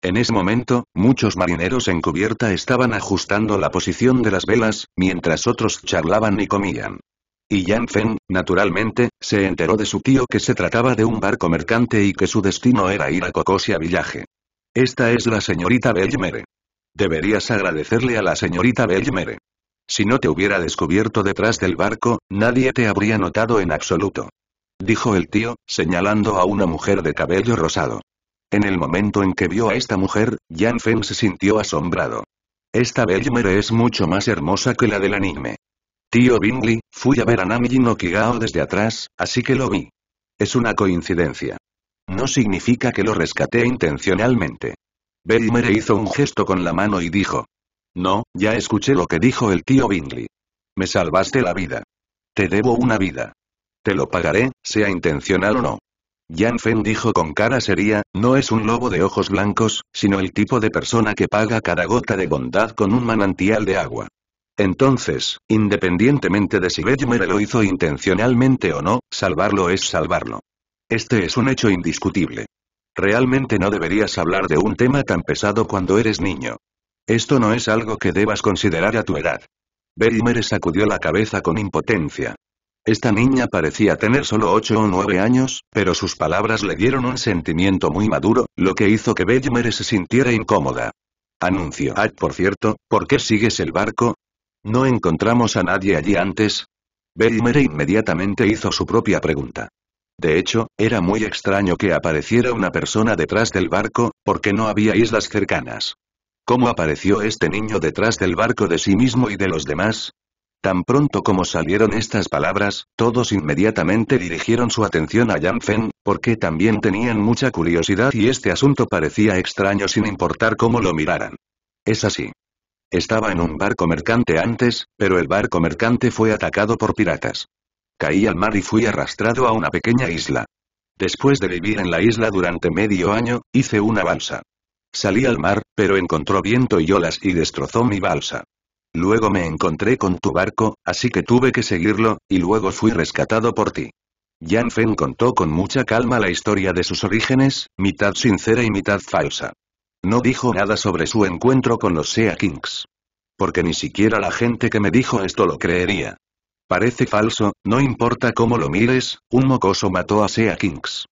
A: En ese momento, muchos marineros en cubierta estaban ajustando la posición de las velas, mientras otros charlaban y comían. Y Yan Feng, naturalmente, se enteró de su tío que se trataba de un barco mercante y que su destino era ir a Cocosia Villaje. Esta es la señorita Bellmere. Deberías agradecerle a la señorita Bellemere. Si no te hubiera descubierto detrás del barco, nadie te habría notado en absoluto. Dijo el tío, señalando a una mujer de cabello rosado. En el momento en que vio a esta mujer, Jan Feng se sintió asombrado. Esta Bellemere es mucho más hermosa que la del anime. Tío Bingley, fui a ver a Namji no Kigao desde atrás, así que lo vi. Es una coincidencia. No significa que lo rescaté intencionalmente. Beimere hizo un gesto con la mano y dijo. No, ya escuché lo que dijo el tío Bingley. Me salvaste la vida. Te debo una vida. Te lo pagaré, sea intencional o no. Jan Fen dijo con cara seria, no es un lobo de ojos blancos, sino el tipo de persona que paga cada gota de bondad con un manantial de agua. Entonces, independientemente de si Bejmere lo hizo intencionalmente o no, salvarlo es salvarlo. Este es un hecho indiscutible. Realmente no deberías hablar de un tema tan pesado cuando eres niño. Esto no es algo que debas considerar a tu edad. Berimer sacudió la cabeza con impotencia. Esta niña parecía tener solo ocho o nueve años, pero sus palabras le dieron un sentimiento muy maduro, lo que hizo que Bellmer se sintiera incómoda. Anuncio. Ah, por cierto, ¿por qué sigues el barco? ¿No encontramos a nadie allí antes? Bellmer inmediatamente hizo su propia pregunta. De hecho, era muy extraño que apareciera una persona detrás del barco, porque no había islas cercanas. ¿Cómo apareció este niño detrás del barco de sí mismo y de los demás? Tan pronto como salieron estas palabras, todos inmediatamente dirigieron su atención a Yang Fen, porque también tenían mucha curiosidad y este asunto parecía extraño sin importar cómo lo miraran. Es así. Estaba en un barco mercante antes, pero el barco mercante fue atacado por piratas. Caí al mar y fui arrastrado a una pequeña isla. Después de vivir en la isla durante medio año, hice una balsa. Salí al mar, pero encontró viento y olas y destrozó mi balsa. Luego me encontré con tu barco, así que tuve que seguirlo, y luego fui rescatado por ti. Yan Fen contó con mucha calma la historia de sus orígenes, mitad sincera y mitad falsa. No dijo nada sobre su encuentro con los Sea Kings. Porque ni siquiera la gente que me dijo esto lo creería. Parece falso, no importa cómo lo mires, un mocoso mató a Sea Kings.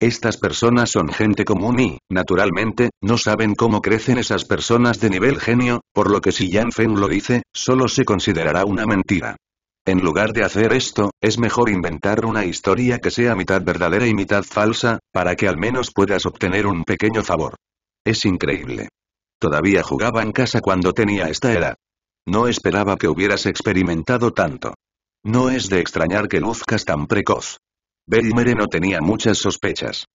A: Estas personas son gente común y, naturalmente, no saben cómo crecen esas personas de nivel genio, por lo que si Jan Feng lo dice, solo se considerará una mentira. En lugar de hacer esto, es mejor inventar una historia que sea mitad verdadera y mitad falsa, para que al menos puedas obtener un pequeño favor. Es increíble. Todavía jugaba en casa cuando tenía esta edad. No esperaba que hubieras experimentado tanto. No es de extrañar que luzcas tan precoz. Berimere no tenía muchas sospechas.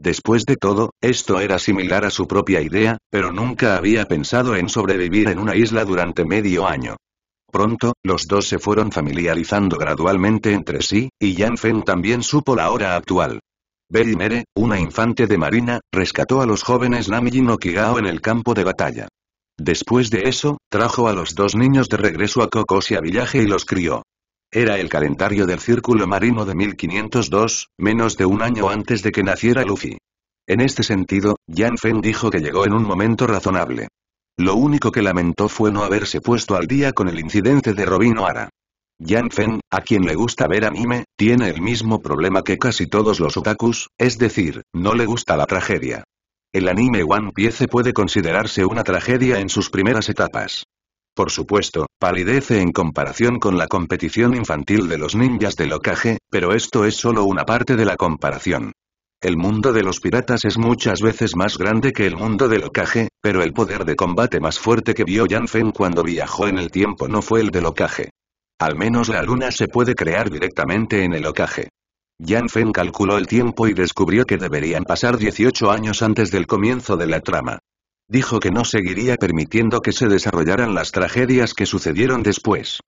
A: Después de todo, esto era similar a su propia idea, pero nunca había pensado en sobrevivir en una isla durante medio año. Pronto, los dos se fueron familiarizando gradualmente entre sí, y Yan también supo la hora actual. Berimere, una infante de marina, rescató a los jóvenes Nami y Nokigao en el campo de batalla. Después de eso, trajo a los dos niños de regreso a Kokosia Villaje y los crió. Era el calendario del Círculo Marino de 1502, menos de un año antes de que naciera Luffy. En este sentido, Jan Feng dijo que llegó en un momento razonable. Lo único que lamentó fue no haberse puesto al día con el incidente de Robin Oara. Yan Feng, a quien le gusta ver anime, tiene el mismo problema que casi todos los otakus, es decir, no le gusta la tragedia. El anime One Piece puede considerarse una tragedia en sus primeras etapas. Por supuesto, palidece en comparación con la competición infantil de los ninjas del Okage, pero esto es solo una parte de la comparación. El mundo de los piratas es muchas veces más grande que el mundo del locaje pero el poder de combate más fuerte que vio Jan Fen cuando viajó en el tiempo no fue el de locaje Al menos la luna se puede crear directamente en el Okage. Yan Fen calculó el tiempo y descubrió que deberían pasar 18 años antes del comienzo de la trama. Dijo que no seguiría permitiendo que se desarrollaran las tragedias que sucedieron después.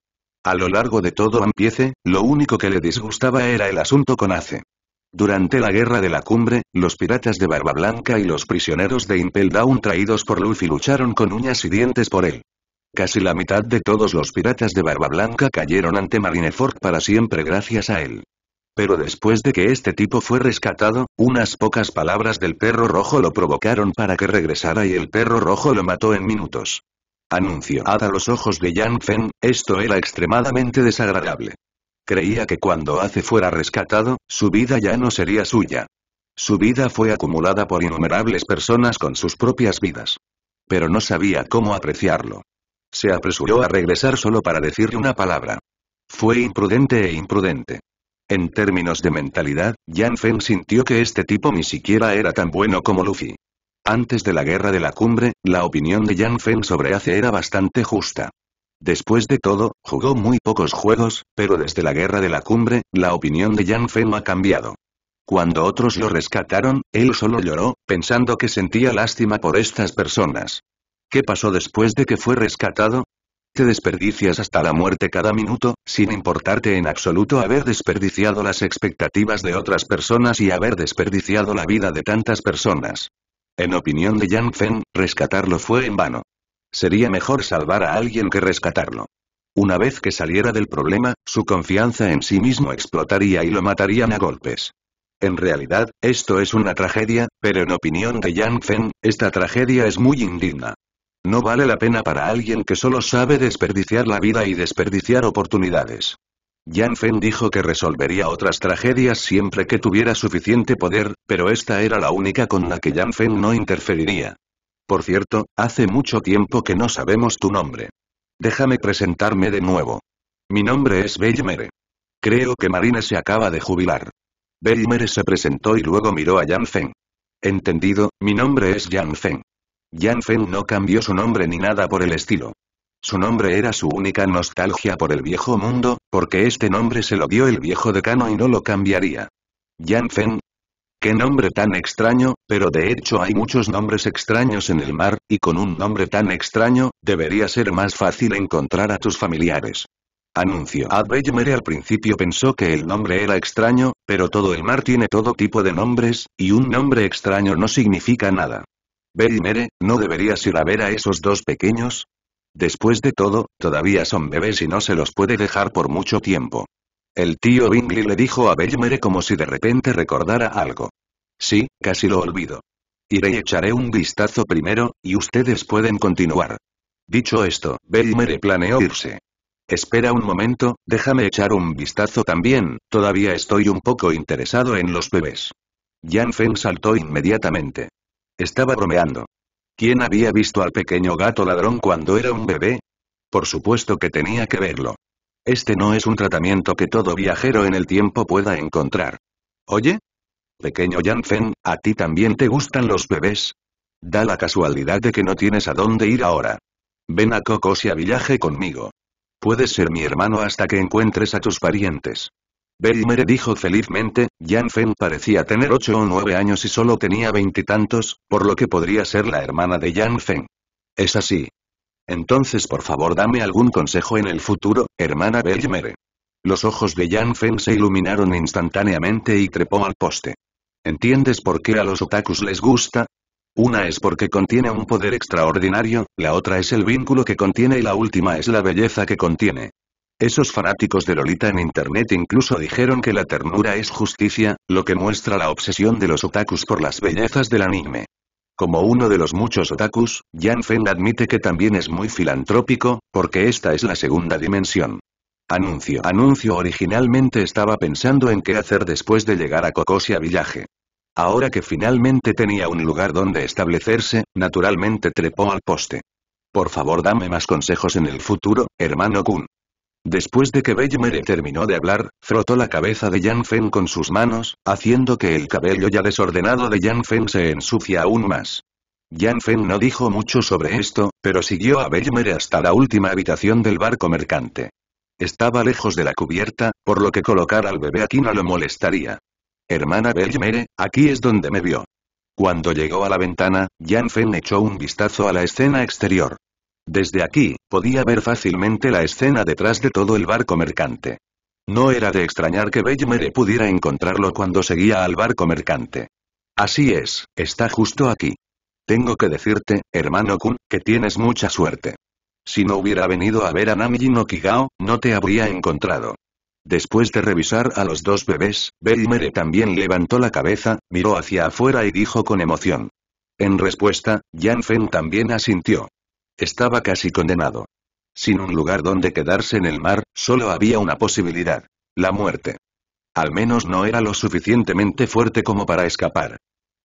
A: A lo largo de todo Ampiece, lo único que le disgustaba era el asunto con Ace. Durante la guerra de la cumbre, los piratas de Barba Blanca y los prisioneros de Impel Down traídos por Luffy lucharon con uñas y dientes por él. Casi la mitad de todos los piratas de Barba Blanca cayeron ante Marineford para siempre gracias a él. Pero después de que este tipo fue rescatado, unas pocas palabras del perro rojo lo provocaron para que regresara y el perro rojo lo mató en minutos. Anuncio a los ojos de Yang Fen, esto era extremadamente desagradable. Creía que cuando Ace fuera rescatado, su vida ya no sería suya. Su vida fue acumulada por innumerables personas con sus propias vidas. Pero no sabía cómo apreciarlo. Se apresuró a regresar solo para decirle una palabra. Fue imprudente e imprudente. En términos de mentalidad, Yan Feng sintió que este tipo ni siquiera era tan bueno como Luffy. Antes de la guerra de la cumbre, la opinión de Yan Feng sobre Ace era bastante justa. Después de todo, jugó muy pocos juegos, pero desde la guerra de la cumbre, la opinión de Yan Feng ha cambiado. Cuando otros lo rescataron, él solo lloró, pensando que sentía lástima por estas personas. ¿Qué pasó después de que fue rescatado? desperdicias hasta la muerte cada minuto, sin importarte en absoluto haber desperdiciado las expectativas de otras personas y haber desperdiciado la vida de tantas personas. En opinión de Yang Fen, rescatarlo fue en vano. Sería mejor salvar a alguien que rescatarlo. Una vez que saliera del problema, su confianza en sí mismo explotaría y lo matarían a golpes. En realidad, esto es una tragedia, pero en opinión de Yang Fen, esta tragedia es muy indigna. No vale la pena para alguien que solo sabe desperdiciar la vida y desperdiciar oportunidades. Yan Feng dijo que resolvería otras tragedias siempre que tuviera suficiente poder, pero esta era la única con la que Yan Feng no interferiría. Por cierto, hace mucho tiempo que no sabemos tu nombre. Déjame presentarme de nuevo. Mi nombre es Belmere. Creo que Marine se acaba de jubilar. Belmere se presentó y luego miró a Yan Feng. Entendido, mi nombre es Yan Feng. Yan Feng no cambió su nombre ni nada por el estilo. Su nombre era su única nostalgia por el viejo mundo, porque este nombre se lo dio el viejo decano y no lo cambiaría. Yan Fen. Qué nombre tan extraño, pero de hecho hay muchos nombres extraños en el mar, y con un nombre tan extraño, debería ser más fácil encontrar a tus familiares. Anuncio. Adbellemere al principio pensó que el nombre era extraño, pero todo el mar tiene todo tipo de nombres, y un nombre extraño no significa nada. ¿no deberías ir a ver a esos dos pequeños? Después de todo, todavía son bebés y no se los puede dejar por mucho tiempo. El tío Bingley le dijo a Belmere como si de repente recordara algo. Sí, casi lo olvido. Iré y echaré un vistazo primero, y ustedes pueden continuar. Dicho esto, Belmere planeó irse. Espera un momento, déjame echar un vistazo también, todavía estoy un poco interesado en los bebés. Jan Feng saltó inmediatamente. Estaba bromeando. ¿Quién había visto al pequeño gato ladrón cuando era un bebé? Por supuesto que tenía que verlo. Este no es un tratamiento que todo viajero en el tiempo pueda encontrar. ¿Oye? Pequeño Yanfen, ¿a ti también te gustan los bebés? Da la casualidad de que no tienes a dónde ir ahora. Ven a Cocosia Villaje conmigo. Puedes ser mi hermano hasta que encuentres a tus parientes. Belmer dijo felizmente, Yan Feng parecía tener ocho o nueve años y solo tenía veintitantos, por lo que podría ser la hermana de Yan Feng. Es así. Entonces por favor dame algún consejo en el futuro, hermana Belmer. Los ojos de Yan Feng se iluminaron instantáneamente y trepó al poste. ¿Entiendes por qué a los otakus les gusta? Una es porque contiene un poder extraordinario, la otra es el vínculo que contiene y la última es la belleza que contiene. Esos fanáticos de Lolita en internet incluso dijeron que la ternura es justicia, lo que muestra la obsesión de los otakus por las bellezas del anime. Como uno de los muchos otakus, Jan Feng admite que también es muy filantrópico, porque esta es la segunda dimensión. Anuncio. Anuncio originalmente estaba pensando en qué hacer después de llegar a Kokosia Villaje. Ahora que finalmente tenía un lugar donde establecerse, naturalmente trepó al poste. Por favor dame más consejos en el futuro, hermano Kun. Después de que Bellemere terminó de hablar, frotó la cabeza de Yan Fen con sus manos, haciendo que el cabello ya desordenado de Yan Fen se ensucia aún más. Jan Fen no dijo mucho sobre esto, pero siguió a Bellemere hasta la última habitación del barco mercante. Estaba lejos de la cubierta, por lo que colocar al bebé aquí no lo molestaría. Hermana Bellemere, aquí es donde me vio. Cuando llegó a la ventana, Jan Fen echó un vistazo a la escena exterior. Desde aquí, Podía ver fácilmente la escena detrás de todo el barco mercante. No era de extrañar que Bellmere pudiera encontrarlo cuando seguía al barco mercante. Así es, está justo aquí. Tengo que decirte, hermano Kun, que tienes mucha suerte. Si no hubiera venido a ver a Namji no Kigao, no te habría encontrado. Después de revisar a los dos bebés, Bellmere también levantó la cabeza, miró hacia afuera y dijo con emoción. En respuesta, Yan también asintió. Estaba casi condenado. Sin un lugar donde quedarse en el mar, solo había una posibilidad. La muerte. Al menos no era lo suficientemente fuerte como para escapar.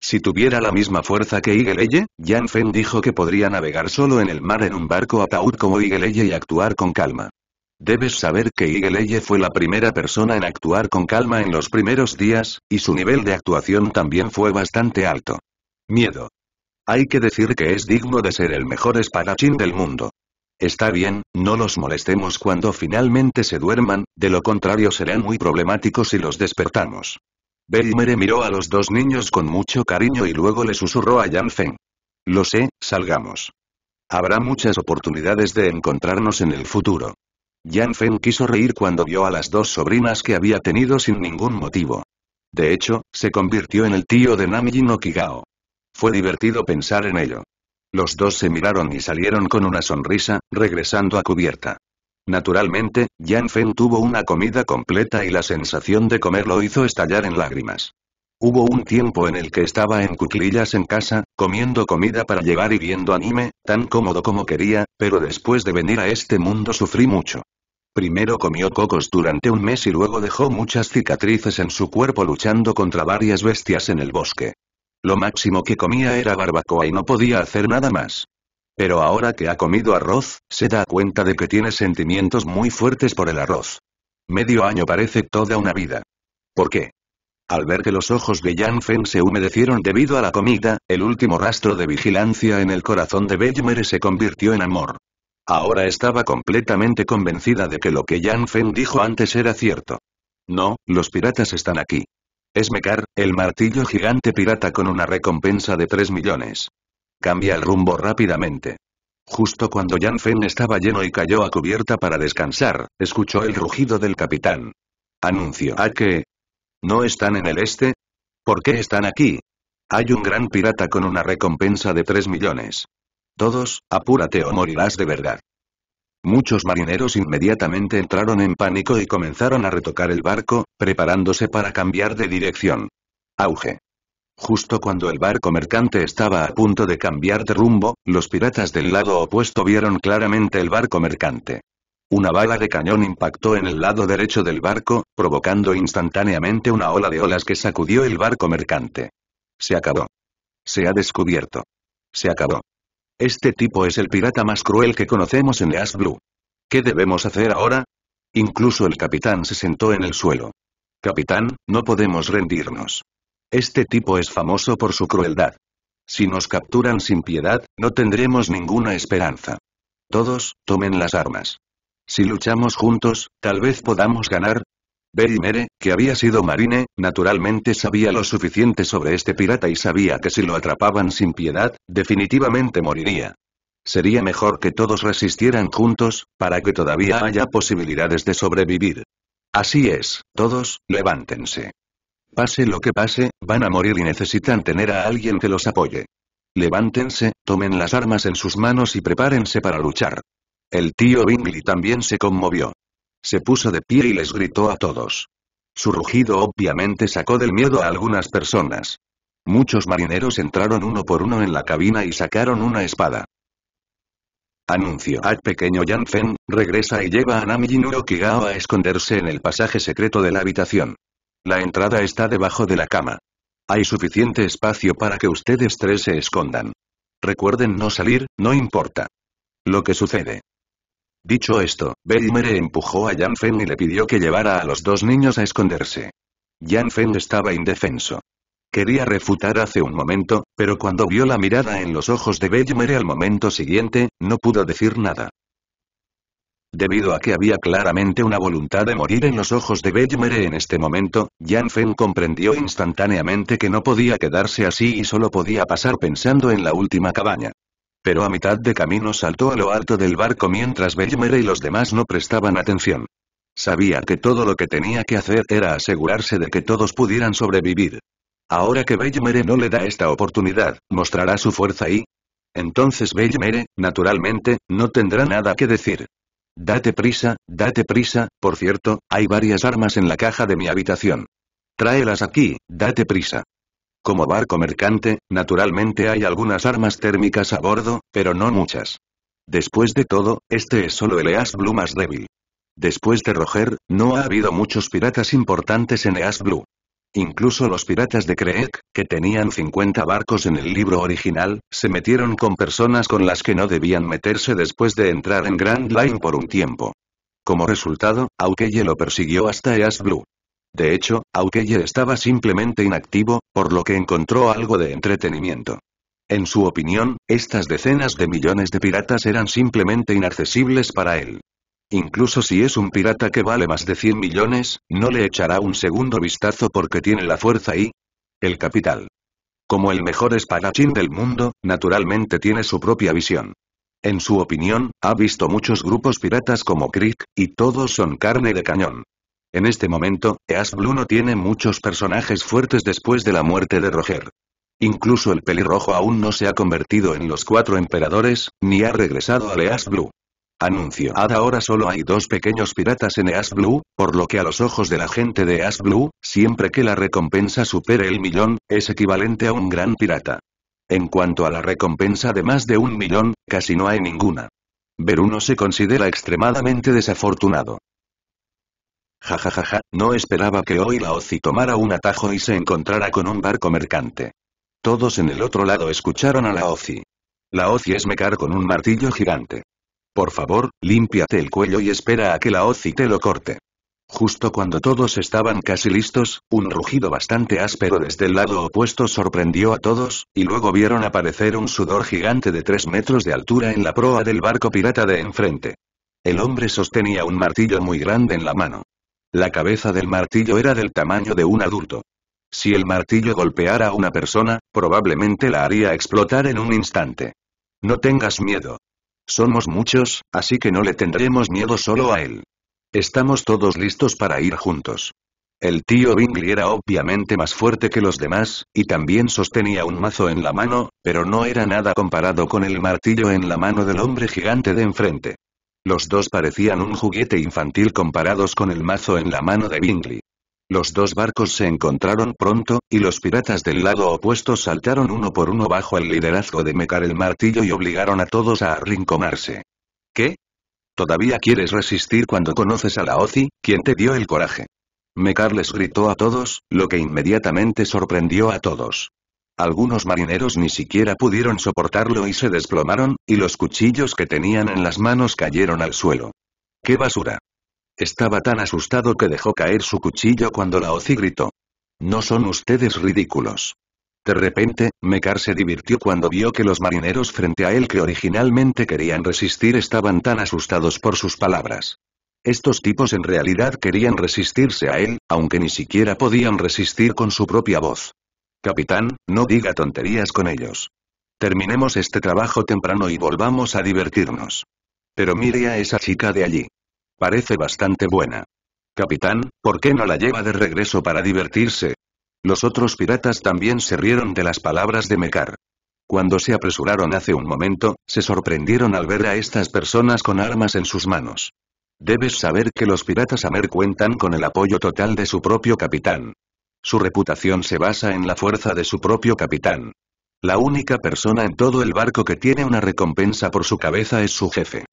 A: Si tuviera la misma fuerza que Igeleye, Jan Fen dijo que podría navegar solo en el mar en un barco ataúd como Igeleye y actuar con calma. Debes saber que Igeleye fue la primera persona en actuar con calma en los primeros días, y su nivel de actuación también fue bastante alto. Miedo, hay que decir que es digno de ser el mejor espadachín del mundo. Está bien, no los molestemos cuando finalmente se duerman, de lo contrario serán muy problemáticos si los despertamos. Berimere miró a los dos niños con mucho cariño y luego le susurró a Yan Feng. Lo sé, salgamos. Habrá muchas oportunidades de encontrarnos en el futuro. Yan Feng quiso reír cuando vio a las dos sobrinas que había tenido sin ningún motivo. De hecho, se convirtió en el tío de Namji no Kigao. Fue divertido pensar en ello. Los dos se miraron y salieron con una sonrisa, regresando a cubierta. Naturalmente, Jan Fen tuvo una comida completa y la sensación de comer lo hizo estallar en lágrimas. Hubo un tiempo en el que estaba en cuclillas en casa, comiendo comida para llevar y viendo anime, tan cómodo como quería, pero después de venir a este mundo sufrí mucho. Primero comió cocos durante un mes y luego dejó muchas cicatrices en su cuerpo luchando contra varias bestias en el bosque. Lo máximo que comía era barbacoa y no podía hacer nada más. Pero ahora que ha comido arroz, se da cuenta de que tiene sentimientos muy fuertes por el arroz. Medio año parece toda una vida. ¿Por qué? Al ver que los ojos de Jan Feng se humedecieron debido a la comida, el último rastro de vigilancia en el corazón de Bellemere se convirtió en amor. Ahora estaba completamente convencida de que lo que Jan Fen dijo antes era cierto. No, los piratas están aquí. Esmecar, el martillo gigante pirata con una recompensa de 3 millones. Cambia el rumbo rápidamente. Justo cuando Yan estaba lleno y cayó a cubierta para descansar, escuchó el rugido del capitán. Anuncio a que... ¿No están en el este? ¿Por qué están aquí? Hay un gran pirata con una recompensa de 3 millones. Todos, apúrate o morirás de verdad. Muchos marineros inmediatamente entraron en pánico y comenzaron a retocar el barco, preparándose para cambiar de dirección. Auge. Justo cuando el barco mercante estaba a punto de cambiar de rumbo, los piratas del lado opuesto vieron claramente el barco mercante. Una bala de cañón impactó en el lado derecho del barco, provocando instantáneamente una ola de olas que sacudió el barco mercante. Se acabó. Se ha descubierto. Se acabó. Este tipo es el pirata más cruel que conocemos en As Blue. ¿Qué debemos hacer ahora? Incluso el capitán se sentó en el suelo. Capitán, no podemos rendirnos. Este tipo es famoso por su crueldad. Si nos capturan sin piedad, no tendremos ninguna esperanza. Todos, tomen las armas. Si luchamos juntos, tal vez podamos ganar, Bey que había sido marine, naturalmente sabía lo suficiente sobre este pirata y sabía que si lo atrapaban sin piedad, definitivamente moriría. Sería mejor que todos resistieran juntos, para que todavía haya posibilidades de sobrevivir. Así es, todos, levántense. Pase lo que pase, van a morir y necesitan tener a alguien que los apoye. Levántense, tomen las armas en sus manos y prepárense para luchar. El tío Bingley también se conmovió. Se puso de pie y les gritó a todos. Su rugido obviamente sacó del miedo a algunas personas. Muchos marineros entraron uno por uno en la cabina y sacaron una espada. Anuncio. Al pequeño Yan regresa y lleva a Nami Kigao a esconderse en el pasaje secreto de la habitación. La entrada está debajo de la cama. Hay suficiente espacio para que ustedes tres se escondan. Recuerden no salir, no importa. Lo que sucede. Dicho esto, Belmere empujó a Yan Fen y le pidió que llevara a los dos niños a esconderse. Yan estaba indefenso. Quería refutar hace un momento, pero cuando vio la mirada en los ojos de Belmere al momento siguiente, no pudo decir nada. Debido a que había claramente una voluntad de morir en los ojos de Belmere en este momento, Yan Fen comprendió instantáneamente que no podía quedarse así y solo podía pasar pensando en la última cabaña. Pero a mitad de camino saltó a lo alto del barco mientras Bellmere y los demás no prestaban atención. Sabía que todo lo que tenía que hacer era asegurarse de que todos pudieran sobrevivir. Ahora que Bellemere no le da esta oportunidad, mostrará su fuerza y... Entonces Bellemere, naturalmente, no tendrá nada que decir. Date prisa, date prisa, por cierto, hay varias armas en la caja de mi habitación. Tráelas aquí, date prisa. Como barco mercante, naturalmente hay algunas armas térmicas a bordo, pero no muchas. Después de todo, este es solo el Eas Blue más débil. Después de Roger, no ha habido muchos piratas importantes en Eas Blue. Incluso los piratas de Creek, que tenían 50 barcos en el libro original, se metieron con personas con las que no debían meterse después de entrar en Grand Line por un tiempo. Como resultado, Aukeye lo persiguió hasta Eas Blue. De hecho, Aukeye estaba simplemente inactivo, por lo que encontró algo de entretenimiento. En su opinión, estas decenas de millones de piratas eran simplemente inaccesibles para él. Incluso si es un pirata que vale más de 100 millones, no le echará un segundo vistazo porque tiene la fuerza y el capital. Como el mejor espadachín del mundo, naturalmente tiene su propia visión. En su opinión, ha visto muchos grupos piratas como Crick, y todos son carne de cañón. En este momento, Eas Blue no tiene muchos personajes fuertes después de la muerte de Roger. Incluso el pelirrojo aún no se ha convertido en los cuatro emperadores, ni ha regresado a Eas Blue. Anuncio. ahora solo hay dos pequeños piratas en Eas Blue, por lo que a los ojos de la gente de Eas Blue, siempre que la recompensa supere el millón, es equivalente a un gran pirata. En cuanto a la recompensa de más de un millón, casi no hay ninguna. Veruno se considera extremadamente desafortunado. Jajajaja, no esperaba que hoy la Ozi tomara un atajo y se encontrara con un barco mercante. Todos en el otro lado escucharon a la Ozi. La Ozi es mecar con un martillo gigante. Por favor, límpiate el cuello y espera a que la Ozi te lo corte. Justo cuando todos estaban casi listos, un rugido bastante áspero desde el lado opuesto sorprendió a todos, y luego vieron aparecer un sudor gigante de 3 metros de altura en la proa del barco pirata de enfrente. El hombre sostenía un martillo muy grande en la mano. La cabeza del martillo era del tamaño de un adulto. Si el martillo golpeara a una persona, probablemente la haría explotar en un instante. No tengas miedo. Somos muchos, así que no le tendremos miedo solo a él. Estamos todos listos para ir juntos. El tío Bingley era obviamente más fuerte que los demás, y también sostenía un mazo en la mano, pero no era nada comparado con el martillo en la mano del hombre gigante de enfrente. Los dos parecían un juguete infantil comparados con el mazo en la mano de Bingley. Los dos barcos se encontraron pronto, y los piratas del lado opuesto saltaron uno por uno bajo el liderazgo de Mecar el martillo y obligaron a todos a arrinconarse. ¿Qué? ¿Todavía quieres resistir cuando conoces a la Ozi, quien te dio el coraje? Mecar les gritó a todos, lo que inmediatamente sorprendió a todos. Algunos marineros ni siquiera pudieron soportarlo y se desplomaron, y los cuchillos que tenían en las manos cayeron al suelo. ¡Qué basura! Estaba tan asustado que dejó caer su cuchillo cuando la oci gritó. No son ustedes ridículos. De repente, Mekar se divirtió cuando vio que los marineros frente a él que originalmente querían resistir estaban tan asustados por sus palabras. Estos tipos en realidad querían resistirse a él, aunque ni siquiera podían resistir con su propia voz. Capitán, no diga tonterías con ellos. Terminemos este trabajo temprano y volvamos a divertirnos. Pero mire a esa chica de allí. Parece bastante buena. Capitán, ¿por qué no la lleva de regreso para divertirse? Los otros piratas también se rieron de las palabras de Mekar. Cuando se apresuraron hace un momento, se sorprendieron al ver a estas personas con armas en sus manos. Debes saber que los piratas Amer cuentan con el apoyo total de su propio capitán. Su reputación se basa en la fuerza de su propio capitán. La única persona en todo el barco que tiene una recompensa por su cabeza es su jefe.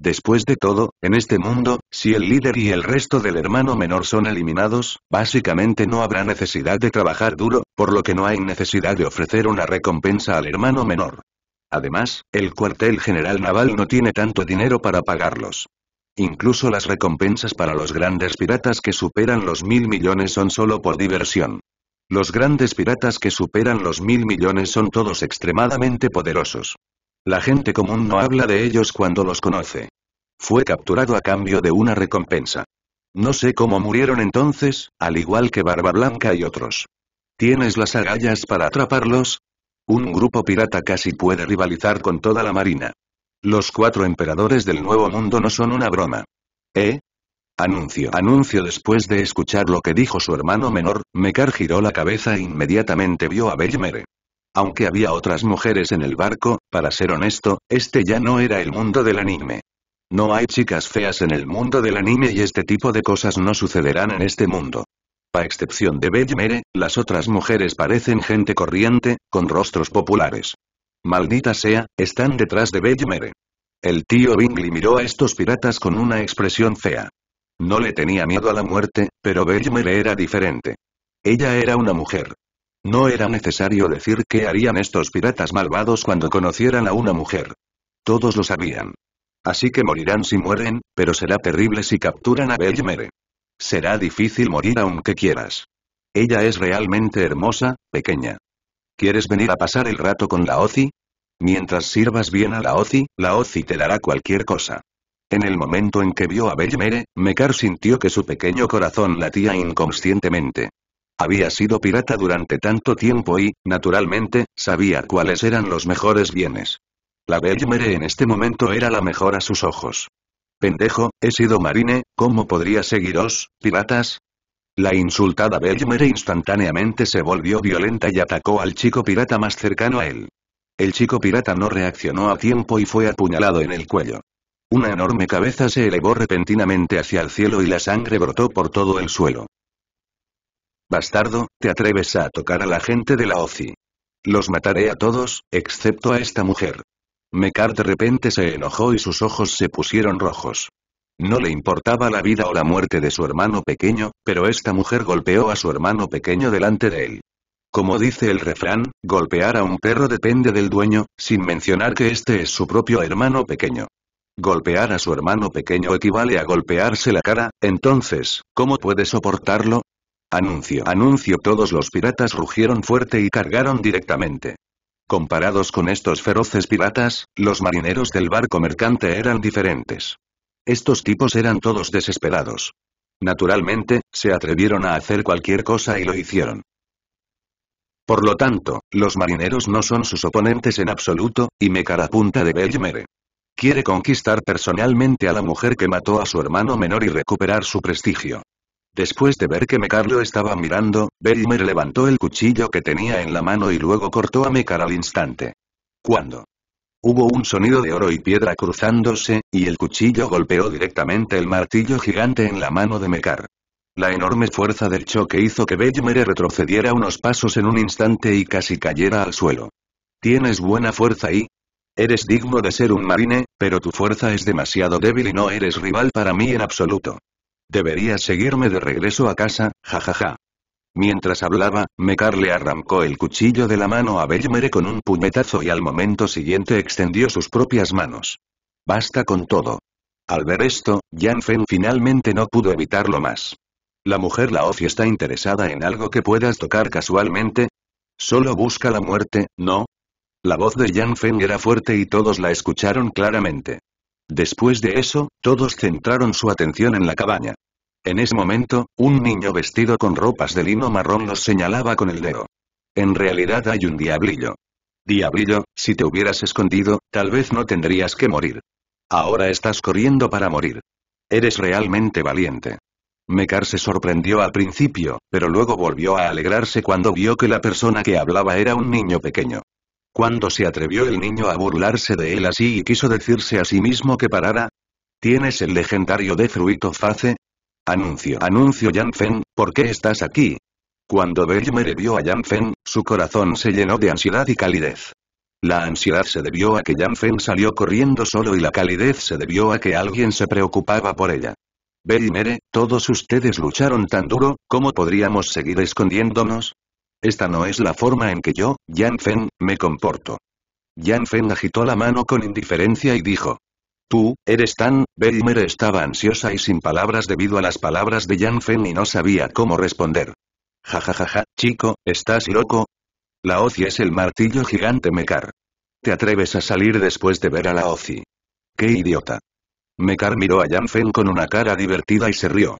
A: Después de todo, en este mundo, si el líder y el resto del hermano menor son eliminados, básicamente no habrá necesidad de trabajar duro, por lo que no hay necesidad de ofrecer una recompensa al hermano menor. Además, el cuartel general naval no tiene tanto dinero para pagarlos. Incluso las recompensas para los grandes piratas que superan los mil millones son solo por diversión. Los grandes piratas que superan los mil millones son todos extremadamente poderosos. La gente común no habla de ellos cuando los conoce. Fue capturado a cambio de una recompensa. No sé cómo murieron entonces, al igual que Barba Blanca y otros. ¿Tienes las agallas para atraparlos? Un grupo pirata casi puede rivalizar con toda la marina. Los cuatro emperadores del Nuevo Mundo no son una broma. ¿Eh? Anuncio. Anuncio después de escuchar lo que dijo su hermano menor, Mekar giró la cabeza e inmediatamente vio a Bellmere. Aunque había otras mujeres en el barco, para ser honesto, este ya no era el mundo del anime. No hay chicas feas en el mundo del anime y este tipo de cosas no sucederán en este mundo. A excepción de Bellmere. las otras mujeres parecen gente corriente, con rostros populares. Maldita sea, están detrás de Bellemere. El tío Bingley miró a estos piratas con una expresión fea. No le tenía miedo a la muerte, pero Bellemere era diferente. Ella era una mujer. No era necesario decir qué harían estos piratas malvados cuando conocieran a una mujer. Todos lo sabían. Así que morirán si mueren, pero será terrible si capturan a Bellemere. Será difícil morir aunque quieras. Ella es realmente hermosa, pequeña. ¿Quieres venir a pasar el rato con la Ozi? Mientras sirvas bien a la Ozi, la Ozi te dará cualquier cosa. En el momento en que vio a Bellmere, Mekar sintió que su pequeño corazón latía inconscientemente. Había sido pirata durante tanto tiempo y, naturalmente, sabía cuáles eran los mejores bienes. La Bellemere en este momento era la mejor a sus ojos. Pendejo, he sido marine, ¿cómo podría seguiros, piratas? La insultada Bellmere instantáneamente se volvió violenta y atacó al chico pirata más cercano a él. El chico pirata no reaccionó a tiempo y fue apuñalado en el cuello. Una enorme cabeza se elevó repentinamente hacia el cielo y la sangre brotó por todo el suelo. Bastardo, te atreves a tocar a la gente de la OCI. Los mataré a todos, excepto a esta mujer. Mekar de repente se enojó y sus ojos se pusieron rojos. No le importaba la vida o la muerte de su hermano pequeño, pero esta mujer golpeó a su hermano pequeño delante de él. Como dice el refrán, golpear a un perro depende del dueño, sin mencionar que este es su propio hermano pequeño. Golpear a su hermano pequeño equivale a golpearse la cara, entonces, ¿cómo puede soportarlo? Anuncio, anuncio, todos los piratas rugieron fuerte y cargaron directamente. Comparados con estos feroces piratas, los marineros del barco mercante eran diferentes. Estos tipos eran todos desesperados. Naturalmente, se atrevieron a hacer cualquier cosa y lo hicieron. Por lo tanto, los marineros no son sus oponentes en absoluto, y me apunta de Bellmere Quiere conquistar personalmente a la mujer que mató a su hermano menor y recuperar su prestigio. Después de ver que Mecar lo estaba mirando, Bellimer levantó el cuchillo que tenía en la mano y luego cortó a Mecar al instante. ¿Cuándo? Hubo un sonido de oro y piedra cruzándose, y el cuchillo golpeó directamente el martillo gigante en la mano de Mekar. La enorme fuerza del choque hizo que Bellemere retrocediera unos pasos en un instante y casi cayera al suelo. Tienes buena fuerza y... Eres digno de ser un marine, pero tu fuerza es demasiado débil y no eres rival para mí en absoluto. Deberías seguirme de regreso a casa, jajaja. Ja, ja. Mientras hablaba, Mekar le arrancó el cuchillo de la mano a Bellmere con un puñetazo y al momento siguiente extendió sus propias manos. Basta con todo. Al ver esto, Yan Fen finalmente no pudo evitarlo más. ¿La mujer Laofi está interesada en algo que puedas tocar casualmente? Solo busca la muerte, ¿no? La voz de Jan Feng era fuerte y todos la escucharon claramente. Después de eso, todos centraron su atención en la cabaña. En ese momento, un niño vestido con ropas de lino marrón los señalaba con el dedo. En realidad hay un diablillo. Diablillo, si te hubieras escondido, tal vez no tendrías que morir. Ahora estás corriendo para morir. Eres realmente valiente. Mekar se sorprendió al principio, pero luego volvió a alegrarse cuando vio que la persona que hablaba era un niño pequeño. Cuando se atrevió el niño a burlarse de él así y quiso decirse a sí mismo que parara? ¿Tienes el legendario de Fruito Face? Anuncio, anuncio Yan Fen, ¿por qué estás aquí? Cuando Mere vio a Yan Fen, su corazón se llenó de ansiedad y calidez. La ansiedad se debió a que Yan Fen salió corriendo solo y la calidez se debió a que alguien se preocupaba por ella. Mere, todos ustedes lucharon tan duro, ¿cómo podríamos seguir escondiéndonos? Esta no es la forma en que yo, Yan Fen, me comporto. Yan Fen agitó la mano con indiferencia y dijo, Tú, eres tan... Belmer estaba ansiosa y sin palabras debido a las palabras de Yan Feng y no sabía cómo responder. Ja ja ja ja, chico, ¿estás loco? La OCI es el martillo gigante Mekar. ¿Te atreves a salir después de ver a la OCI? ¡Qué idiota! Mekar miró a Yan Fen con una cara divertida y se rió.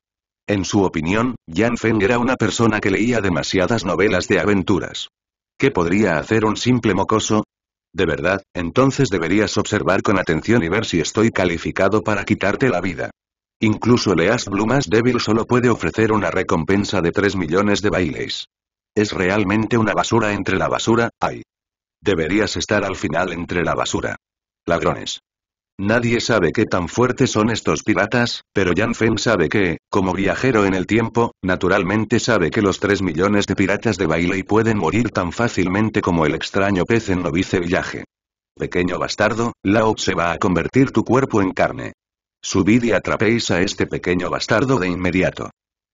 A: En su opinión, Yan Feng era una persona que leía demasiadas novelas de aventuras. ¿Qué podría hacer un simple mocoso? De verdad, entonces deberías observar con atención y ver si estoy calificado para quitarte la vida. Incluso Leas Blue más débil solo puede ofrecer una recompensa de 3 millones de bailes. Es realmente una basura entre la basura, ay. Deberías estar al final entre la basura. Ladrones. Nadie sabe qué tan fuertes son estos piratas, pero Yan Feng sabe que, como viajero en el tiempo, naturalmente sabe que los tres millones de piratas de baile pueden morir tan fácilmente como el extraño pez en Novice villaje. Pequeño bastardo, Lao se va a convertir tu cuerpo en carne. Subid y atrapéis a este pequeño bastardo de inmediato.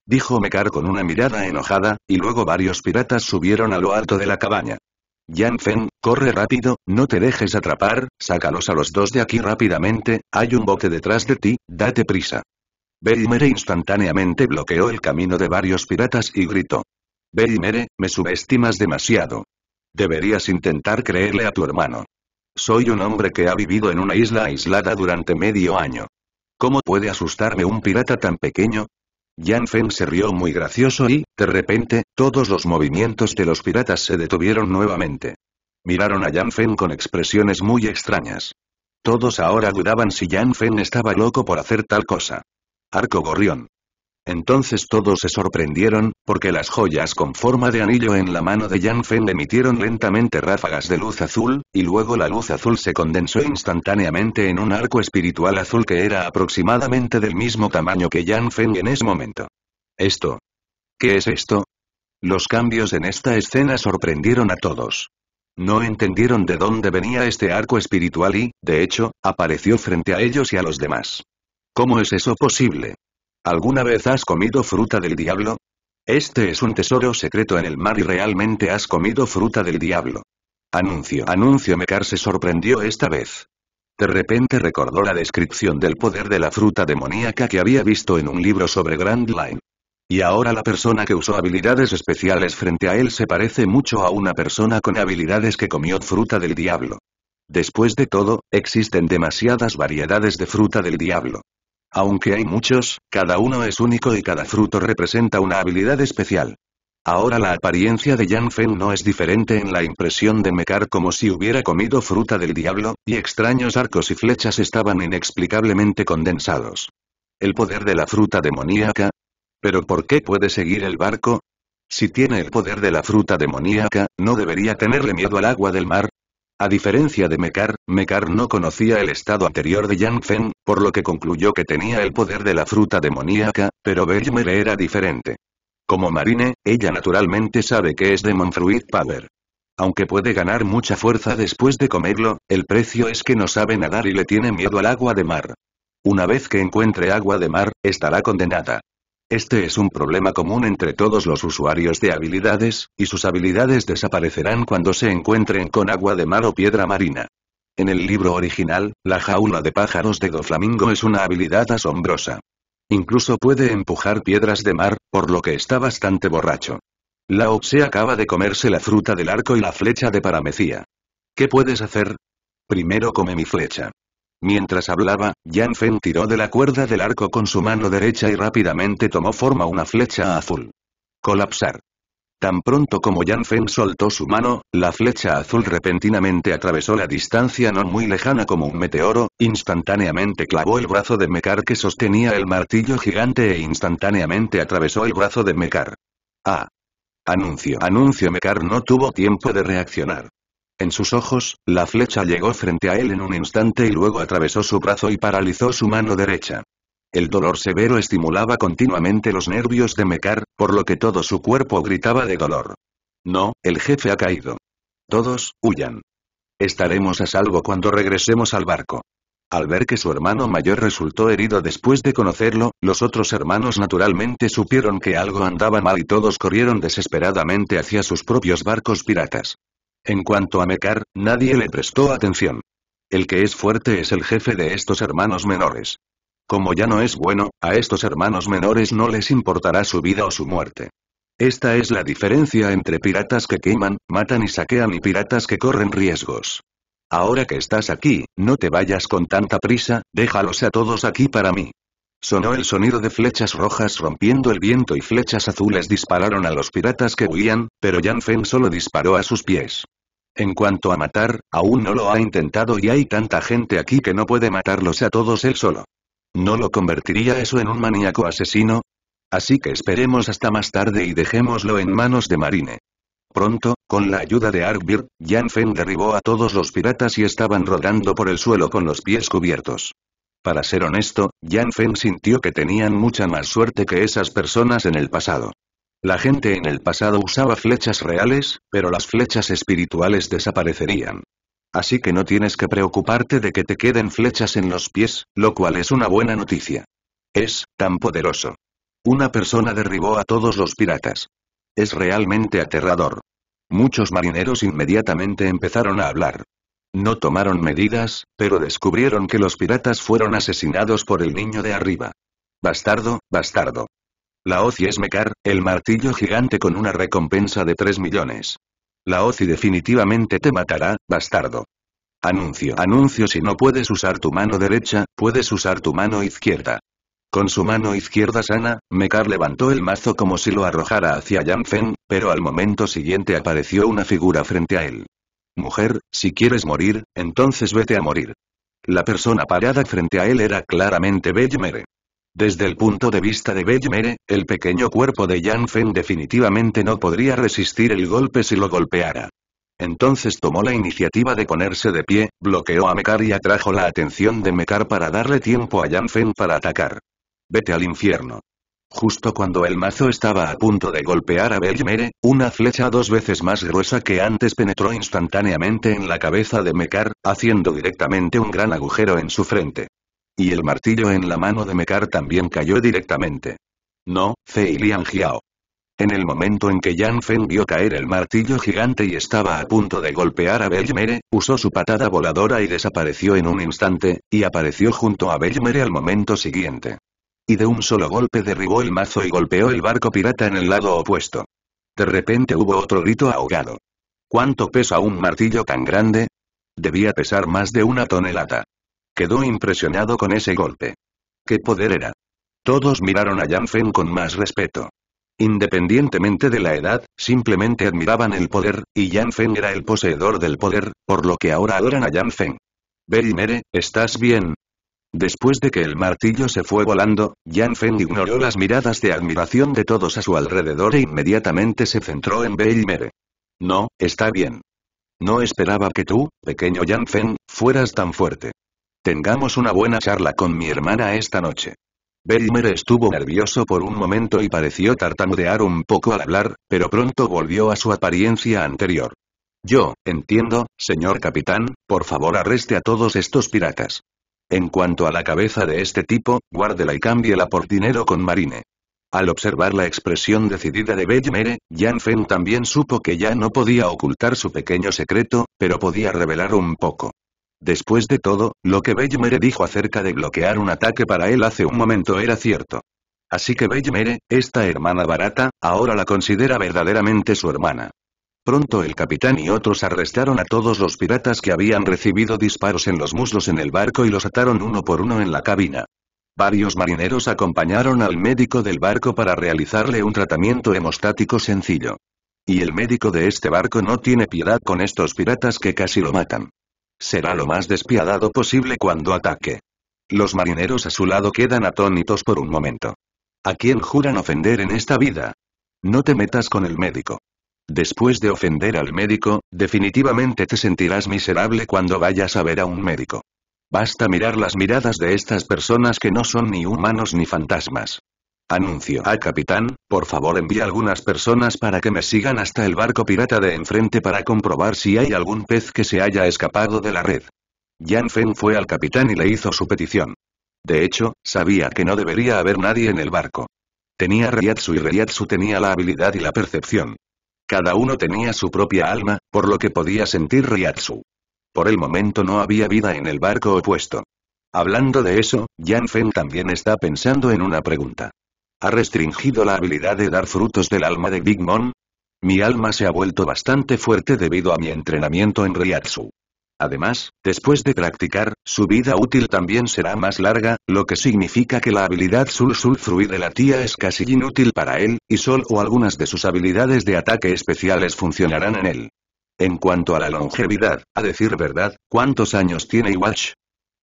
A: Dijo Mekar con una mirada enojada, y luego varios piratas subieron a lo alto de la cabaña. Yang Feng, corre rápido, no te dejes atrapar, sácalos a los dos de aquí rápidamente, hay un bote detrás de ti, date prisa. Beimere instantáneamente bloqueó el camino de varios piratas y gritó. Beimere, me subestimas demasiado. Deberías intentar creerle a tu hermano. Soy un hombre que ha vivido en una isla aislada durante medio año. ¿Cómo puede asustarme un pirata tan pequeño? Yan Feng se rió muy gracioso y, de repente, todos los movimientos de los piratas se detuvieron nuevamente. Miraron a Yan Fen con expresiones muy extrañas. Todos ahora dudaban si Yan Feng estaba loco por hacer tal cosa. Arco Gorrión. Entonces todos se sorprendieron, porque las joyas con forma de anillo en la mano de Yan Feng emitieron lentamente ráfagas de luz azul, y luego la luz azul se condensó instantáneamente en un arco espiritual azul que era aproximadamente del mismo tamaño que Yan Feng en ese momento. ¿Esto? ¿Qué es esto? Los cambios en esta escena sorprendieron a todos. No entendieron de dónde venía este arco espiritual y, de hecho, apareció frente a ellos y a los demás. ¿Cómo es eso posible? ¿Alguna vez has comido fruta del diablo? Este es un tesoro secreto en el mar y realmente has comido fruta del diablo. Anuncio, anuncio Mekar se sorprendió esta vez. De repente recordó la descripción del poder de la fruta demoníaca que había visto en un libro sobre Grand Line. Y ahora la persona que usó habilidades especiales frente a él se parece mucho a una persona con habilidades que comió fruta del diablo. Después de todo, existen demasiadas variedades de fruta del diablo. Aunque hay muchos, cada uno es único y cada fruto representa una habilidad especial. Ahora la apariencia de Yang Fen no es diferente en la impresión de Mekar como si hubiera comido fruta del diablo, y extraños arcos y flechas estaban inexplicablemente condensados. ¿El poder de la fruta demoníaca? ¿Pero por qué puede seguir el barco? Si tiene el poder de la fruta demoníaca, ¿no debería tenerle miedo al agua del mar? A diferencia de Mekar, Mekar no conocía el estado anterior de Yang por lo que concluyó que tenía el poder de la fruta demoníaca, pero Vermeer era diferente. Como Marine, ella naturalmente sabe que es Demon Fruit Power. Aunque puede ganar mucha fuerza después de comerlo, el precio es que no sabe nadar y le tiene miedo al agua de mar. Una vez que encuentre agua de mar, estará condenada. Este es un problema común entre todos los usuarios de habilidades, y sus habilidades desaparecerán cuando se encuentren con agua de mar o piedra marina. En el libro original, la jaula de pájaros de Doflamingo es una habilidad asombrosa. Incluso puede empujar piedras de mar, por lo que está bastante borracho. La Tse acaba de comerse la fruta del arco y la flecha de paramecía. ¿Qué puedes hacer? Primero come mi flecha. Mientras hablaba, Yan Fen tiró de la cuerda del arco con su mano derecha y rápidamente tomó forma una flecha azul. Colapsar. Tan pronto como Yan Fen soltó su mano, la flecha azul repentinamente atravesó la distancia no muy lejana como un meteoro, instantáneamente clavó el brazo de Mekar que sostenía el martillo gigante e instantáneamente atravesó el brazo de Mekar. Ah. Anuncio. Anuncio Mekar no tuvo tiempo de reaccionar. En sus ojos, la flecha llegó frente a él en un instante y luego atravesó su brazo y paralizó su mano derecha. El dolor severo estimulaba continuamente los nervios de Mekar, por lo que todo su cuerpo gritaba de dolor. No, el jefe ha caído. Todos, huyan. Estaremos a salvo cuando regresemos al barco. Al ver que su hermano mayor resultó herido después de conocerlo, los otros hermanos naturalmente supieron que algo andaba mal y todos corrieron desesperadamente hacia sus propios barcos piratas. En cuanto a Mekar, nadie le prestó atención. El que es fuerte es el jefe de estos hermanos menores. Como ya no es bueno, a estos hermanos menores no les importará su vida o su muerte. Esta es la diferencia entre piratas que queman, matan y saquean y piratas que corren riesgos. Ahora que estás aquí, no te vayas con tanta prisa, déjalos a todos aquí para mí. Sonó el sonido de flechas rojas rompiendo el viento y flechas azules dispararon a los piratas que huían, pero Jan Fen solo disparó a sus pies. En cuanto a matar, aún no lo ha intentado y hay tanta gente aquí que no puede matarlos a todos él solo. ¿No lo convertiría eso en un maníaco asesino? Así que esperemos hasta más tarde y dejémoslo en manos de Marine. Pronto, con la ayuda de Arkbir, Jan Fen derribó a todos los piratas y estaban rodando por el suelo con los pies cubiertos. Para ser honesto, Yan Feng sintió que tenían mucha más suerte que esas personas en el pasado. La gente en el pasado usaba flechas reales, pero las flechas espirituales desaparecerían. Así que no tienes que preocuparte de que te queden flechas en los pies, lo cual es una buena noticia. Es, tan poderoso. Una persona derribó a todos los piratas. Es realmente aterrador. Muchos marineros inmediatamente empezaron a hablar. No tomaron medidas, pero descubrieron que los piratas fueron asesinados por el niño de arriba. Bastardo, bastardo. La OCI es Mekar, el martillo gigante con una recompensa de 3 millones. La y definitivamente te matará, bastardo. Anuncio. Anuncio si no puedes usar tu mano derecha, puedes usar tu mano izquierda. Con su mano izquierda sana, Mekar levantó el mazo como si lo arrojara hacia Yanfen, pero al momento siguiente apareció una figura frente a él. Mujer, si quieres morir, entonces vete a morir. La persona parada frente a él era claramente Bellemere. Desde el punto de vista de Bellemere, el pequeño cuerpo de Jan Fen definitivamente no podría resistir el golpe si lo golpeara. Entonces tomó la iniciativa de ponerse de pie, bloqueó a Mekar y atrajo la atención de Mekar para darle tiempo a Yan Fen para atacar. Vete al infierno. Justo cuando el mazo estaba a punto de golpear a Belmere, una flecha dos veces más gruesa que antes penetró instantáneamente en la cabeza de Mekar, haciendo directamente un gran agujero en su frente. Y el martillo en la mano de Mekar también cayó directamente. No, Fei Lian En el momento en que Yan Feng vio caer el martillo gigante y estaba a punto de golpear a Belmere, usó su patada voladora y desapareció en un instante, y apareció junto a Belmere al momento siguiente y de un solo golpe derribó el mazo y golpeó el barco pirata en el lado opuesto. De repente hubo otro grito ahogado. ¿Cuánto pesa un martillo tan grande? Debía pesar más de una tonelada. Quedó impresionado con ese golpe. ¿Qué poder era? Todos miraron a Yan Feng con más respeto. Independientemente de la edad, simplemente admiraban el poder, y Yan Feng era el poseedor del poder, por lo que ahora adoran a Yan Feng. Berimere, ¿estás bien? Después de que el martillo se fue volando, Yan Feng ignoró las miradas de admiración de todos a su alrededor e inmediatamente se centró en Beilmere. No, está bien. No esperaba que tú, pequeño Yan Fen, fueras tan fuerte. Tengamos una buena charla con mi hermana esta noche. Belmer estuvo nervioso por un momento y pareció tartamudear un poco al hablar, pero pronto volvió a su apariencia anterior. Yo, entiendo, señor capitán, por favor arreste a todos estos piratas. En cuanto a la cabeza de este tipo, guárdela y cámbiela por dinero con Marine. Al observar la expresión decidida de Bellemere, Jan también supo que ya no podía ocultar su pequeño secreto, pero podía revelar un poco. Después de todo, lo que Bellemere dijo acerca de bloquear un ataque para él hace un momento era cierto. Así que Bellemere, esta hermana barata, ahora la considera verdaderamente su hermana. Pronto el capitán y otros arrestaron a todos los piratas que habían recibido disparos en los muslos en el barco y los ataron uno por uno en la cabina. Varios marineros acompañaron al médico del barco para realizarle un tratamiento hemostático sencillo. Y el médico de este barco no tiene piedad con estos piratas que casi lo matan. Será lo más despiadado posible cuando ataque. Los marineros a su lado quedan atónitos por un momento. ¿A quién juran ofender en esta vida? No te metas con el médico. Después de ofender al médico, definitivamente te sentirás miserable cuando vayas a ver a un médico. Basta mirar las miradas de estas personas que no son ni humanos ni fantasmas. Anuncio Al capitán, por favor envía algunas personas para que me sigan hasta el barco pirata de enfrente para comprobar si hay algún pez que se haya escapado de la red. Yan Fen fue al capitán y le hizo su petición. De hecho, sabía que no debería haber nadie en el barco. Tenía Ryatsu y Ryatsu tenía la habilidad y la percepción. Cada uno tenía su propia alma, por lo que podía sentir Riatsu. Por el momento no había vida en el barco opuesto. Hablando de eso, Yan Feng también está pensando en una pregunta. ¿Ha restringido la habilidad de dar frutos del alma de Big Mom? Mi alma se ha vuelto bastante fuerte debido a mi entrenamiento en Riatsu. Además, después de practicar, su vida útil también será más larga, lo que significa que la habilidad Sul Fruit de la tía es casi inútil para él, y solo algunas de sus habilidades de ataque especiales funcionarán en él. En cuanto a la longevidad, a decir verdad, ¿cuántos años tiene Iwash?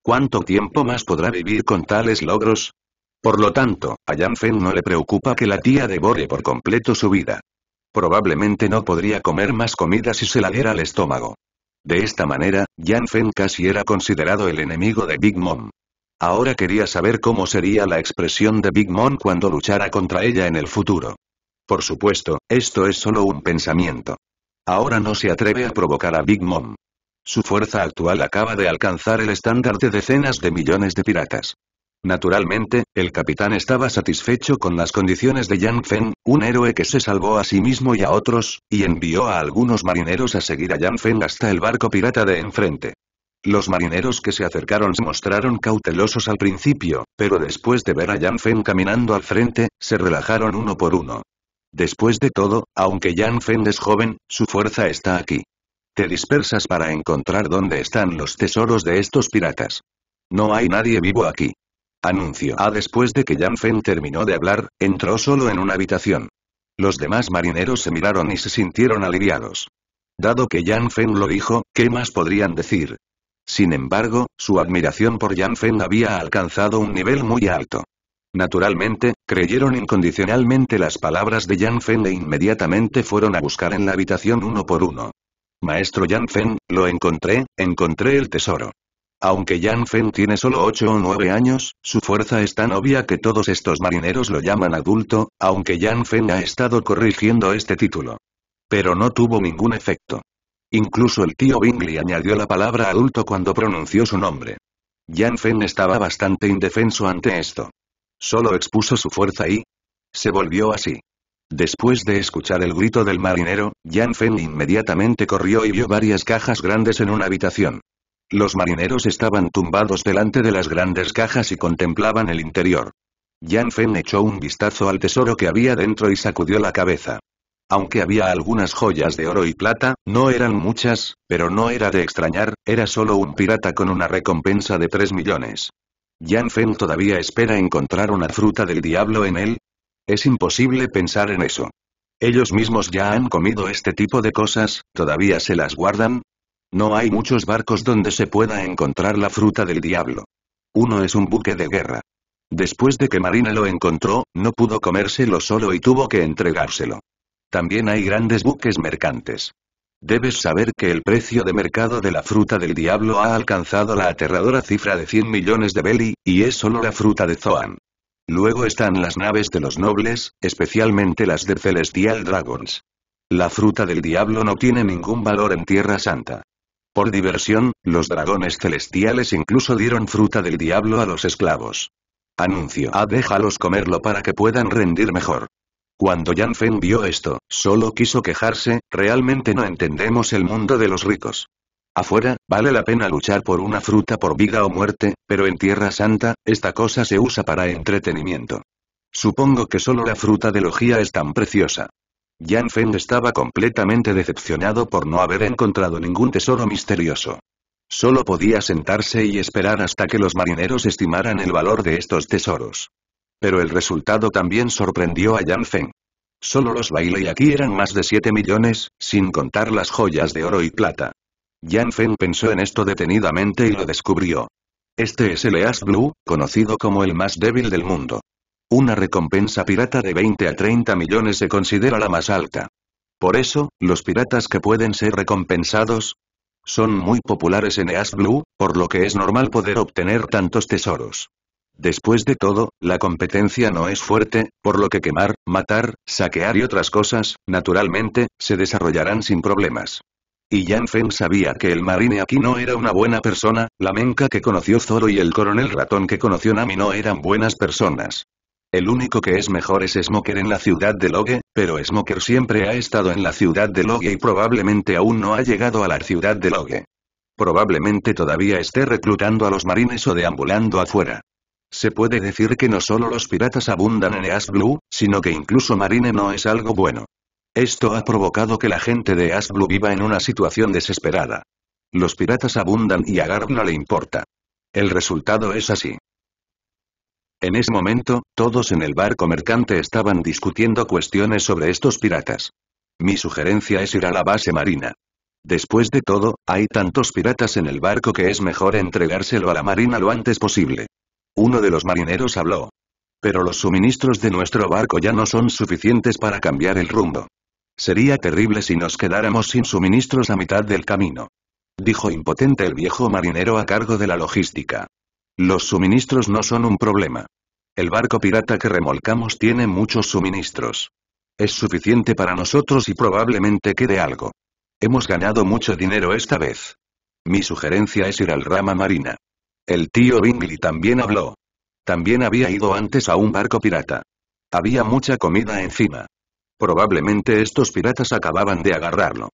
A: ¿Cuánto tiempo más podrá vivir con tales logros? Por lo tanto, a Yan no le preocupa que la tía devore por completo su vida. Probablemente no podría comer más comida si se la diera al estómago. De esta manera, Yan Fen casi era considerado el enemigo de Big Mom. Ahora quería saber cómo sería la expresión de Big Mom cuando luchara contra ella en el futuro. Por supuesto, esto es solo un pensamiento. Ahora no se atreve a provocar a Big Mom. Su fuerza actual acaba de alcanzar el estándar de decenas de millones de piratas. Naturalmente, el capitán estaba satisfecho con las condiciones de Yang Feng, un héroe que se salvó a sí mismo y a otros, y envió a algunos marineros a seguir a Yang Feng hasta el barco pirata de enfrente. Los marineros que se acercaron se mostraron cautelosos al principio, pero después de ver a Yan Feng caminando al frente, se relajaron uno por uno. Después de todo, aunque Yan Feng es joven, su fuerza está aquí. Te dispersas para encontrar dónde están los tesoros de estos piratas. No hay nadie vivo aquí. Anuncio A ah, después de que Jan Fen terminó de hablar, entró solo en una habitación. Los demás marineros se miraron y se sintieron aliviados. Dado que Jan Fen lo dijo, ¿qué más podrían decir? Sin embargo, su admiración por Jan Fen había alcanzado un nivel muy alto. Naturalmente, creyeron incondicionalmente las palabras de Jan Fen e inmediatamente fueron a buscar en la habitación uno por uno. Maestro Jan Fen, lo encontré, encontré el tesoro. Aunque Yan Fen tiene solo 8 o 9 años, su fuerza es tan obvia que todos estos marineros lo llaman adulto, aunque Yan Fen ha estado corrigiendo este título. Pero no tuvo ningún efecto. Incluso el tío Bingley añadió la palabra adulto cuando pronunció su nombre. Yan Fen estaba bastante indefenso ante esto. Solo expuso su fuerza y... se volvió así. Después de escuchar el grito del marinero, Jan Fen inmediatamente corrió y vio varias cajas grandes en una habitación. Los marineros estaban tumbados delante de las grandes cajas y contemplaban el interior. Yan Fen echó un vistazo al tesoro que había dentro y sacudió la cabeza. Aunque había algunas joyas de oro y plata, no eran muchas, pero no era de extrañar, era solo un pirata con una recompensa de 3 millones. Yan Fen todavía espera encontrar una fruta del diablo en él. Es imposible pensar en eso. Ellos mismos ya han comido este tipo de cosas, ¿todavía se las guardan? No hay muchos barcos donde se pueda encontrar la fruta del diablo. Uno es un buque de guerra. Después de que Marina lo encontró, no pudo comérselo solo y tuvo que entregárselo. También hay grandes buques mercantes. Debes saber que el precio de mercado de la fruta del diablo ha alcanzado la aterradora cifra de 100 millones de beli, y es solo la fruta de Zoan. Luego están las naves de los nobles, especialmente las de Celestial Dragons. La fruta del diablo no tiene ningún valor en Tierra Santa. Por diversión, los dragones celestiales incluso dieron fruta del diablo a los esclavos. Anuncio a ah, déjalos comerlo para que puedan rendir mejor. Cuando Yan Fen vio esto, solo quiso quejarse, realmente no entendemos el mundo de los ricos. Afuera, vale la pena luchar por una fruta por vida o muerte, pero en Tierra Santa, esta cosa se usa para entretenimiento. Supongo que solo la fruta de logía es tan preciosa. Yan Feng estaba completamente decepcionado por no haber encontrado ningún tesoro misterioso. Solo podía sentarse y esperar hasta que los marineros estimaran el valor de estos tesoros. Pero el resultado también sorprendió a Yan Feng. Solo los baile aquí eran más de 7 millones, sin contar las joyas de oro y plata. Yan Feng pensó en esto detenidamente y lo descubrió. Este es el Eas Blue, conocido como el más débil del mundo. Una recompensa pirata de 20 a 30 millones se considera la más alta. Por eso, los piratas que pueden ser recompensados son muy populares en East Blue, por lo que es normal poder obtener tantos tesoros. Después de todo, la competencia no es fuerte, por lo que quemar, matar, saquear y otras cosas, naturalmente, se desarrollarán sin problemas. Y Jan Feng sabía que el marine aquí no era una buena persona, la menca que conoció Zoro y el coronel ratón que conoció Nami no eran buenas personas. El único que es mejor es Smoker en la ciudad de Logue, pero Smoker siempre ha estado en la ciudad de Logue y probablemente aún no ha llegado a la ciudad de Logue. Probablemente todavía esté reclutando a los marines o deambulando afuera. Se puede decir que no solo los piratas abundan en East Blue, sino que incluso Marine no es algo bueno. Esto ha provocado que la gente de East Blue viva en una situación desesperada. Los piratas abundan y a Garp no le importa. El resultado es así. En ese momento, todos en el barco mercante estaban discutiendo cuestiones sobre estos piratas. Mi sugerencia es ir a la base marina. Después de todo, hay tantos piratas en el barco que es mejor entregárselo a la marina lo antes posible. Uno de los marineros habló. Pero los suministros de nuestro barco ya no son suficientes para cambiar el rumbo. Sería terrible si nos quedáramos sin suministros a mitad del camino. Dijo impotente el viejo marinero a cargo de la logística. Los suministros no son un problema. El barco pirata que remolcamos tiene muchos suministros. Es suficiente para nosotros y probablemente quede algo. Hemos ganado mucho dinero esta vez. Mi sugerencia es ir al rama marina. El tío Bingley también habló. También había ido antes a un barco pirata. Había mucha comida encima. Probablemente estos piratas acababan de agarrarlo.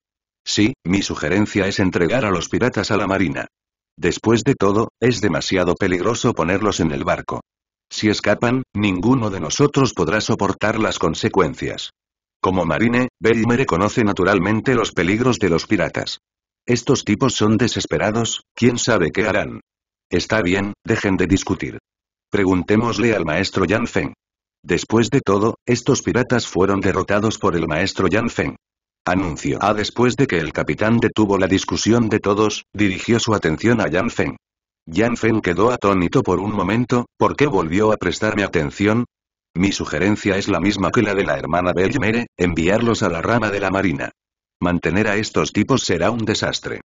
A: Sí, mi sugerencia es entregar a los piratas a la marina. Después de todo, es demasiado peligroso ponerlos en el barco. Si escapan, ninguno de nosotros podrá soportar las consecuencias. Como marine, Belmere conoce naturalmente los peligros de los piratas. Estos tipos son desesperados, quién sabe qué harán. Está bien, dejen de discutir. Preguntémosle al maestro Yan Feng. Después de todo, estos piratas fueron derrotados por el maestro Yan Feng. Anuncio A ah, después de que el capitán detuvo la discusión de todos, dirigió su atención a Yan Feng. Yan Feng quedó atónito por un momento, ¿por qué volvió a prestarme atención? Mi sugerencia es la misma que la de la hermana bellmere enviarlos a la rama de la marina. Mantener a estos tipos será un desastre.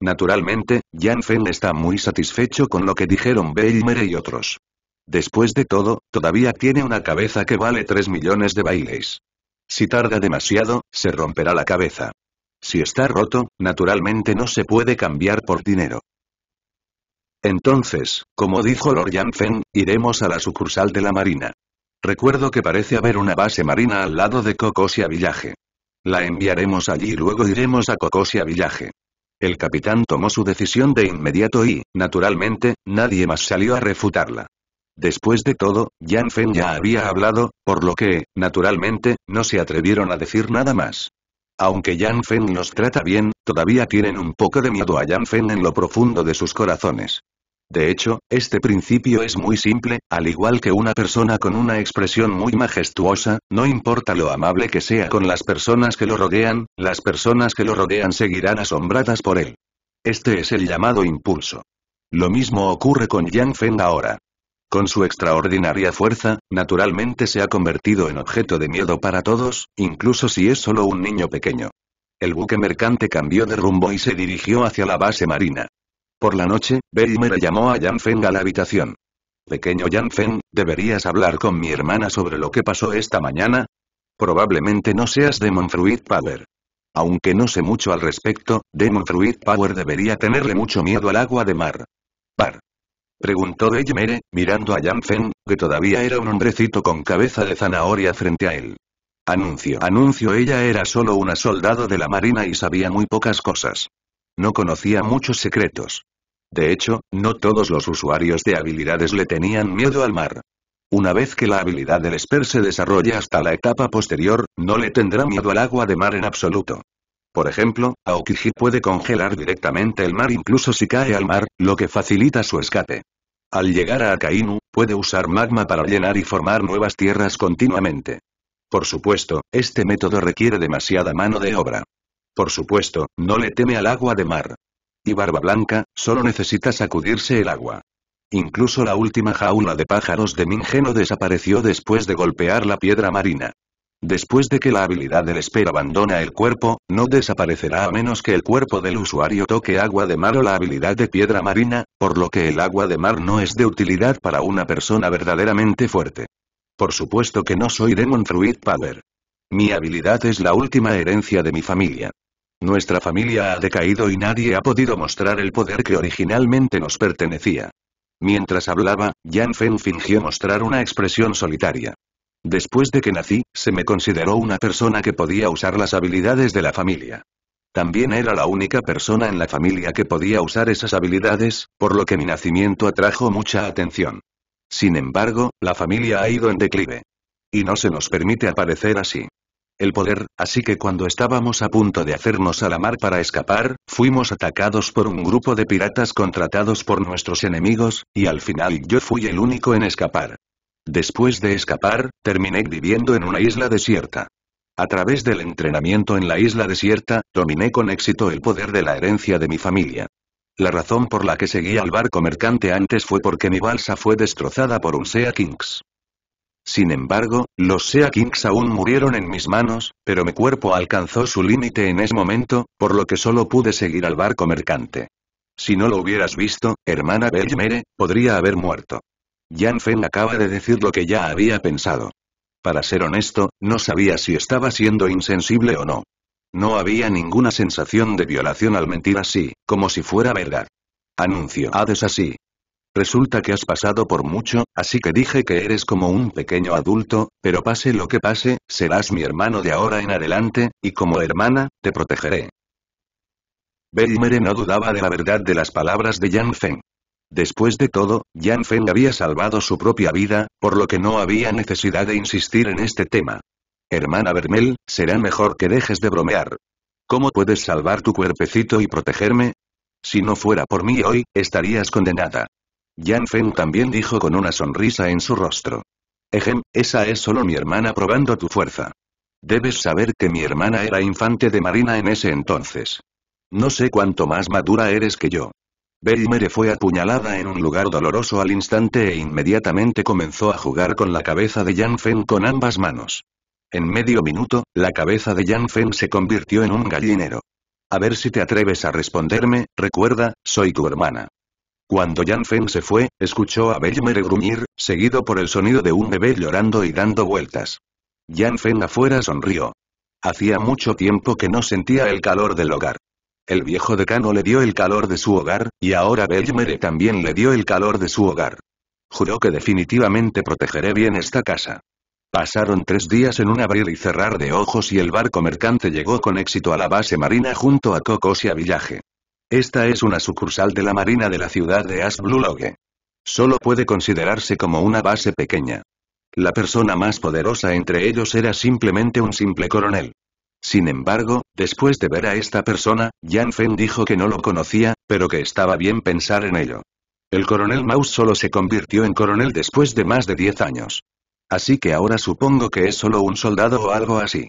A: Naturalmente, Yan Feng está muy satisfecho con lo que dijeron Bellemere y otros. Después de todo, todavía tiene una cabeza que vale 3 millones de bailes. Si tarda demasiado, se romperá la cabeza. Si está roto, naturalmente no se puede cambiar por dinero. Entonces, como dijo Lord Yanfen, iremos a la sucursal de la Marina. Recuerdo que parece haber una base marina al lado de Cocosia Villaje. La enviaremos allí y luego iremos a Cocosia Villaje. El capitán tomó su decisión de inmediato y, naturalmente, nadie más salió a refutarla. Después de todo, Yan Feng ya había hablado, por lo que, naturalmente, no se atrevieron a decir nada más. Aunque Yan Feng los trata bien, todavía tienen un poco de miedo a Yan Feng en lo profundo de sus corazones. De hecho, este principio es muy simple, al igual que una persona con una expresión muy majestuosa, no importa lo amable que sea con las personas que lo rodean, las personas que lo rodean seguirán asombradas por él. Este es el llamado impulso. Lo mismo ocurre con Yang Feng ahora. Con su extraordinaria fuerza, naturalmente se ha convertido en objeto de miedo para todos, incluso si es solo un niño pequeño. El buque mercante cambió de rumbo y se dirigió hacia la base marina. Por la noche, Beimer llamó a Yan Feng a la habitación. Pequeño Yang Feng, deberías hablar con mi hermana sobre lo que pasó esta mañana. Probablemente no seas de Fruit Power. Aunque no sé mucho al respecto, Demon Fruit Power debería tenerle mucho miedo al agua de mar. Par. Preguntó Bellmere, mirando a Yang que todavía era un hombrecito con cabeza de zanahoria frente a él. Anuncio. Anuncio ella era solo una soldado de la marina y sabía muy pocas cosas. No conocía muchos secretos. De hecho, no todos los usuarios de habilidades le tenían miedo al mar. Una vez que la habilidad del Esper se desarrolla hasta la etapa posterior, no le tendrá miedo al agua de mar en absoluto. Por ejemplo, Aokiji puede congelar directamente el mar incluso si cae al mar, lo que facilita su escape. Al llegar a Akainu, puede usar magma para llenar y formar nuevas tierras continuamente. Por supuesto, este método requiere demasiada mano de obra. Por supuesto, no le teme al agua de mar. Y Barba Blanca, solo necesita sacudirse el agua. Incluso la última jaula de pájaros de Mingeno desapareció después de golpear la piedra marina. Después de que la habilidad del espera abandona el cuerpo, no desaparecerá a menos que el cuerpo del usuario toque agua de mar o la habilidad de piedra marina, por lo que el agua de mar no es de utilidad para una persona verdaderamente fuerte. Por supuesto que no soy Demon Fruit Power. Mi habilidad es la última herencia de mi familia. Nuestra familia ha decaído y nadie ha podido mostrar el poder que originalmente nos pertenecía. Mientras hablaba, Yan fingió mostrar una expresión solitaria. Después de que nací, se me consideró una persona que podía usar las habilidades de la familia. También era la única persona en la familia que podía usar esas habilidades, por lo que mi nacimiento atrajo mucha atención. Sin embargo, la familia ha ido en declive. Y no se nos permite aparecer así. El poder, así que cuando estábamos a punto de hacernos a la mar para escapar, fuimos atacados por un grupo de piratas contratados por nuestros enemigos, y al final yo fui el único en escapar. Después de escapar, terminé viviendo en una isla desierta. A través del entrenamiento en la isla desierta, dominé con éxito el poder de la herencia de mi familia. La razón por la que seguí al barco mercante antes fue porque mi balsa fue destrozada por un Sea Kings. Sin embargo, los Sea Kings aún murieron en mis manos, pero mi cuerpo alcanzó su límite en ese momento, por lo que solo pude seguir al barco mercante. Si no lo hubieras visto, hermana Belmere, podría haber muerto. Yan Feng acaba de decir lo que ya había pensado. Para ser honesto, no sabía si estaba siendo insensible o no. No había ninguna sensación de violación al mentir así, como si fuera verdad. Anuncio Hades ah, así. Resulta que has pasado por mucho, así que dije que eres como un pequeño adulto, pero pase lo que pase, serás mi hermano de ahora en adelante, y como hermana, te protegeré. Berimere no dudaba de la verdad de las palabras de Yang Feng. Después de todo, Jan Feng había salvado su propia vida, por lo que no había necesidad de insistir en este tema. Hermana Vermel, será mejor que dejes de bromear. ¿Cómo puedes salvar tu cuerpecito y protegerme? Si no fuera por mí hoy, estarías condenada. Yan Feng también dijo con una sonrisa en su rostro. Ejem, esa es solo mi hermana probando tu fuerza. Debes saber que mi hermana era infante de marina en ese entonces. No sé cuánto más madura eres que yo. Belmere fue apuñalada en un lugar doloroso al instante e inmediatamente comenzó a jugar con la cabeza de Yan Fen con ambas manos. En medio minuto, la cabeza de Yan Feng se convirtió en un gallinero. A ver si te atreves a responderme, recuerda, soy tu hermana. Cuando Yan Feng se fue, escuchó a Belmere gruñir, seguido por el sonido de un bebé llorando y dando vueltas. Yan Feng afuera sonrió. Hacía mucho tiempo que no sentía el calor del hogar. El viejo decano le dio el calor de su hogar, y ahora Belmere también le dio el calor de su hogar. Juró que definitivamente protegeré bien esta casa. Pasaron tres días en un abrir y cerrar de ojos y el barco mercante llegó con éxito a la base marina junto a a Villaje. Esta es una sucursal de la marina de la ciudad de Asblulogue. Solo puede considerarse como una base pequeña. La persona más poderosa entre ellos era simplemente un simple coronel. Sin embargo, después de ver a esta persona, Jan Fen dijo que no lo conocía, pero que estaba bien pensar en ello. El coronel Maus solo se convirtió en coronel después de más de 10 años. Así que ahora supongo que es solo un soldado o algo así.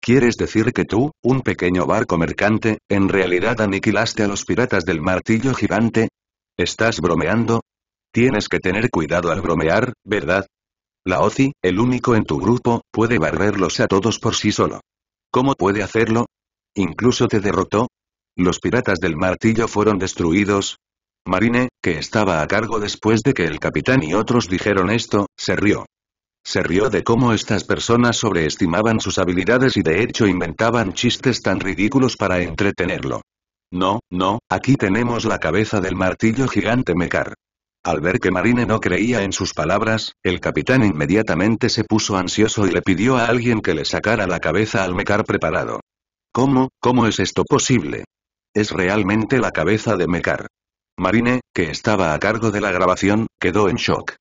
A: ¿Quieres decir que tú, un pequeño barco mercante, en realidad aniquilaste a los piratas del martillo gigante? ¿Estás bromeando? Tienes que tener cuidado al bromear, ¿verdad? La OCI, el único en tu grupo, puede barrerlos a todos por sí solo. ¿Cómo puede hacerlo? ¿Incluso te derrotó? Los piratas del martillo fueron destruidos. Marine, que estaba a cargo después de que el capitán y otros dijeron esto, se rió. Se rió de cómo estas personas sobreestimaban sus habilidades y de hecho inventaban chistes tan ridículos para entretenerlo. No, no, aquí tenemos la cabeza del martillo gigante Mekar. Al ver que Marine no creía en sus palabras, el capitán inmediatamente se puso ansioso y le pidió a alguien que le sacara la cabeza al mecar preparado. ¿Cómo, cómo es esto posible? Es realmente la cabeza de mecar. Marine, que estaba a cargo de la grabación, quedó en shock.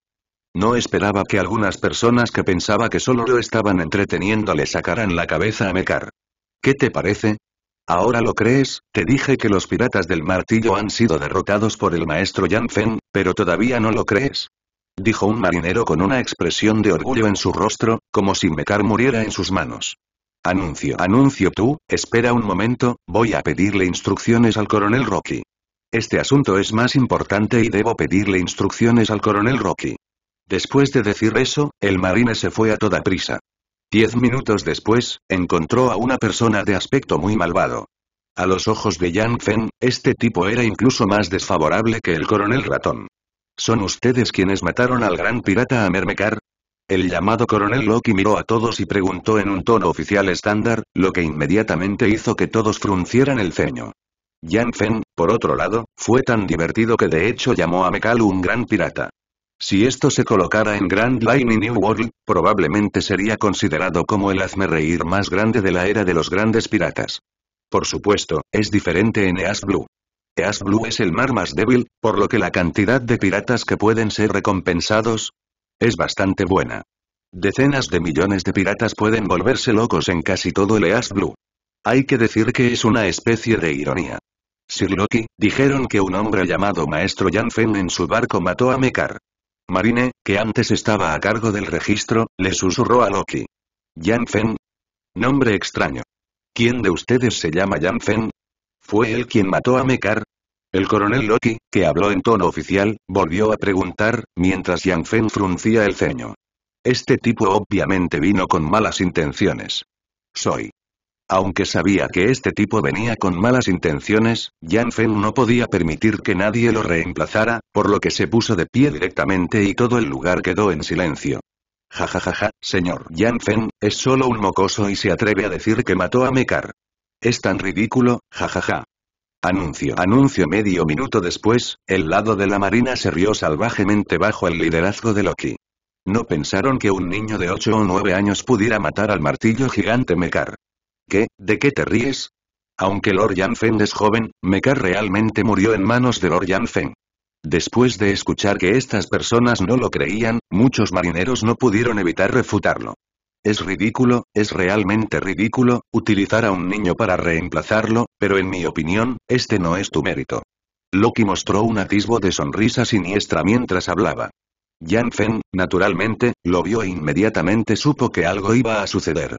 A: No esperaba que algunas personas que pensaba que solo lo estaban entreteniendo le sacaran la cabeza a Mecar. ¿Qué te parece? Ahora lo crees, te dije que los piratas del martillo han sido derrotados por el maestro Yan Fen, pero todavía no lo crees. Dijo un marinero con una expresión de orgullo en su rostro, como si Mekar muriera en sus manos. Anuncio, anuncio tú, espera un momento, voy a pedirle instrucciones al coronel Rocky. Este asunto es más importante y debo pedirle instrucciones al coronel Rocky. Después de decir eso, el marine se fue a toda prisa. Diez minutos después, encontró a una persona de aspecto muy malvado. A los ojos de Yang Fen, este tipo era incluso más desfavorable que el coronel ratón. ¿Son ustedes quienes mataron al gran pirata Mermecar? El llamado coronel Loki miró a todos y preguntó en un tono oficial estándar, lo que inmediatamente hizo que todos fruncieran el ceño. Yang Fen, por otro lado, fue tan divertido que de hecho llamó a Mekal un gran pirata. Si esto se colocara en Grand Line y New World, probablemente sería considerado como el hazme reír más grande de la era de los grandes piratas. Por supuesto, es diferente en EAS Blue. EAS Blue es el mar más débil, por lo que la cantidad de piratas que pueden ser recompensados es bastante buena. Decenas de millones de piratas pueden volverse locos en casi todo el EAS Blue. Hay que decir que es una especie de ironía. Sir Loki, dijeron que un hombre llamado Maestro Yanfen en su barco mató a Mekar. Marine, que antes estaba a cargo del registro, le susurró a Loki. —¿Yanfen? Nombre extraño. ¿Quién de ustedes se llama Yanfen? ¿Fue él quien mató a Mekar? El coronel Loki, que habló en tono oficial, volvió a preguntar, mientras Yanfen fruncía el ceño. Este tipo obviamente vino con malas intenciones. Soy. Aunque sabía que este tipo venía con malas intenciones, Jan Fen no podía permitir que nadie lo reemplazara, por lo que se puso de pie directamente y todo el lugar quedó en silencio. Jajajaja, ja, ja, señor Jan Fen, es solo un mocoso y se atreve a decir que mató a Mekar. Es tan ridículo, jajaja. Ja, anuncio, anuncio medio minuto después, el lado de la marina se rió salvajemente bajo el liderazgo de Loki. No pensaron que un niño de 8 o 9 años pudiera matar al martillo gigante Mekar. ¿Qué, de qué te ríes? Aunque Lord Feng es joven, Mekar realmente murió en manos de Lord Feng. Después de escuchar que estas personas no lo creían, muchos marineros no pudieron evitar refutarlo. Es ridículo, es realmente ridículo, utilizar a un niño para reemplazarlo, pero en mi opinión, este no es tu mérito. Loki mostró un atisbo de sonrisa siniestra mientras hablaba. Yan Fen, naturalmente, lo vio e inmediatamente supo que algo iba a suceder.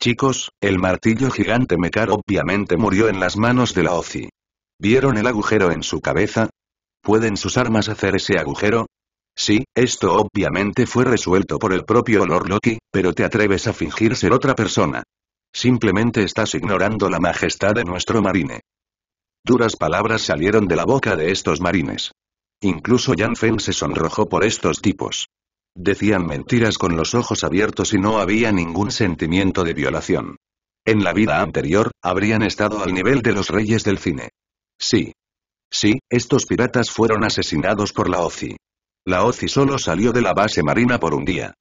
A: Chicos, el martillo gigante Mekar obviamente murió en las manos de la OCI. ¿Vieron el agujero en su cabeza? ¿Pueden sus armas hacer ese agujero? Sí, esto obviamente fue resuelto por el propio Olor Loki, pero te atreves a fingir ser otra persona. Simplemente estás ignorando la majestad de nuestro marine. Duras palabras salieron de la boca de estos marines. Incluso Jan Fen se sonrojó por estos tipos. Decían mentiras con los ojos abiertos y no había ningún sentimiento de violación. En la vida anterior, habrían estado al nivel de los reyes del cine. Sí. Sí, estos piratas fueron asesinados por la OCI. La OCI solo salió de la base marina por un día.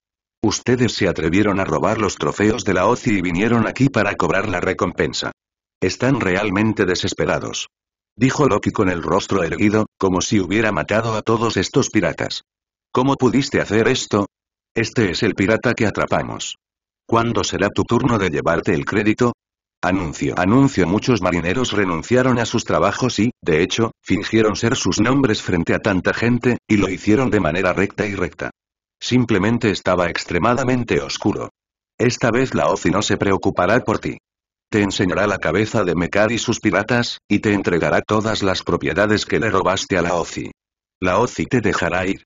A: Ustedes se atrevieron a robar los trofeos de la OCI y vinieron aquí para cobrar la recompensa. Están realmente desesperados. Dijo Loki con el rostro erguido, como si hubiera matado a todos estos piratas. ¿Cómo pudiste hacer esto? Este es el pirata que atrapamos. ¿Cuándo será tu turno de llevarte el crédito? Anuncio. Anuncio. Muchos marineros renunciaron a sus trabajos y, de hecho, fingieron ser sus nombres frente a tanta gente, y lo hicieron de manera recta y recta. Simplemente estaba extremadamente oscuro. Esta vez la OCI no se preocupará por ti. Te enseñará la cabeza de Mekar y sus piratas, y te entregará todas las propiedades que le robaste a la OCI. La OCI te dejará ir.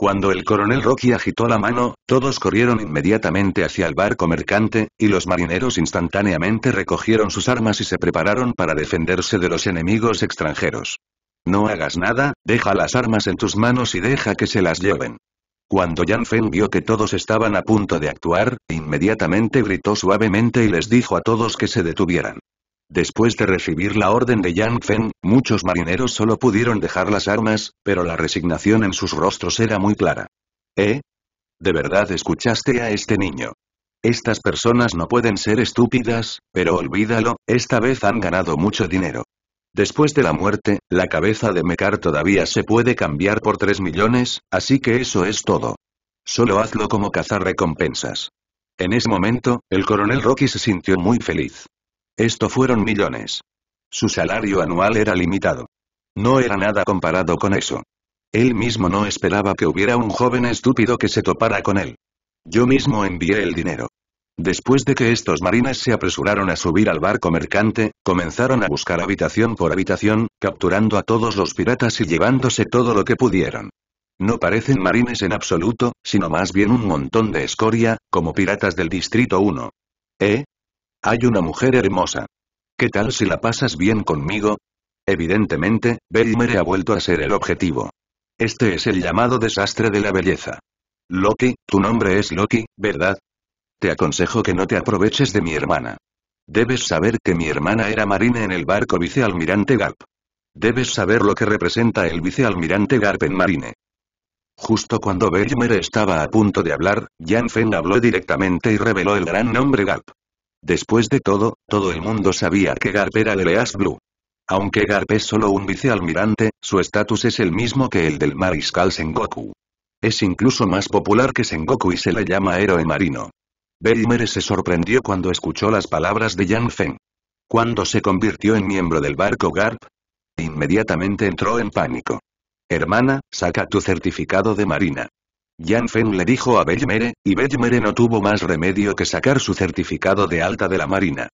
A: Cuando el coronel Rocky agitó la mano, todos corrieron inmediatamente hacia el barco mercante, y los marineros instantáneamente recogieron sus armas y se prepararon para defenderse de los enemigos extranjeros. No hagas nada, deja las armas en tus manos y deja que se las lleven. Cuando Yan Fen vio que todos estaban a punto de actuar, inmediatamente gritó suavemente y les dijo a todos que se detuvieran. Después de recibir la orden de Yang Feng, muchos marineros solo pudieron dejar las armas, pero la resignación en sus rostros era muy clara. ¿Eh? ¿De verdad escuchaste a este niño? Estas personas no pueden ser estúpidas, pero olvídalo, esta vez han ganado mucho dinero. Después de la muerte, la cabeza de Mekar todavía se puede cambiar por 3 millones, así que eso es todo. Solo hazlo como cazar recompensas. En ese momento, el coronel Rocky se sintió muy feliz. Esto fueron millones. Su salario anual era limitado. No era nada comparado con eso. Él mismo no esperaba que hubiera un joven estúpido que se topara con él. Yo mismo envié el dinero. Después de que estos marines se apresuraron a subir al barco mercante, comenzaron a buscar habitación por habitación, capturando a todos los piratas y llevándose todo lo que pudieron. No parecen marines en absoluto, sino más bien un montón de escoria, como piratas del Distrito 1. ¿Eh? Hay una mujer hermosa. ¿Qué tal si la pasas bien conmigo? Evidentemente, Belmere ha vuelto a ser el objetivo. Este es el llamado desastre de la belleza. Loki, tu nombre es Loki, ¿verdad? Te aconsejo que no te aproveches de mi hermana. Debes saber que mi hermana era marine en el barco vicealmirante Garp. Debes saber lo que representa el vicealmirante Garp en Marine. Justo cuando Belmer estaba a punto de hablar, Jan habló directamente y reveló el gran nombre Garp. Después de todo, todo el mundo sabía que Garp era el Eas Blue. Aunque Garp es solo un vicealmirante, su estatus es el mismo que el del mariscal Sengoku. Es incluso más popular que Sengoku y se le llama héroe marino. Beimer se sorprendió cuando escuchó las palabras de Yang Feng. Cuando se convirtió en miembro del barco Garp, inmediatamente entró en pánico. Hermana, saca tu certificado de marina. Yan Feng le dijo a Bellemere, y Bellemere no tuvo más remedio que sacar su certificado de alta de la marina.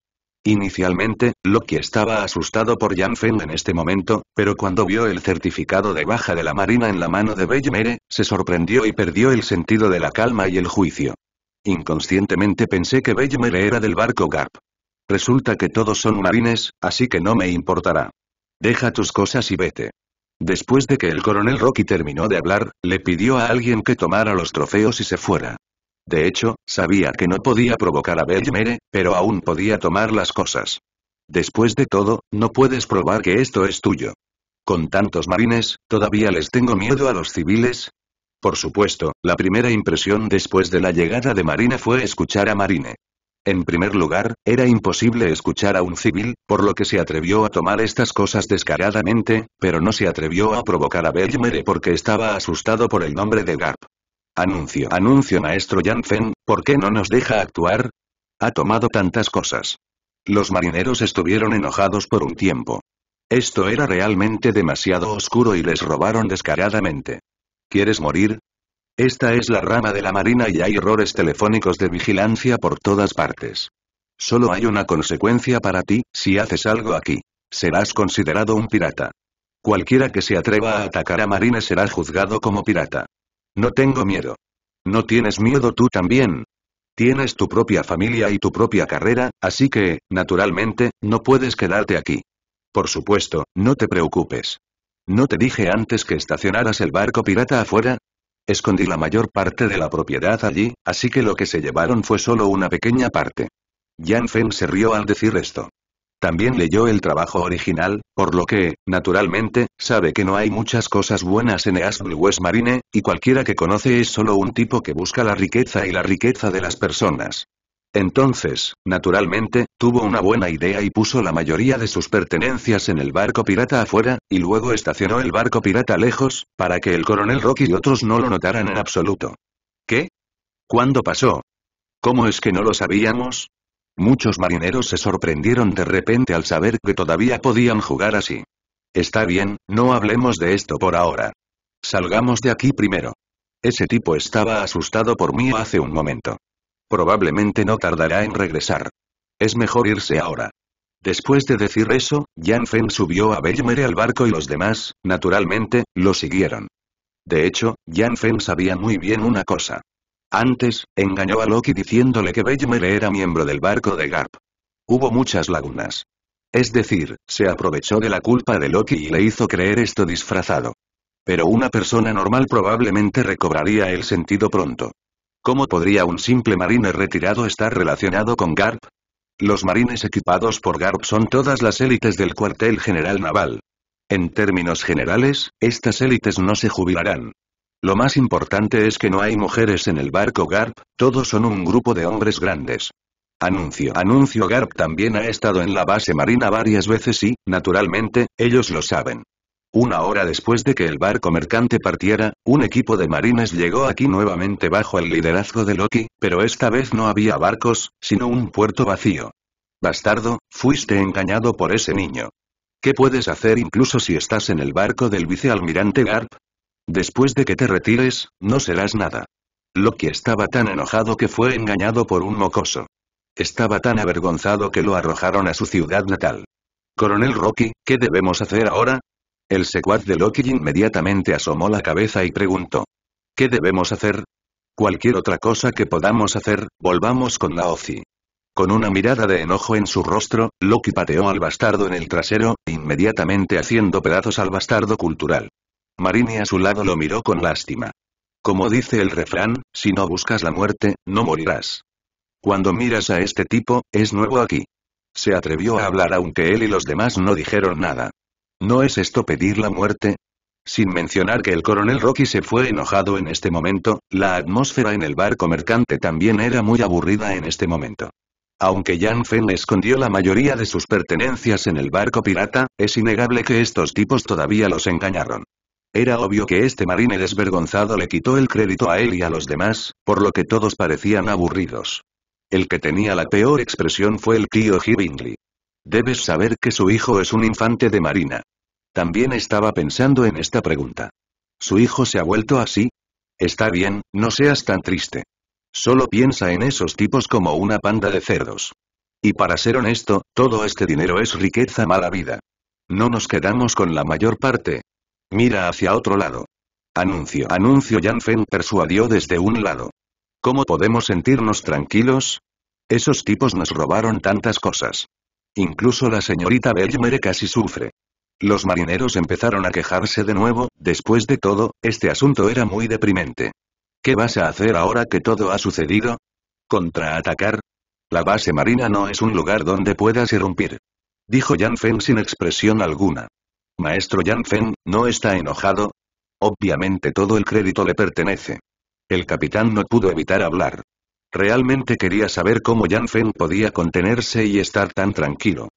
A: Inicialmente, Loki estaba asustado por Yan Feng en este momento, pero cuando vio el certificado de baja de la marina en la mano de Bellemere, se sorprendió y perdió el sentido de la calma y el juicio. Inconscientemente pensé que Bellemere era del barco Garp. Resulta que todos son marines, así que no me importará. Deja tus cosas y vete. Después de que el coronel Rocky terminó de hablar, le pidió a alguien que tomara los trofeos y se fuera. De hecho, sabía que no podía provocar a Bellmere, pero aún podía tomar las cosas. Después de todo, no puedes probar que esto es tuyo. Con tantos marines, ¿todavía les tengo miedo a los civiles? Por supuesto, la primera impresión después de la llegada de Marina fue escuchar a Marine. En primer lugar, era imposible escuchar a un civil, por lo que se atrevió a tomar estas cosas descaradamente, pero no se atrevió a provocar a bellmer porque estaba asustado por el nombre de Garp. Anuncio, anuncio maestro Yanfen, ¿por qué no nos deja actuar? Ha tomado tantas cosas. Los marineros estuvieron enojados por un tiempo. Esto era realmente demasiado oscuro y les robaron descaradamente. ¿Quieres morir? Esta es la rama de la Marina y hay errores telefónicos de vigilancia por todas partes. Solo hay una consecuencia para ti, si haces algo aquí. Serás considerado un pirata. Cualquiera que se atreva a atacar a marines será juzgado como pirata. No tengo miedo. No tienes miedo tú también. Tienes tu propia familia y tu propia carrera, así que, naturalmente, no puedes quedarte aquí. Por supuesto, no te preocupes. ¿No te dije antes que estacionaras el barco pirata afuera? Escondí la mayor parte de la propiedad allí, así que lo que se llevaron fue solo una pequeña parte. Jan Feng se rió al decir esto. También leyó el trabajo original, por lo que, naturalmente, sabe que no hay muchas cosas buenas en Blue West Marine, y cualquiera que conoce es solo un tipo que busca la riqueza y la riqueza de las personas. Entonces, naturalmente, tuvo una buena idea y puso la mayoría de sus pertenencias en el barco pirata afuera, y luego estacionó el barco pirata lejos, para que el coronel Rocky y otros no lo notaran en absoluto. ¿Qué? ¿Cuándo pasó? ¿Cómo es que no lo sabíamos? Muchos marineros se sorprendieron de repente al saber que todavía podían jugar así. Está bien, no hablemos de esto por ahora. Salgamos de aquí primero. Ese tipo estaba asustado por mí hace un momento. Probablemente no tardará en regresar. Es mejor irse ahora. Después de decir eso, Jan Feng subió a Belmere al barco y los demás, naturalmente, lo siguieron. De hecho, Jan Feng sabía muy bien una cosa. Antes, engañó a Loki diciéndole que Belmere era miembro del barco de Garp. Hubo muchas lagunas. Es decir, se aprovechó de la culpa de Loki y le hizo creer esto disfrazado. Pero una persona normal probablemente recobraría el sentido pronto. ¿Cómo podría un simple marine retirado estar relacionado con GARP? Los marines equipados por GARP son todas las élites del cuartel general naval. En términos generales, estas élites no se jubilarán. Lo más importante es que no hay mujeres en el barco GARP, todos son un grupo de hombres grandes. Anuncio. Anuncio Garp también ha estado en la base marina varias veces y, naturalmente, ellos lo saben. Una hora después de que el barco mercante partiera, un equipo de marines llegó aquí nuevamente bajo el liderazgo de Loki, pero esta vez no había barcos, sino un puerto vacío. Bastardo, fuiste engañado por ese niño. ¿Qué puedes hacer incluso si estás en el barco del vicealmirante Garp? Después de que te retires, no serás nada. Loki estaba tan enojado que fue engañado por un mocoso. Estaba tan avergonzado que lo arrojaron a su ciudad natal. Coronel Rocky, ¿qué debemos hacer ahora? El secuaz de Loki inmediatamente asomó la cabeza y preguntó. ¿Qué debemos hacer? Cualquier otra cosa que podamos hacer, volvamos con Naozi. Con una mirada de enojo en su rostro, Loki pateó al bastardo en el trasero, inmediatamente haciendo pedazos al bastardo cultural. Marini a su lado lo miró con lástima. Como dice el refrán, si no buscas la muerte, no morirás. Cuando miras a este tipo, es nuevo aquí. Se atrevió a hablar aunque él y los demás no dijeron nada. ¿No es esto pedir la muerte? Sin mencionar que el coronel Rocky se fue enojado en este momento, la atmósfera en el barco mercante también era muy aburrida en este momento. Aunque Jan Fen escondió la mayoría de sus pertenencias en el barco pirata, es innegable que estos tipos todavía los engañaron. Era obvio que este marine desvergonzado le quitó el crédito a él y a los demás, por lo que todos parecían aburridos. El que tenía la peor expresión fue el tío Hibingley. Debes saber que su hijo es un infante de marina. También estaba pensando en esta pregunta. ¿Su hijo se ha vuelto así? Está bien, no seas tan triste. Solo piensa en esos tipos como una panda de cerdos. Y para ser honesto, todo este dinero es riqueza mala vida. No nos quedamos con la mayor parte. Mira hacia otro lado. Anuncio, anuncio Yan persuadió desde un lado. ¿Cómo podemos sentirnos tranquilos? Esos tipos nos robaron tantas cosas. Incluso la señorita Bellmere casi sufre. Los marineros empezaron a quejarse de nuevo, después de todo, este asunto era muy deprimente. ¿Qué vas a hacer ahora que todo ha sucedido? ¿Contraatacar? La base marina no es un lugar donde puedas irrumpir. Dijo Yan Feng sin expresión alguna. Maestro Yan Feng, ¿no está enojado? Obviamente todo el crédito le pertenece. El capitán no pudo evitar hablar. Realmente quería saber cómo Yan Feng podía contenerse y estar tan tranquilo.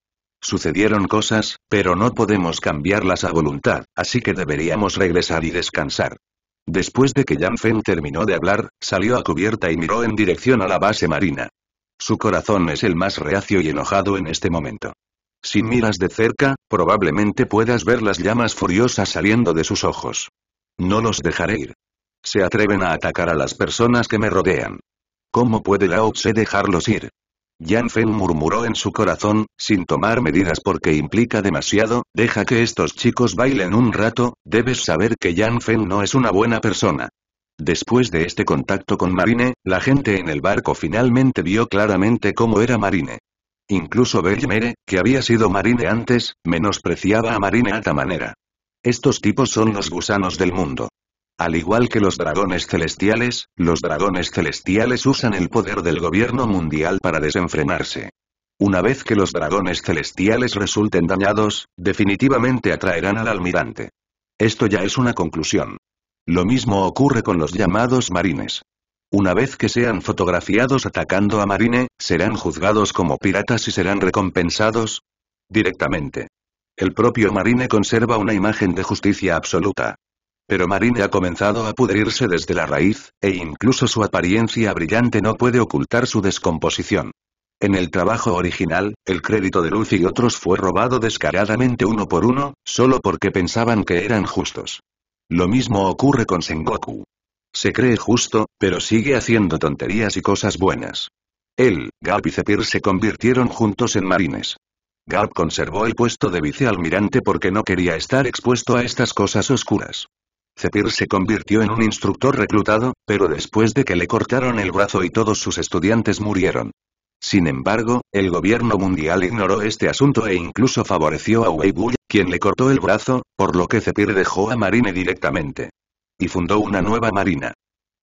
A: Sucedieron cosas, pero no podemos cambiarlas a voluntad, así que deberíamos regresar y descansar. Después de que Yan Fen terminó de hablar, salió a cubierta y miró en dirección a la base marina. Su corazón es el más reacio y enojado en este momento. Si miras de cerca, probablemente puedas ver las llamas furiosas saliendo de sus ojos. No los dejaré ir. Se atreven a atacar a las personas que me rodean. ¿Cómo puede Lao Tse dejarlos ir? Yan Feng murmuró en su corazón, sin tomar medidas porque implica demasiado, deja que estos chicos bailen un rato, debes saber que Yan Feng no es una buena persona. Después de este contacto con Marine, la gente en el barco finalmente vio claramente cómo era Marine. Incluso Bellemere, que había sido Marine antes, menospreciaba a Marine a alta manera. Estos tipos son los gusanos del mundo. Al igual que los dragones celestiales, los dragones celestiales usan el poder del gobierno mundial para desenfrenarse. Una vez que los dragones celestiales resulten dañados, definitivamente atraerán al almirante. Esto ya es una conclusión. Lo mismo ocurre con los llamados marines. Una vez que sean fotografiados atacando a marine, serán juzgados como piratas y serán recompensados directamente. El propio marine conserva una imagen de justicia absoluta. Pero Marine ha comenzado a pudrirse desde la raíz, e incluso su apariencia brillante no puede ocultar su descomposición. En el trabajo original, el crédito de Luz y otros fue robado descaradamente uno por uno, solo porque pensaban que eran justos. Lo mismo ocurre con Sengoku. Se cree justo, pero sigue haciendo tonterías y cosas buenas. Él, Garp y Zepir se convirtieron juntos en marines. Garp conservó el puesto de vicealmirante porque no quería estar expuesto a estas cosas oscuras. Zepir se convirtió en un instructor reclutado, pero después de que le cortaron el brazo y todos sus estudiantes murieron. Sin embargo, el gobierno mundial ignoró este asunto e incluso favoreció a Wei quien le cortó el brazo, por lo que Zepir dejó a Marine directamente. Y fundó una nueva marina.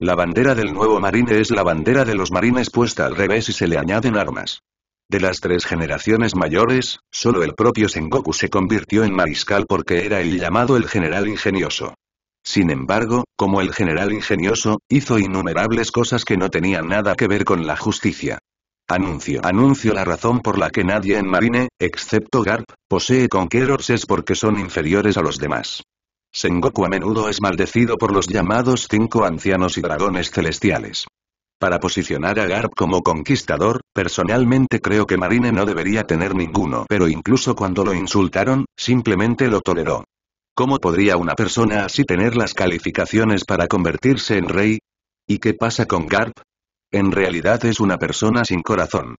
A: La bandera del nuevo marine es la bandera de los marines puesta al revés y se le añaden armas. De las tres generaciones mayores, solo el propio Sengoku se convirtió en mariscal porque era el llamado el general ingenioso. Sin embargo, como el general ingenioso, hizo innumerables cosas que no tenían nada que ver con la justicia. Anuncio. Anuncio la razón por la que nadie en Marine, excepto Garp, posee Conquerors es porque son inferiores a los demás. Sengoku a menudo es maldecido por los llamados cinco ancianos y dragones celestiales. Para posicionar a Garp como conquistador, personalmente creo que Marine no debería tener ninguno pero incluso cuando lo insultaron, simplemente lo toleró. ¿Cómo podría una persona así tener las calificaciones para convertirse en rey? ¿Y qué pasa con Garp? En realidad es una persona sin corazón.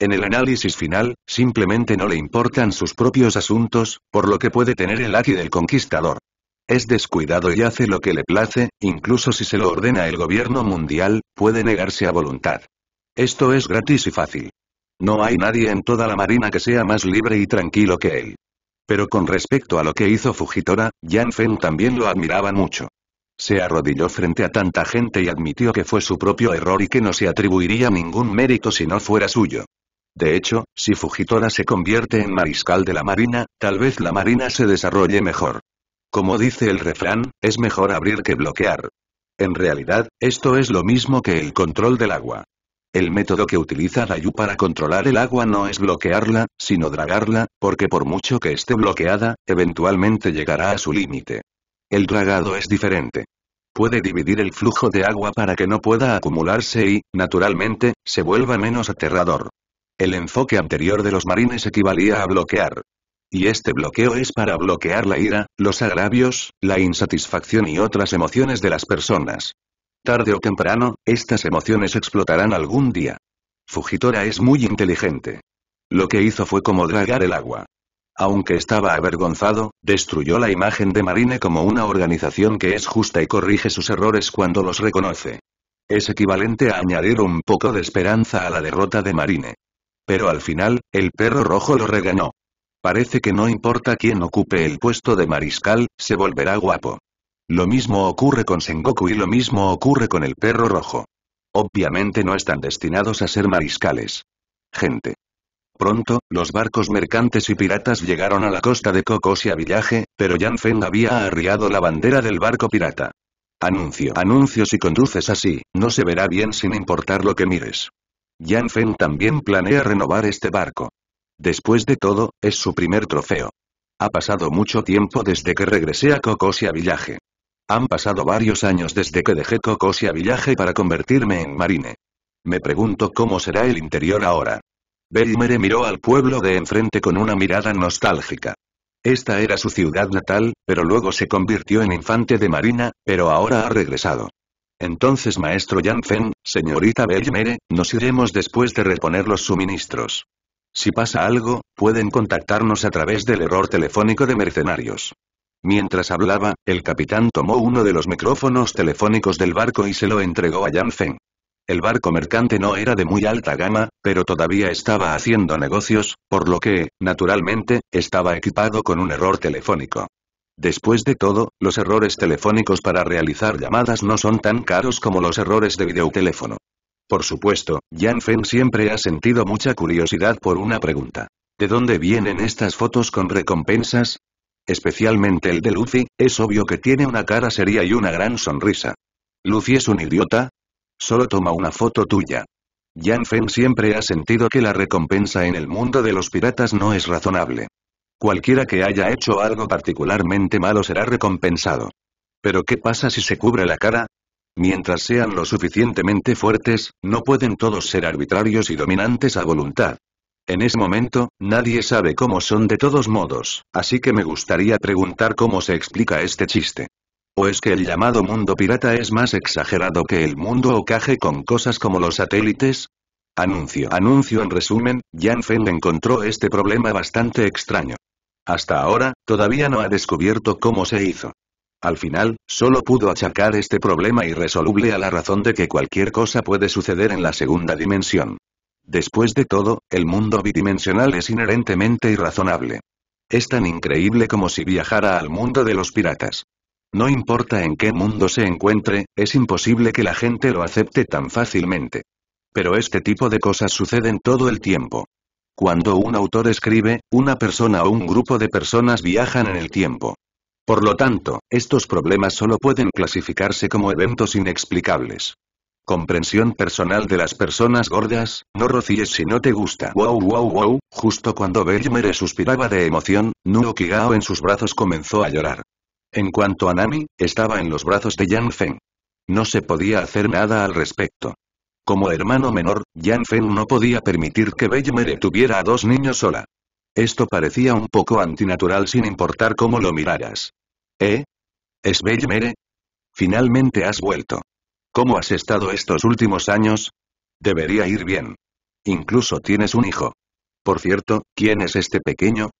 A: En el análisis final, simplemente no le importan sus propios asuntos, por lo que puede tener el ácido del conquistador. Es descuidado y hace lo que le place, incluso si se lo ordena el gobierno mundial, puede negarse a voluntad. Esto es gratis y fácil. No hay nadie en toda la marina que sea más libre y tranquilo que él. Pero con respecto a lo que hizo Fujitora, Yan Feng también lo admiraba mucho. Se arrodilló frente a tanta gente y admitió que fue su propio error y que no se atribuiría ningún mérito si no fuera suyo. De hecho, si Fujitora se convierte en mariscal de la marina, tal vez la marina se desarrolle mejor. Como dice el refrán, es mejor abrir que bloquear. En realidad, esto es lo mismo que el control del agua. El método que utiliza Dayu para controlar el agua no es bloquearla, sino dragarla, porque por mucho que esté bloqueada, eventualmente llegará a su límite. El dragado es diferente. Puede dividir el flujo de agua para que no pueda acumularse y, naturalmente, se vuelva menos aterrador. El enfoque anterior de los marines equivalía a bloquear. Y este bloqueo es para bloquear la ira, los agravios, la insatisfacción y otras emociones de las personas. Tarde o temprano, estas emociones explotarán algún día. Fugitora es muy inteligente. Lo que hizo fue como dragar el agua. Aunque estaba avergonzado, destruyó la imagen de Marine como una organización que es justa y corrige sus errores cuando los reconoce. Es equivalente a añadir un poco de esperanza a la derrota de Marine. Pero al final, el perro rojo lo regañó. Parece que no importa quién ocupe el puesto de mariscal, se volverá guapo. Lo mismo ocurre con Sengoku y lo mismo ocurre con el perro rojo. Obviamente no están destinados a ser mariscales. Gente. Pronto, los barcos mercantes y piratas llegaron a la costa de Kokosia Villaje, pero Yan Feng había arriado la bandera del barco pirata. Anuncio. Anuncio si conduces así, no se verá bien sin importar lo que mires. Yan Feng también planea renovar este barco. Después de todo, es su primer trofeo. Ha pasado mucho tiempo desde que regresé a Kokosia Villaje. Han pasado varios años desde que dejé Cocosia Villaje para convertirme en marine. Me pregunto cómo será el interior ahora. Belmere miró al pueblo de enfrente con una mirada nostálgica. Esta era su ciudad natal, pero luego se convirtió en infante de marina, pero ahora ha regresado. Entonces maestro Yanfen, señorita Belmere, nos iremos después de reponer los suministros. Si pasa algo, pueden contactarnos a través del error telefónico de mercenarios. Mientras hablaba, el capitán tomó uno de los micrófonos telefónicos del barco y se lo entregó a Yan Feng. El barco mercante no era de muy alta gama, pero todavía estaba haciendo negocios, por lo que, naturalmente, estaba equipado con un error telefónico. Después de todo, los errores telefónicos para realizar llamadas no son tan caros como los errores de videoteléfono. Por supuesto, Yan Feng siempre ha sentido mucha curiosidad por una pregunta. ¿De dónde vienen estas fotos con recompensas? especialmente el de Lucy, es obvio que tiene una cara seria y una gran sonrisa. ¿Lucy es un idiota? Solo toma una foto tuya. Jan Fen siempre ha sentido que la recompensa en el mundo de los piratas no es razonable. Cualquiera que haya hecho algo particularmente malo será recompensado. Pero ¿qué pasa si se cubre la cara? Mientras sean lo suficientemente fuertes, no pueden todos ser arbitrarios y dominantes a voluntad. En ese momento, nadie sabe cómo son de todos modos, así que me gustaría preguntar cómo se explica este chiste. ¿O es que el llamado mundo pirata es más exagerado que el mundo ocaje con cosas como los satélites? Anuncio. Anuncio en resumen, Jan Feng encontró este problema bastante extraño. Hasta ahora, todavía no ha descubierto cómo se hizo. Al final, solo pudo achacar este problema irresoluble a la razón de que cualquier cosa puede suceder en la segunda dimensión. Después de todo, el mundo bidimensional es inherentemente irrazonable. Es tan increíble como si viajara al mundo de los piratas. No importa en qué mundo se encuentre, es imposible que la gente lo acepte tan fácilmente. Pero este tipo de cosas suceden todo el tiempo. Cuando un autor escribe, una persona o un grupo de personas viajan en el tiempo. Por lo tanto, estos problemas solo pueden clasificarse como eventos inexplicables. Comprensión personal de las personas gordas, no rocíes si no te gusta. Wow wow wow, justo cuando Bellemere suspiraba de emoción, Nuo Kigao en sus brazos comenzó a llorar. En cuanto a Nami, estaba en los brazos de Yan Feng. No se podía hacer nada al respecto. Como hermano menor, Yan Feng no podía permitir que Bellemere tuviera a dos niños sola. Esto parecía un poco antinatural sin importar cómo lo miraras. ¿Eh? ¿Es Bellmere. Finalmente has vuelto. ¿Cómo has estado estos últimos años? Debería ir bien. Incluso tienes un hijo. Por cierto, ¿quién es este pequeño?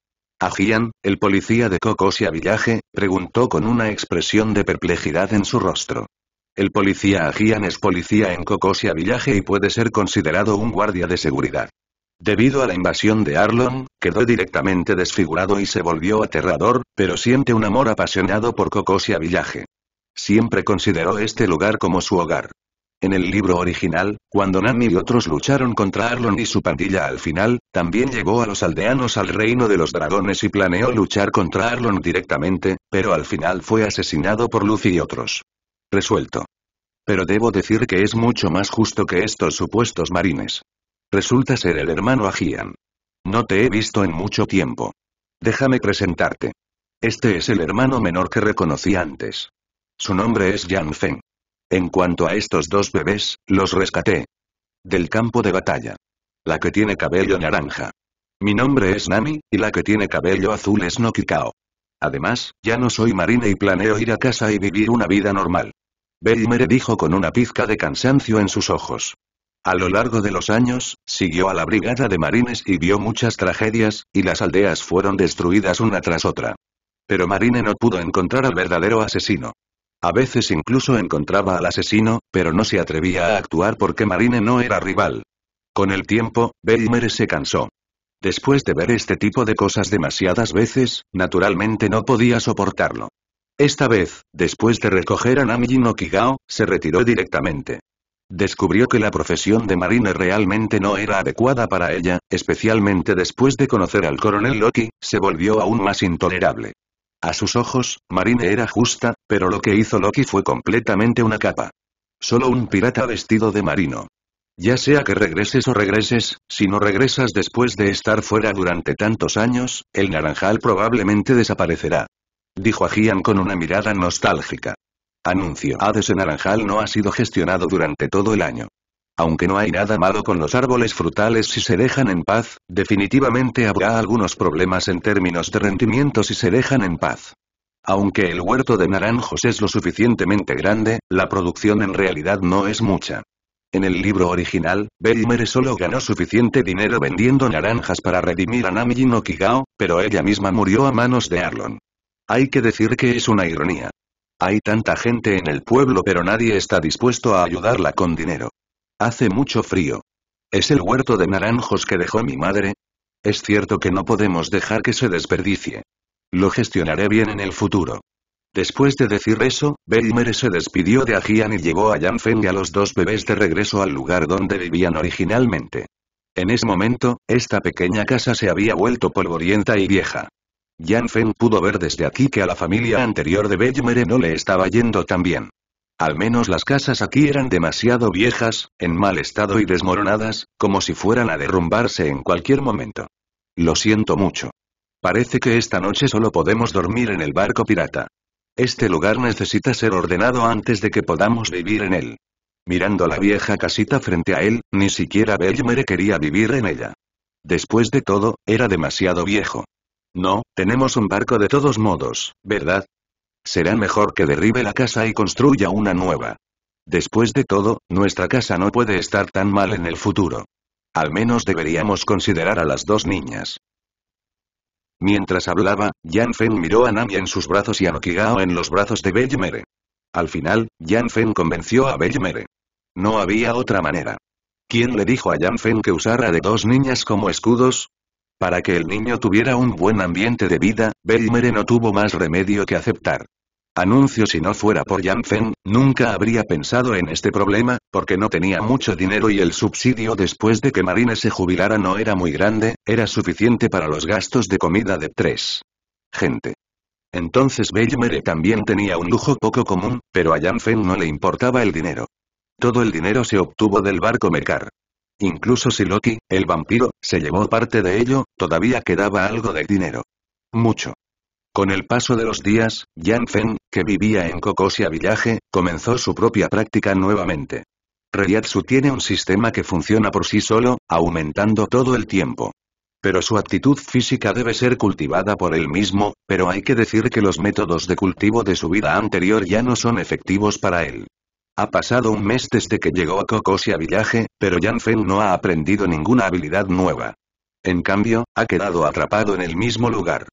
A: Agian, ah, el policía de Cocosia Villaje, preguntó con una expresión de perplejidad en su rostro. El policía Agian ah, es policía en Cocosia Villaje y puede ser considerado un guardia de seguridad. Debido a la invasión de Arlon, quedó directamente desfigurado y se volvió aterrador, pero siente un amor apasionado por Cocosia Villaje. Siempre consideró este lugar como su hogar. En el libro original, cuando Nami y otros lucharon contra Arlon y su pandilla al final, también llegó a los aldeanos al reino de los dragones y planeó luchar contra Arlon directamente, pero al final fue asesinado por Luffy y otros. Resuelto. Pero debo decir que es mucho más justo que estos supuestos marines. Resulta ser el hermano Ajian. No te he visto en mucho tiempo. Déjame presentarte. Este es el hermano menor que reconocí antes. Su nombre es Yang Feng. En cuanto a estos dos bebés, los rescaté. Del campo de batalla. La que tiene cabello naranja. Mi nombre es Nami, y la que tiene cabello azul es Nokikao. Además, ya no soy marina y planeo ir a casa y vivir una vida normal. Beimere dijo con una pizca de cansancio en sus ojos. A lo largo de los años, siguió a la brigada de marines y vio muchas tragedias, y las aldeas fueron destruidas una tras otra. Pero Marine no pudo encontrar al verdadero asesino. A veces incluso encontraba al asesino, pero no se atrevía a actuar porque Marine no era rival. Con el tiempo, Belmer se cansó. Después de ver este tipo de cosas demasiadas veces, naturalmente no podía soportarlo. Esta vez, después de recoger a y no Kigao, se retiró directamente. Descubrió que la profesión de marine realmente no era adecuada para ella, especialmente después de conocer al coronel Loki, se volvió aún más intolerable. A sus ojos, Marine era justa, pero lo que hizo Loki fue completamente una capa. Solo un pirata vestido de marino. Ya sea que regreses o regreses, si no regresas después de estar fuera durante tantos años, el naranjal probablemente desaparecerá. Dijo a Gian con una mirada nostálgica. Anuncio. de ese naranjal no ha sido gestionado durante todo el año. Aunque no hay nada malo con los árboles frutales si se dejan en paz, definitivamente habrá algunos problemas en términos de rendimiento si se dejan en paz. Aunque el huerto de naranjos es lo suficientemente grande, la producción en realidad no es mucha. En el libro original, Mere solo ganó suficiente dinero vendiendo naranjas para redimir a Nami no pero ella misma murió a manos de Arlon. Hay que decir que es una ironía. Hay tanta gente en el pueblo pero nadie está dispuesto a ayudarla con dinero. Hace mucho frío. ¿Es el huerto de naranjos que dejó mi madre? Es cierto que no podemos dejar que se desperdicie. Lo gestionaré bien en el futuro. Después de decir eso, Beimer se despidió de Ajian y llevó a Feng y a los dos bebés de regreso al lugar donde vivían originalmente. En ese momento, esta pequeña casa se había vuelto polvorienta y vieja. Feng pudo ver desde aquí que a la familia anterior de Beimer no le estaba yendo tan bien. Al menos las casas aquí eran demasiado viejas, en mal estado y desmoronadas, como si fueran a derrumbarse en cualquier momento. Lo siento mucho. Parece que esta noche solo podemos dormir en el barco pirata. Este lugar necesita ser ordenado antes de que podamos vivir en él. Mirando la vieja casita frente a él, ni siquiera Belmere quería vivir en ella. Después de todo, era demasiado viejo. No, tenemos un barco de todos modos, ¿verdad? Será mejor que derribe la casa y construya una nueva. Después de todo, nuestra casa no puede estar tan mal en el futuro. Al menos deberíamos considerar a las dos niñas. Mientras hablaba, Yan Feng miró a Nami en sus brazos y a Nokigao en los brazos de Bellmere. Al final, Yan Feng convenció a Bellmere. No había otra manera. ¿Quién le dijo a Yan Feng que usara de dos niñas como escudos? Para que el niño tuviera un buen ambiente de vida, Bellmere no tuvo más remedio que aceptar. Anuncio si no fuera por Jan Feng, nunca habría pensado en este problema, porque no tenía mucho dinero y el subsidio después de que Marine se jubilara no era muy grande, era suficiente para los gastos de comida de tres. Gente. Entonces Bellemere también tenía un lujo poco común, pero a Yan Fen no le importaba el dinero. Todo el dinero se obtuvo del barco Mercar. Incluso si Loki, el vampiro, se llevó parte de ello, todavía quedaba algo de dinero. Mucho. Con el paso de los días, Yang Feng, que vivía en Kokosia Village, comenzó su propia práctica nuevamente. Reiatsu tiene un sistema que funciona por sí solo, aumentando todo el tiempo. Pero su actitud física debe ser cultivada por él mismo, pero hay que decir que los métodos de cultivo de su vida anterior ya no son efectivos para él. Ha pasado un mes desde que llegó a Kokosia Village, pero Yan Feng no ha aprendido ninguna habilidad nueva. En cambio, ha quedado atrapado en el mismo lugar.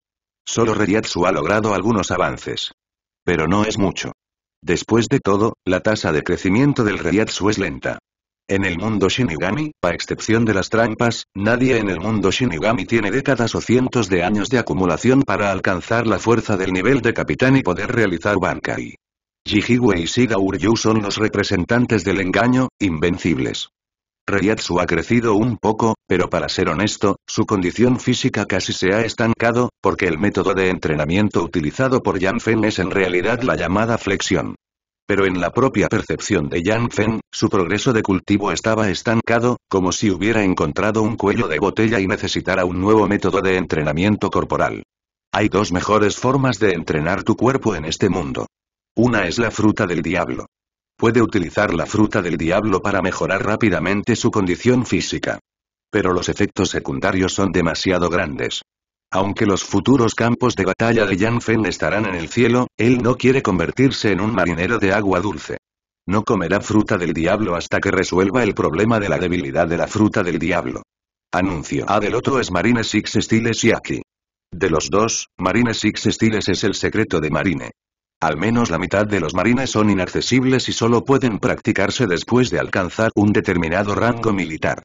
A: Solo Reyatsu ha logrado algunos avances. Pero no es mucho. Después de todo, la tasa de crecimiento del Reyatsu es lenta. En el mundo Shinigami, a excepción de las trampas, nadie en el mundo Shinigami tiene décadas o cientos de años de acumulación para alcanzar la fuerza del nivel de capitán y poder realizar Bankai. Jijiwe y Shiga Uryu son los representantes del engaño, invencibles su ha crecido un poco, pero para ser honesto, su condición física casi se ha estancado, porque el método de entrenamiento utilizado por Yan Fen es en realidad la llamada flexión. Pero en la propia percepción de Yang Fen, su progreso de cultivo estaba estancado, como si hubiera encontrado un cuello de botella y necesitara un nuevo método de entrenamiento corporal. Hay dos mejores formas de entrenar tu cuerpo en este mundo. Una es la fruta del diablo. Puede utilizar la fruta del diablo para mejorar rápidamente su condición física. Pero los efectos secundarios son demasiado grandes. Aunque los futuros campos de batalla de Yan Fen estarán en el cielo, él no quiere convertirse en un marinero de agua dulce. No comerá fruta del diablo hasta que resuelva el problema de la debilidad de la fruta del diablo. Anuncio A ah, del otro es Marine Six Styles y aquí. De los dos, Marine Six Styles es el secreto de Marine. Al menos la mitad de los marines son inaccesibles y solo pueden practicarse después de alcanzar un determinado rango militar.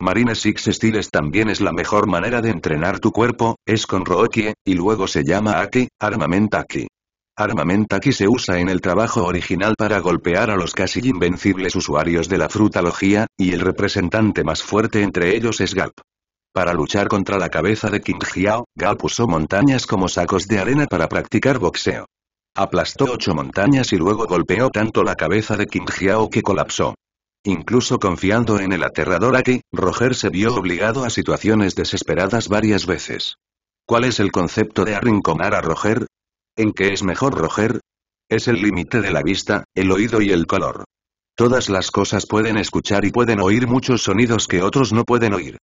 A: Marines Six Styles también es la mejor manera de entrenar tu cuerpo, es con Rookie, y luego se llama Aki, Armament Aki se usa en el trabajo original para golpear a los casi invencibles usuarios de la frutalogía, y el representante más fuerte entre ellos es Galp. Para luchar contra la cabeza de King Hiao, Galp usó montañas como sacos de arena para practicar boxeo. Aplastó ocho montañas y luego golpeó tanto la cabeza de Kim que colapsó. Incluso confiando en el aterrador Aki, Roger se vio obligado a situaciones desesperadas varias veces. ¿Cuál es el concepto de arrinconar a Roger? ¿En qué es mejor Roger? Es el límite de la vista, el oído y el color. Todas las cosas pueden escuchar y pueden oír muchos sonidos que otros no pueden oír.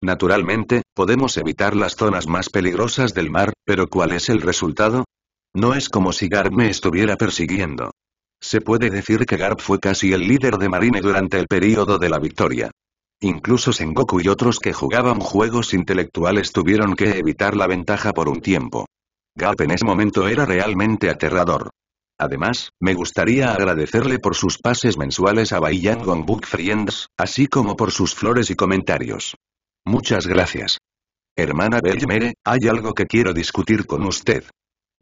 A: Naturalmente, podemos evitar las zonas más peligrosas del mar, pero ¿cuál es el resultado? No es como si Garp me estuviera persiguiendo. Se puede decir que Garp fue casi el líder de Marine durante el período de la victoria. Incluso Sengoku y otros que jugaban juegos intelectuales tuvieron que evitar la ventaja por un tiempo. Garp en ese momento era realmente aterrador. Además, me gustaría agradecerle por sus pases mensuales a Baiyangon Book Friends, así como por sus flores y comentarios. Muchas gracias. Hermana Bellemere, hay algo que quiero discutir con usted.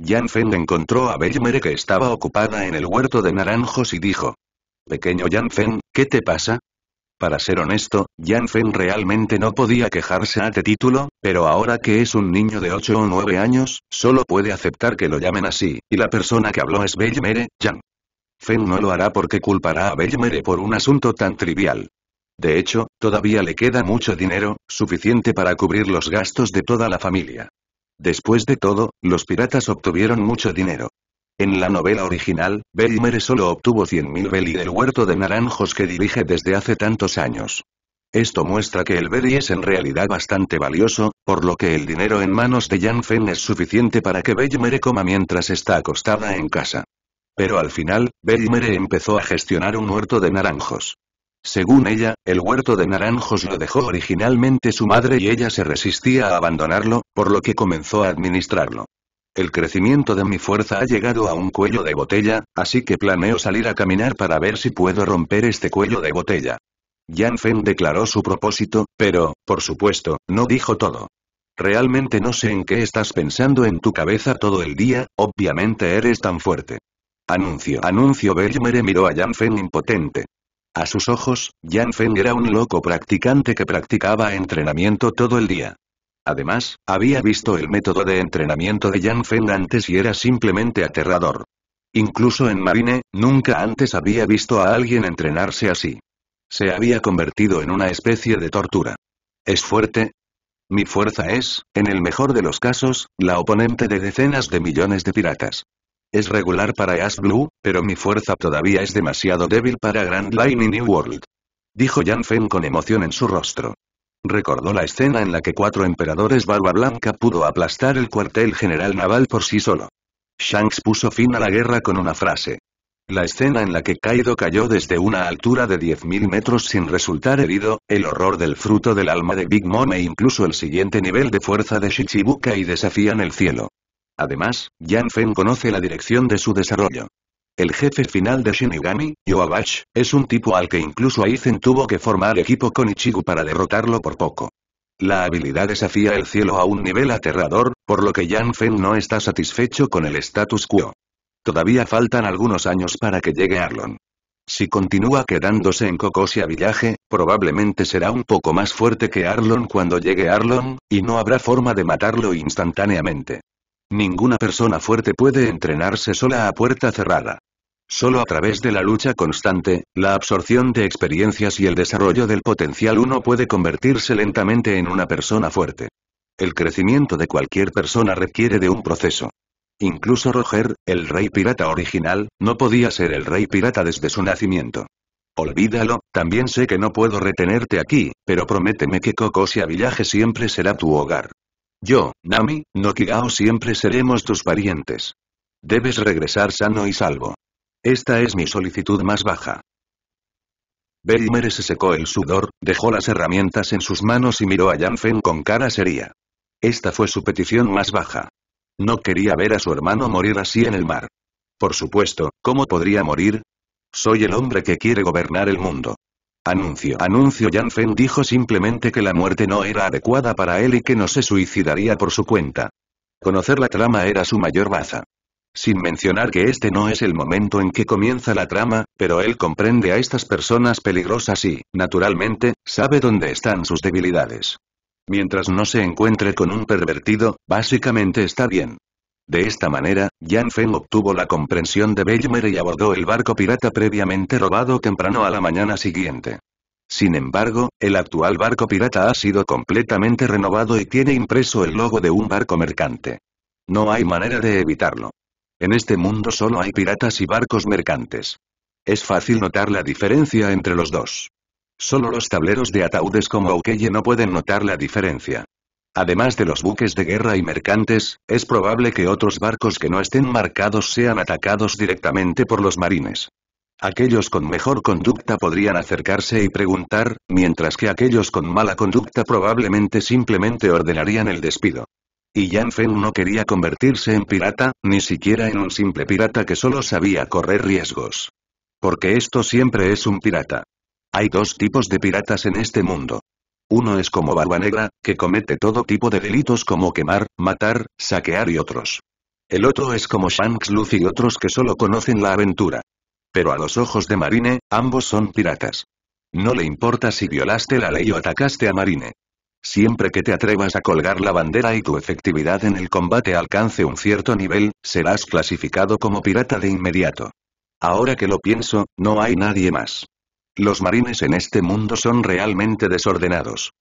A: Yan Fen encontró a Bellemere que estaba ocupada en el huerto de naranjos y dijo. Pequeño Yan Fen, ¿qué te pasa? Para ser honesto, Yan Fen realmente no podía quejarse a este título, pero ahora que es un niño de 8 o 9 años, solo puede aceptar que lo llamen así, y la persona que habló es Bellemere, Yan. Fen no lo hará porque culpará a Bellemere por un asunto tan trivial. De hecho, todavía le queda mucho dinero, suficiente para cubrir los gastos de toda la familia. Después de todo, los piratas obtuvieron mucho dinero. En la novela original, Mere solo obtuvo 100.000 beli del huerto de naranjos que dirige desde hace tantos años. Esto muestra que el beli es en realidad bastante valioso, por lo que el dinero en manos de Jan Fen es suficiente para que Mere coma mientras está acostada en casa. Pero al final, Mere empezó a gestionar un huerto de naranjos. Según ella, el huerto de naranjos lo dejó originalmente su madre y ella se resistía a abandonarlo, por lo que comenzó a administrarlo. El crecimiento de mi fuerza ha llegado a un cuello de botella, así que planeo salir a caminar para ver si puedo romper este cuello de botella. Yan Fen declaró su propósito, pero, por supuesto, no dijo todo. Realmente no sé en qué estás pensando en tu cabeza todo el día, obviamente eres tan fuerte. Anuncio. Anuncio Bellmere miró a Yan Fen impotente. A sus ojos, Yan Feng era un loco practicante que practicaba entrenamiento todo el día. Además, había visto el método de entrenamiento de Yang Feng antes y era simplemente aterrador. Incluso en Marine, nunca antes había visto a alguien entrenarse así. Se había convertido en una especie de tortura. ¿Es fuerte? Mi fuerza es, en el mejor de los casos, la oponente de decenas de millones de piratas. Es regular para Ash Blue, pero mi fuerza todavía es demasiado débil para Grand Line y New World. Dijo Yan Fen con emoción en su rostro. Recordó la escena en la que cuatro emperadores barba blanca pudo aplastar el cuartel general naval por sí solo. Shanks puso fin a la guerra con una frase. La escena en la que Kaido cayó desde una altura de 10.000 metros sin resultar herido, el horror del fruto del alma de Big Mom e incluso el siguiente nivel de fuerza de Shichibuka y desafían el cielo. Además, Yan Feng conoce la dirección de su desarrollo. El jefe final de Shinigami, Yoabash, es un tipo al que incluso Aizen tuvo que formar equipo con Ichigo para derrotarlo por poco. La habilidad desafía el cielo a un nivel aterrador, por lo que Yan Feng no está satisfecho con el status quo. Todavía faltan algunos años para que llegue Arlon. Si continúa quedándose en Kokosia Village, probablemente será un poco más fuerte que Arlon cuando llegue Arlon, y no habrá forma de matarlo instantáneamente. Ninguna persona fuerte puede entrenarse sola a puerta cerrada. Solo a través de la lucha constante, la absorción de experiencias y el desarrollo del potencial uno puede convertirse lentamente en una persona fuerte. El crecimiento de cualquier persona requiere de un proceso. Incluso Roger, el rey pirata original, no podía ser el rey pirata desde su nacimiento. Olvídalo, también sé que no puedo retenerte aquí, pero prométeme que Cocosia Villaje siempre será tu hogar. Yo, Nami, no siempre seremos tus parientes. Debes regresar sano y salvo. Esta es mi solicitud más baja. Berimer se secó el sudor, dejó las herramientas en sus manos y miró a Yanfen con cara seria. Esta fue su petición más baja. No quería ver a su hermano morir así en el mar. Por supuesto, ¿cómo podría morir? Soy el hombre que quiere gobernar el mundo. Anuncio. Anuncio Yanfen dijo simplemente que la muerte no era adecuada para él y que no se suicidaría por su cuenta. Conocer la trama era su mayor baza. Sin mencionar que este no es el momento en que comienza la trama, pero él comprende a estas personas peligrosas y, naturalmente, sabe dónde están sus debilidades. Mientras no se encuentre con un pervertido, básicamente está bien. De esta manera, Jan Feng obtuvo la comprensión de Belmer y abordó el barco pirata previamente robado temprano a la mañana siguiente. Sin embargo, el actual barco pirata ha sido completamente renovado y tiene impreso el logo de un barco mercante. No hay manera de evitarlo. En este mundo solo hay piratas y barcos mercantes. Es fácil notar la diferencia entre los dos. Solo los tableros de ataúdes como Okeye no pueden notar la diferencia. Además de los buques de guerra y mercantes, es probable que otros barcos que no estén marcados sean atacados directamente por los marines. Aquellos con mejor conducta podrían acercarse y preguntar, mientras que aquellos con mala conducta probablemente simplemente ordenarían el despido. Y Yan no quería convertirse en pirata, ni siquiera en un simple pirata que solo sabía correr riesgos. Porque esto siempre es un pirata. Hay dos tipos de piratas en este mundo. Uno es como Barba Negra, que comete todo tipo de delitos como quemar, matar, saquear y otros. El otro es como Shanks Luffy y otros que solo conocen la aventura. Pero a los ojos de Marine, ambos son piratas. No le importa si violaste la ley o atacaste a Marine. Siempre que te atrevas a colgar la bandera y tu efectividad en el combate alcance un cierto nivel, serás clasificado como pirata de inmediato. Ahora que lo pienso, no hay nadie más. Los marines en este mundo son realmente desordenados.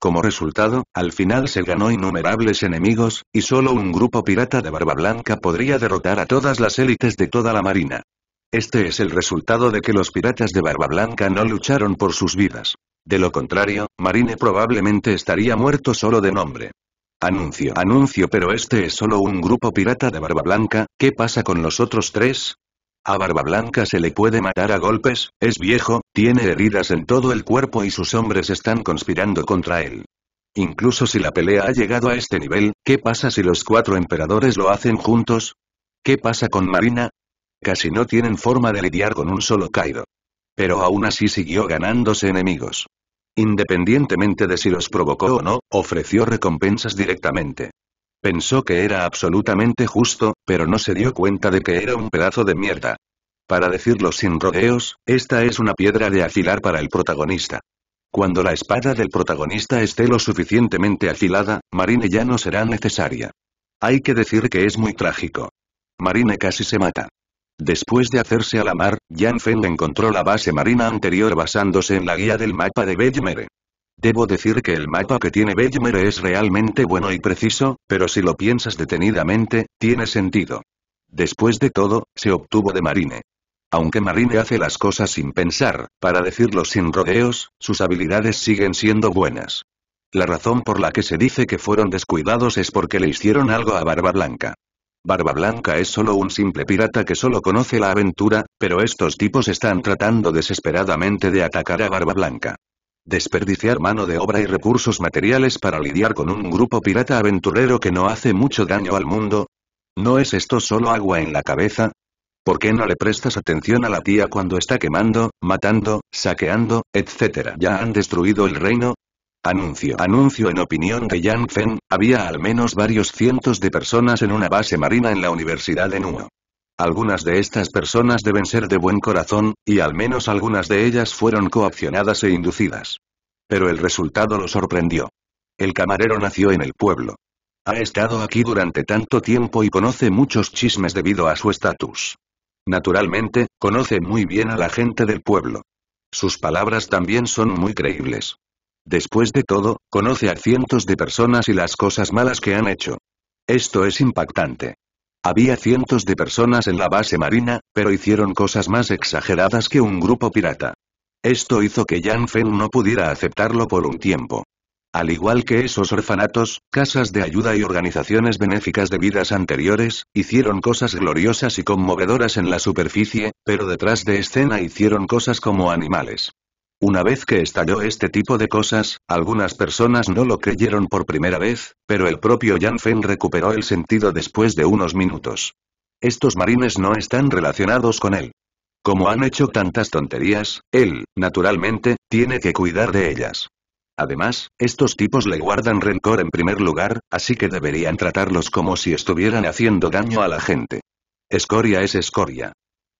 A: Como resultado, al final se ganó innumerables enemigos, y solo un grupo pirata de barba blanca podría derrotar a todas las élites de toda la marina. Este es el resultado de que los piratas de barba blanca no lucharon por sus vidas. De lo contrario, Marine probablemente estaría muerto solo de nombre. Anuncio, anuncio pero este es solo un grupo pirata de barba blanca, ¿qué pasa con los otros tres? A Barba Blanca se le puede matar a golpes, es viejo, tiene heridas en todo el cuerpo y sus hombres están conspirando contra él. Incluso si la pelea ha llegado a este nivel, ¿qué pasa si los cuatro emperadores lo hacen juntos? ¿Qué pasa con Marina? Casi no tienen forma de lidiar con un solo Kaido. Pero aún así siguió ganándose enemigos. Independientemente de si los provocó o no, ofreció recompensas directamente. Pensó que era absolutamente justo, pero no se dio cuenta de que era un pedazo de mierda. Para decirlo sin rodeos, esta es una piedra de afilar para el protagonista. Cuando la espada del protagonista esté lo suficientemente afilada, Marine ya no será necesaria. Hay que decir que es muy trágico. Marine casi se mata. Después de hacerse a la mar, Jan Feng encontró la base marina anterior basándose en la guía del mapa de Bellemere. Debo decir que el mapa que tiene Bellumere es realmente bueno y preciso, pero si lo piensas detenidamente, tiene sentido. Después de todo, se obtuvo de Marine. Aunque Marine hace las cosas sin pensar, para decirlo sin rodeos, sus habilidades siguen siendo buenas. La razón por la que se dice que fueron descuidados es porque le hicieron algo a Barba Blanca. Barba Blanca es solo un simple pirata que solo conoce la aventura, pero estos tipos están tratando desesperadamente de atacar a Barba Blanca. Desperdiciar mano de obra y recursos materiales para lidiar con un grupo pirata aventurero que no hace mucho daño al mundo. ¿No es esto solo agua en la cabeza? ¿Por qué no le prestas atención a la tía cuando está quemando, matando, saqueando, etcétera? ¿Ya han destruido el reino? Anuncio. Anuncio en opinión de Yang Fen, había al menos varios cientos de personas en una base marina en la Universidad de Nuo. Algunas de estas personas deben ser de buen corazón, y al menos algunas de ellas fueron coaccionadas e inducidas. Pero el resultado lo sorprendió. El camarero nació en el pueblo. Ha estado aquí durante tanto tiempo y conoce muchos chismes debido a su estatus. Naturalmente, conoce muy bien a la gente del pueblo. Sus palabras también son muy creíbles. Después de todo, conoce a cientos de personas y las cosas malas que han hecho. Esto es impactante. Había cientos de personas en la base marina, pero hicieron cosas más exageradas que un grupo pirata. Esto hizo que Yan Feng no pudiera aceptarlo por un tiempo. Al igual que esos orfanatos, casas de ayuda y organizaciones benéficas de vidas anteriores, hicieron cosas gloriosas y conmovedoras en la superficie, pero detrás de escena hicieron cosas como animales. Una vez que estalló este tipo de cosas, algunas personas no lo creyeron por primera vez, pero el propio Yan Fen recuperó el sentido después de unos minutos. Estos marines no están relacionados con él. Como han hecho tantas tonterías, él, naturalmente, tiene que cuidar de ellas. Además, estos tipos le guardan rencor en primer lugar, así que deberían tratarlos como si estuvieran haciendo daño a la gente. Escoria es escoria.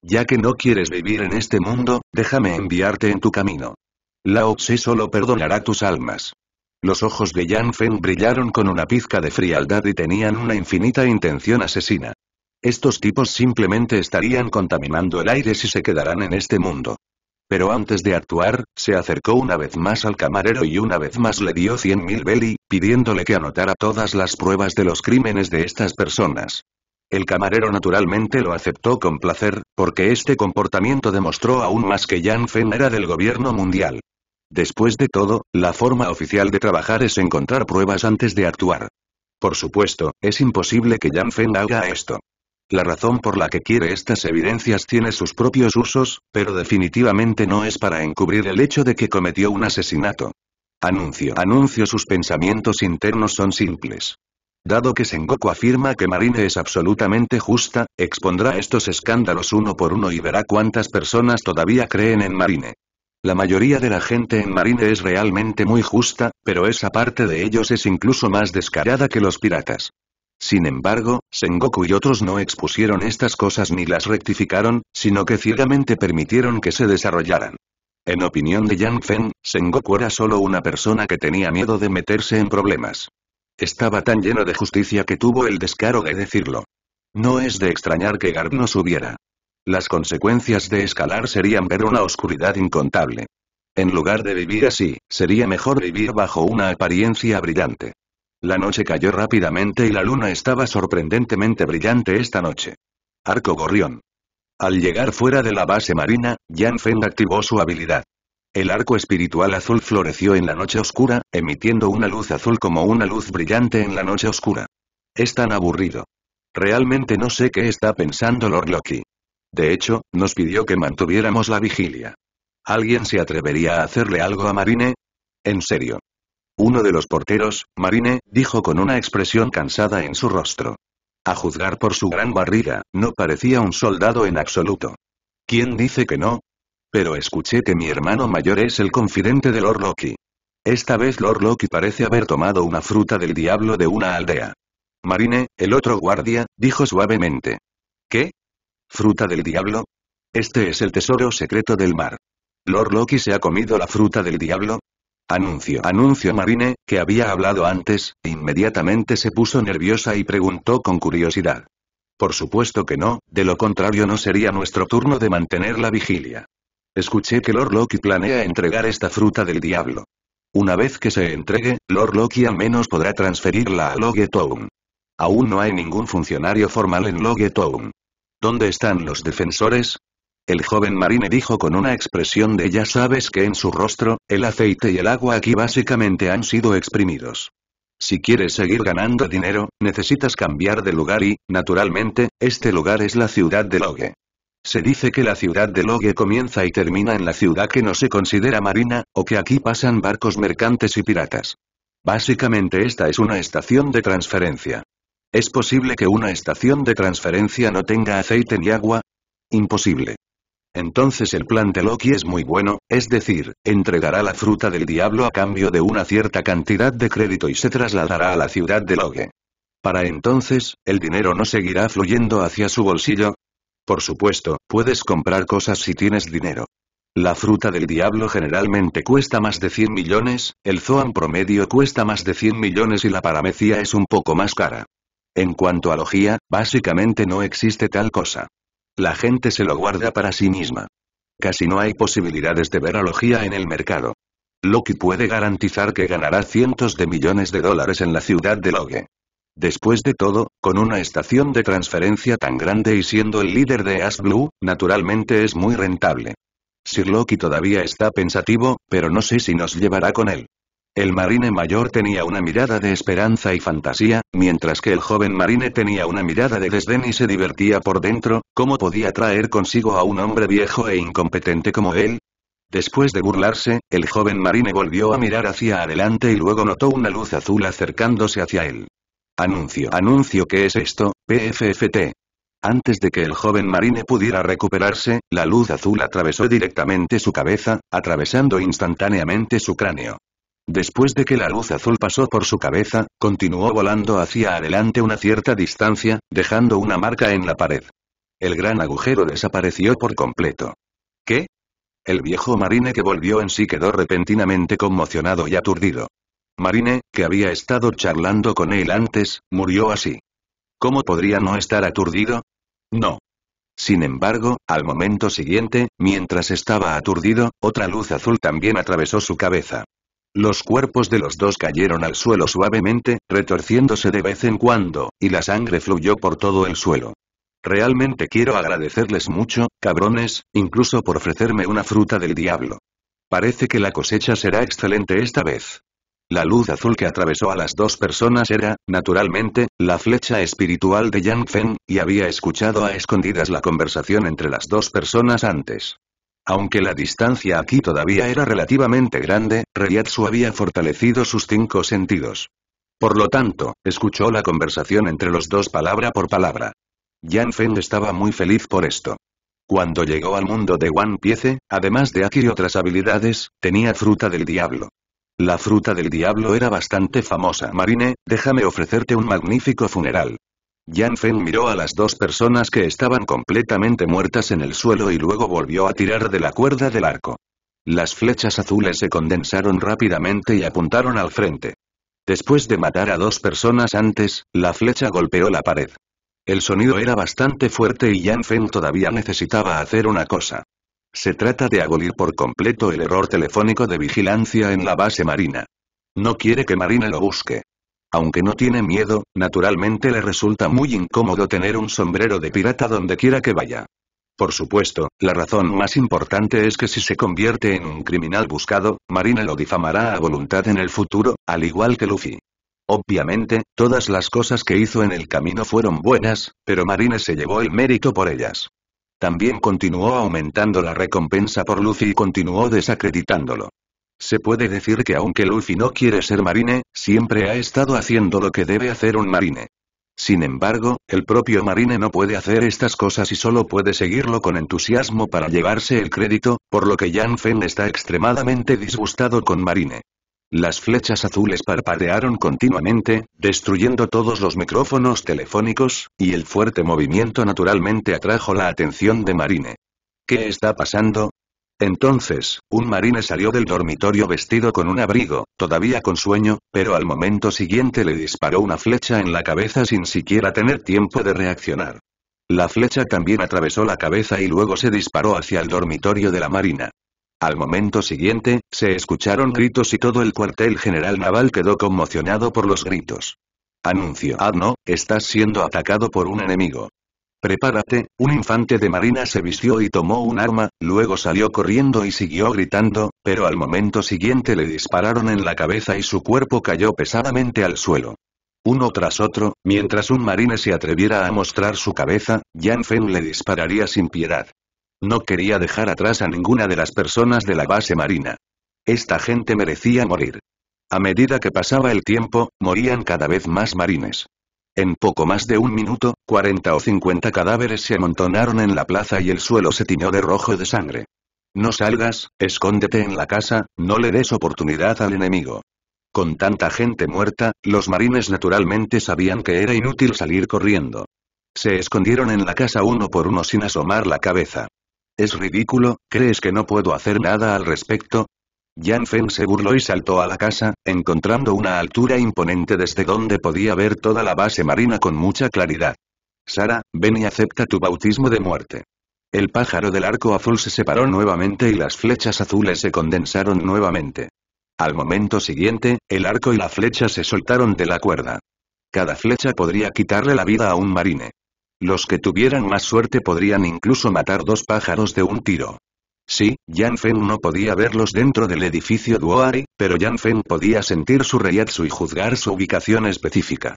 A: Ya que no quieres vivir en este mundo, déjame enviarte en tu camino. Lao Tse solo perdonará tus almas. Los ojos de Yan Feng brillaron con una pizca de frialdad y tenían una infinita intención asesina. Estos tipos simplemente estarían contaminando el aire si se quedarán en este mundo. Pero antes de actuar, se acercó una vez más al camarero y una vez más le dio cien mil beli, pidiéndole que anotara todas las pruebas de los crímenes de estas personas. El camarero naturalmente lo aceptó con placer, porque este comportamiento demostró aún más que Yan Fen era del gobierno mundial. Después de todo, la forma oficial de trabajar es encontrar pruebas antes de actuar. Por supuesto, es imposible que Jan Fen haga esto. La razón por la que quiere estas evidencias tiene sus propios usos, pero definitivamente no es para encubrir el hecho de que cometió un asesinato. Anuncio. Anuncio sus pensamientos internos son simples. Dado que Sengoku afirma que Marine es absolutamente justa, expondrá estos escándalos uno por uno y verá cuántas personas todavía creen en Marine. La mayoría de la gente en Marine es realmente muy justa, pero esa parte de ellos es incluso más descarada que los piratas. Sin embargo, Sengoku y otros no expusieron estas cosas ni las rectificaron, sino que ciegamente permitieron que se desarrollaran. En opinión de Yang Feng, Sengoku era solo una persona que tenía miedo de meterse en problemas. Estaba tan lleno de justicia que tuvo el descaro de decirlo. No es de extrañar que Gard no subiera. Las consecuencias de escalar serían ver una oscuridad incontable. En lugar de vivir así, sería mejor vivir bajo una apariencia brillante. La noche cayó rápidamente y la luna estaba sorprendentemente brillante esta noche. Arco Gorrión. Al llegar fuera de la base marina, Jan Feng activó su habilidad. El arco espiritual azul floreció en la noche oscura, emitiendo una luz azul como una luz brillante en la noche oscura. Es tan aburrido. Realmente no sé qué está pensando Lord Loki. De hecho, nos pidió que mantuviéramos la vigilia. ¿Alguien se atrevería a hacerle algo a Marine? En serio. Uno de los porteros, Marine, dijo con una expresión cansada en su rostro. A juzgar por su gran barriga, no parecía un soldado en absoluto. ¿Quién dice que no? Pero escuché que mi hermano mayor es el confidente de Lord Loki. Esta vez Lord Loki parece haber tomado una fruta del diablo de una aldea. Marine, el otro guardia, dijo suavemente. ¿Qué? ¿Fruta del diablo? Este es el tesoro secreto del mar. ¿Lord Loki se ha comido la fruta del diablo? Anuncio. Anuncio Marine, que había hablado antes, inmediatamente se puso nerviosa y preguntó con curiosidad. Por supuesto que no, de lo contrario no sería nuestro turno de mantener la vigilia. Escuché que Lord Loki planea entregar esta fruta del diablo. Una vez que se entregue, Lord Loki al menos podrá transferirla a Logetown. Aún no hay ningún funcionario formal en Logetown. ¿Dónde están los defensores? El joven marine dijo con una expresión de ya sabes que en su rostro, el aceite y el agua aquí básicamente han sido exprimidos. Si quieres seguir ganando dinero, necesitas cambiar de lugar y, naturalmente, este lugar es la ciudad de Logue. Se dice que la ciudad de Logue comienza y termina en la ciudad que no se considera marina, o que aquí pasan barcos mercantes y piratas. Básicamente esta es una estación de transferencia. ¿Es posible que una estación de transferencia no tenga aceite ni agua? Imposible. Entonces el plan de Loki es muy bueno, es decir, entregará la fruta del diablo a cambio de una cierta cantidad de crédito y se trasladará a la ciudad de Logue. Para entonces, el dinero no seguirá fluyendo hacia su bolsillo, por supuesto, puedes comprar cosas si tienes dinero. La fruta del diablo generalmente cuesta más de 100 millones, el zoan promedio cuesta más de 100 millones y la paramecía es un poco más cara. En cuanto a logía, básicamente no existe tal cosa. La gente se lo guarda para sí misma. Casi no hay posibilidades de ver a logía en el mercado. Loki puede garantizar que ganará cientos de millones de dólares en la ciudad de Logue. Después de todo, con una estación de transferencia tan grande y siendo el líder de Ash Blue, naturalmente es muy rentable. Sir Loki todavía está pensativo, pero no sé si nos llevará con él. El marine mayor tenía una mirada de esperanza y fantasía, mientras que el joven marine tenía una mirada de desdén y se divertía por dentro, ¿cómo podía traer consigo a un hombre viejo e incompetente como él? Después de burlarse, el joven marine volvió a mirar hacia adelante y luego notó una luz azul acercándose hacia él. Anuncio. Anuncio ¿Qué es esto, PFFT. Antes de que el joven marine pudiera recuperarse, la luz azul atravesó directamente su cabeza, atravesando instantáneamente su cráneo. Después de que la luz azul pasó por su cabeza, continuó volando hacia adelante una cierta distancia, dejando una marca en la pared. El gran agujero desapareció por completo. ¿Qué? El viejo marine que volvió en sí quedó repentinamente conmocionado y aturdido. Marine, que había estado charlando con él antes, murió así. ¿Cómo podría no estar aturdido? No. Sin embargo, al momento siguiente, mientras estaba aturdido, otra luz azul también atravesó su cabeza. Los cuerpos de los dos cayeron al suelo suavemente, retorciéndose de vez en cuando, y la sangre fluyó por todo el suelo. Realmente quiero agradecerles mucho, cabrones, incluso por ofrecerme una fruta del diablo. Parece que la cosecha será excelente esta vez. La luz azul que atravesó a las dos personas era, naturalmente, la flecha espiritual de Yang Fen, y había escuchado a escondidas la conversación entre las dos personas antes. Aunque la distancia aquí todavía era relativamente grande, su había fortalecido sus cinco sentidos. Por lo tanto, escuchó la conversación entre los dos palabra por palabra. Yang Fen estaba muy feliz por esto. Cuando llegó al mundo de One Piece, además de aquí y otras habilidades, tenía fruta del diablo. La fruta del diablo era bastante famosa. Marine, déjame ofrecerte un magnífico funeral. Yan Feng miró a las dos personas que estaban completamente muertas en el suelo y luego volvió a tirar de la cuerda del arco. Las flechas azules se condensaron rápidamente y apuntaron al frente. Después de matar a dos personas antes, la flecha golpeó la pared. El sonido era bastante fuerte y Yan Feng todavía necesitaba hacer una cosa. Se trata de abolir por completo el error telefónico de vigilancia en la base marina. No quiere que Marina lo busque. Aunque no tiene miedo, naturalmente le resulta muy incómodo tener un sombrero de pirata donde quiera que vaya. Por supuesto, la razón más importante es que si se convierte en un criminal buscado, Marina lo difamará a voluntad en el futuro, al igual que Luffy. Obviamente, todas las cosas que hizo en el camino fueron buenas, pero Marina se llevó el mérito por ellas. También continuó aumentando la recompensa por Luffy y continuó desacreditándolo. Se puede decir que aunque Luffy no quiere ser marine, siempre ha estado haciendo lo que debe hacer un marine. Sin embargo, el propio marine no puede hacer estas cosas y solo puede seguirlo con entusiasmo para llevarse el crédito, por lo que Jan Fen está extremadamente disgustado con marine. Las flechas azules parpadearon continuamente, destruyendo todos los micrófonos telefónicos, y el fuerte movimiento naturalmente atrajo la atención de Marine. ¿Qué está pasando? Entonces, un marine salió del dormitorio vestido con un abrigo, todavía con sueño, pero al momento siguiente le disparó una flecha en la cabeza sin siquiera tener tiempo de reaccionar. La flecha también atravesó la cabeza y luego se disparó hacia el dormitorio de la marina. Al momento siguiente, se escucharon gritos y todo el cuartel general naval quedó conmocionado por los gritos. Anuncio no, estás siendo atacado por un enemigo. Prepárate, un infante de marina se vistió y tomó un arma, luego salió corriendo y siguió gritando, pero al momento siguiente le dispararon en la cabeza y su cuerpo cayó pesadamente al suelo. Uno tras otro, mientras un marine se atreviera a mostrar su cabeza, Yan le dispararía sin piedad. No quería dejar atrás a ninguna de las personas de la base marina. Esta gente merecía morir. A medida que pasaba el tiempo, morían cada vez más marines. En poco más de un minuto, 40 o 50 cadáveres se amontonaron en la plaza y el suelo se tiñó de rojo de sangre. No salgas, escóndete en la casa, no le des oportunidad al enemigo. Con tanta gente muerta, los marines naturalmente sabían que era inútil salir corriendo. Se escondieron en la casa uno por uno sin asomar la cabeza. Es ridículo, ¿crees que no puedo hacer nada al respecto? Jan Feng se burló y saltó a la casa, encontrando una altura imponente desde donde podía ver toda la base marina con mucha claridad. Sara, ven y acepta tu bautismo de muerte. El pájaro del arco azul se separó nuevamente y las flechas azules se condensaron nuevamente. Al momento siguiente, el arco y la flecha se soltaron de la cuerda. Cada flecha podría quitarle la vida a un marine. Los que tuvieran más suerte podrían incluso matar dos pájaros de un tiro. Sí, Yan Feng no podía verlos dentro del edificio Duoari, pero Yan Feng podía sentir su reyatsu y juzgar su ubicación específica.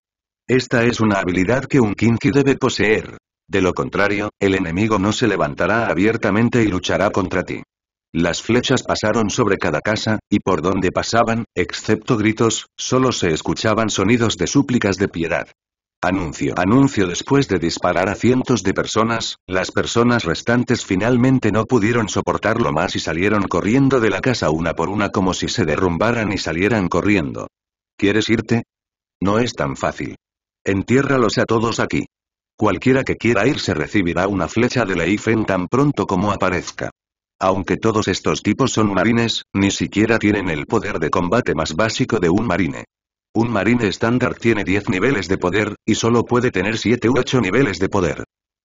A: Esta es una habilidad que un kinky debe poseer. De lo contrario, el enemigo no se levantará abiertamente y luchará contra ti. Las flechas pasaron sobre cada casa, y por donde pasaban, excepto gritos, solo se escuchaban sonidos de súplicas de piedad. Anuncio. Anuncio después de disparar a cientos de personas, las personas restantes finalmente no pudieron soportarlo más y salieron corriendo de la casa una por una como si se derrumbaran y salieran corriendo. ¿Quieres irte? No es tan fácil. Entiérralos a todos aquí. Cualquiera que quiera irse recibirá una flecha de la tan pronto como aparezca. Aunque todos estos tipos son marines, ni siquiera tienen el poder de combate más básico de un marine. Un marine estándar tiene 10 niveles de poder, y solo puede tener 7 u 8 niveles de poder.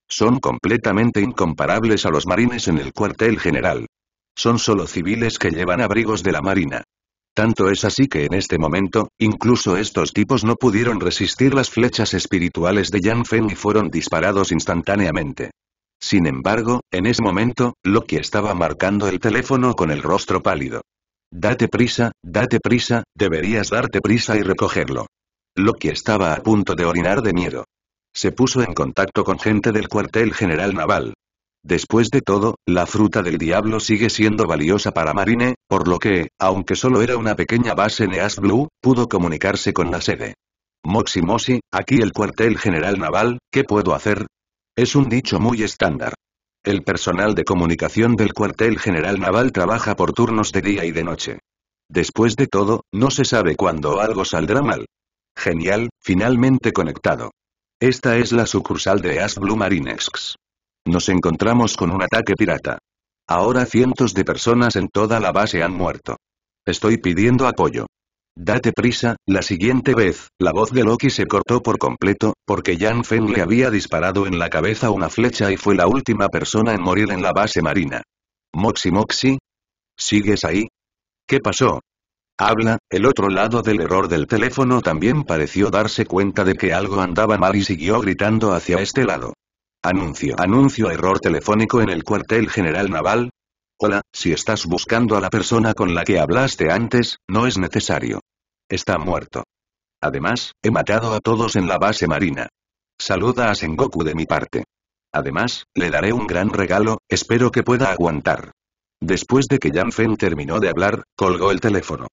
A: Son completamente incomparables a los marines en el cuartel general. Son solo civiles que llevan abrigos de la marina. Tanto es así que en este momento, incluso estos tipos no pudieron resistir las flechas espirituales de Yan Fen y fueron disparados instantáneamente. Sin embargo, en ese momento, Loki estaba marcando el teléfono con el rostro pálido. Date prisa, date prisa, deberías darte prisa y recogerlo. Loki estaba a punto de orinar de miedo. Se puso en contacto con gente del cuartel general naval. Después de todo, la fruta del diablo sigue siendo valiosa para Marine, por lo que, aunque solo era una pequeña base neas Blue, pudo comunicarse con la sede. Moximosi, aquí el cuartel general naval, ¿qué puedo hacer? Es un dicho muy estándar. El personal de comunicación del cuartel general naval trabaja por turnos de día y de noche. Después de todo, no se sabe cuándo algo saldrá mal. Genial, finalmente conectado. Esta es la sucursal de As Blue Marinex. Nos encontramos con un ataque pirata. Ahora cientos de personas en toda la base han muerto. Estoy pidiendo apoyo. Date prisa, la siguiente vez, la voz de Loki se cortó por completo, porque Jan Feng le había disparado en la cabeza una flecha y fue la última persona en morir en la base marina. Moxi? moxi ¿Sigues ahí? ¿Qué pasó? Habla, el otro lado del error del teléfono también pareció darse cuenta de que algo andaba mal y siguió gritando hacia este lado. Anuncio. Anuncio error telefónico en el cuartel general naval, Hola, si estás buscando a la persona con la que hablaste antes, no es necesario. Está muerto. Además, he matado a todos en la base marina. Saluda a Sengoku de mi parte. Además, le daré un gran regalo, espero que pueda aguantar. Después de que Yan Fen terminó de hablar, colgó el teléfono.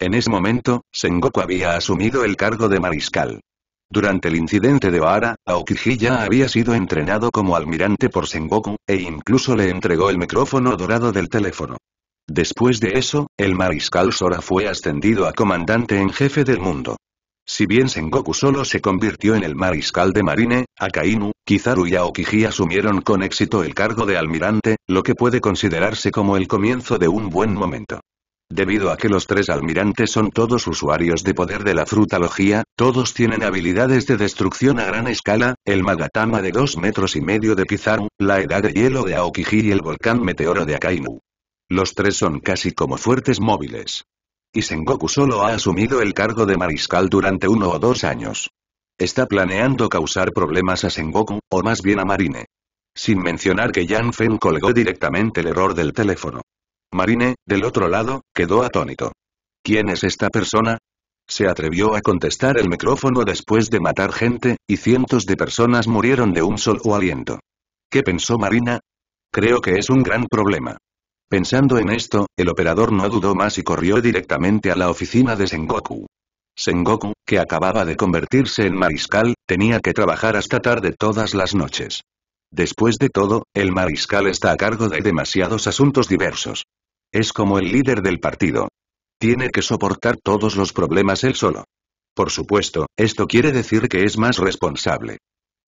A: En ese momento, Sengoku había asumido el cargo de mariscal. Durante el incidente de Ohara, Aokiji ya había sido entrenado como almirante por Sengoku, e incluso le entregó el micrófono dorado del teléfono. Después de eso, el mariscal Sora fue ascendido a comandante en jefe del mundo. Si bien Sengoku solo se convirtió en el mariscal de marine, Akainu, Kizaru y Aokiji asumieron con éxito el cargo de almirante, lo que puede considerarse como el comienzo de un buen momento. Debido a que los tres almirantes son todos usuarios de poder de la frutalogía, todos tienen habilidades de destrucción a gran escala, el Magatama de dos metros y medio de Pizarro, la edad de hielo de Aokiji y el volcán meteoro de Akainu. Los tres son casi como fuertes móviles. Y Sengoku solo ha asumido el cargo de mariscal durante uno o dos años. Está planeando causar problemas a Sengoku, o más bien a Marine. Sin mencionar que Yan colgó directamente el error del teléfono. Marine, del otro lado, quedó atónito. ¿Quién es esta persona? Se atrevió a contestar el micrófono después de matar gente, y cientos de personas murieron de un sol o aliento. ¿Qué pensó Marina? Creo que es un gran problema. Pensando en esto, el operador no dudó más y corrió directamente a la oficina de Sengoku. Sengoku, que acababa de convertirse en mariscal, tenía que trabajar hasta tarde todas las noches. Después de todo, el mariscal está a cargo de demasiados asuntos diversos. Es como el líder del partido. Tiene que soportar todos los problemas él solo. Por supuesto, esto quiere decir que es más responsable.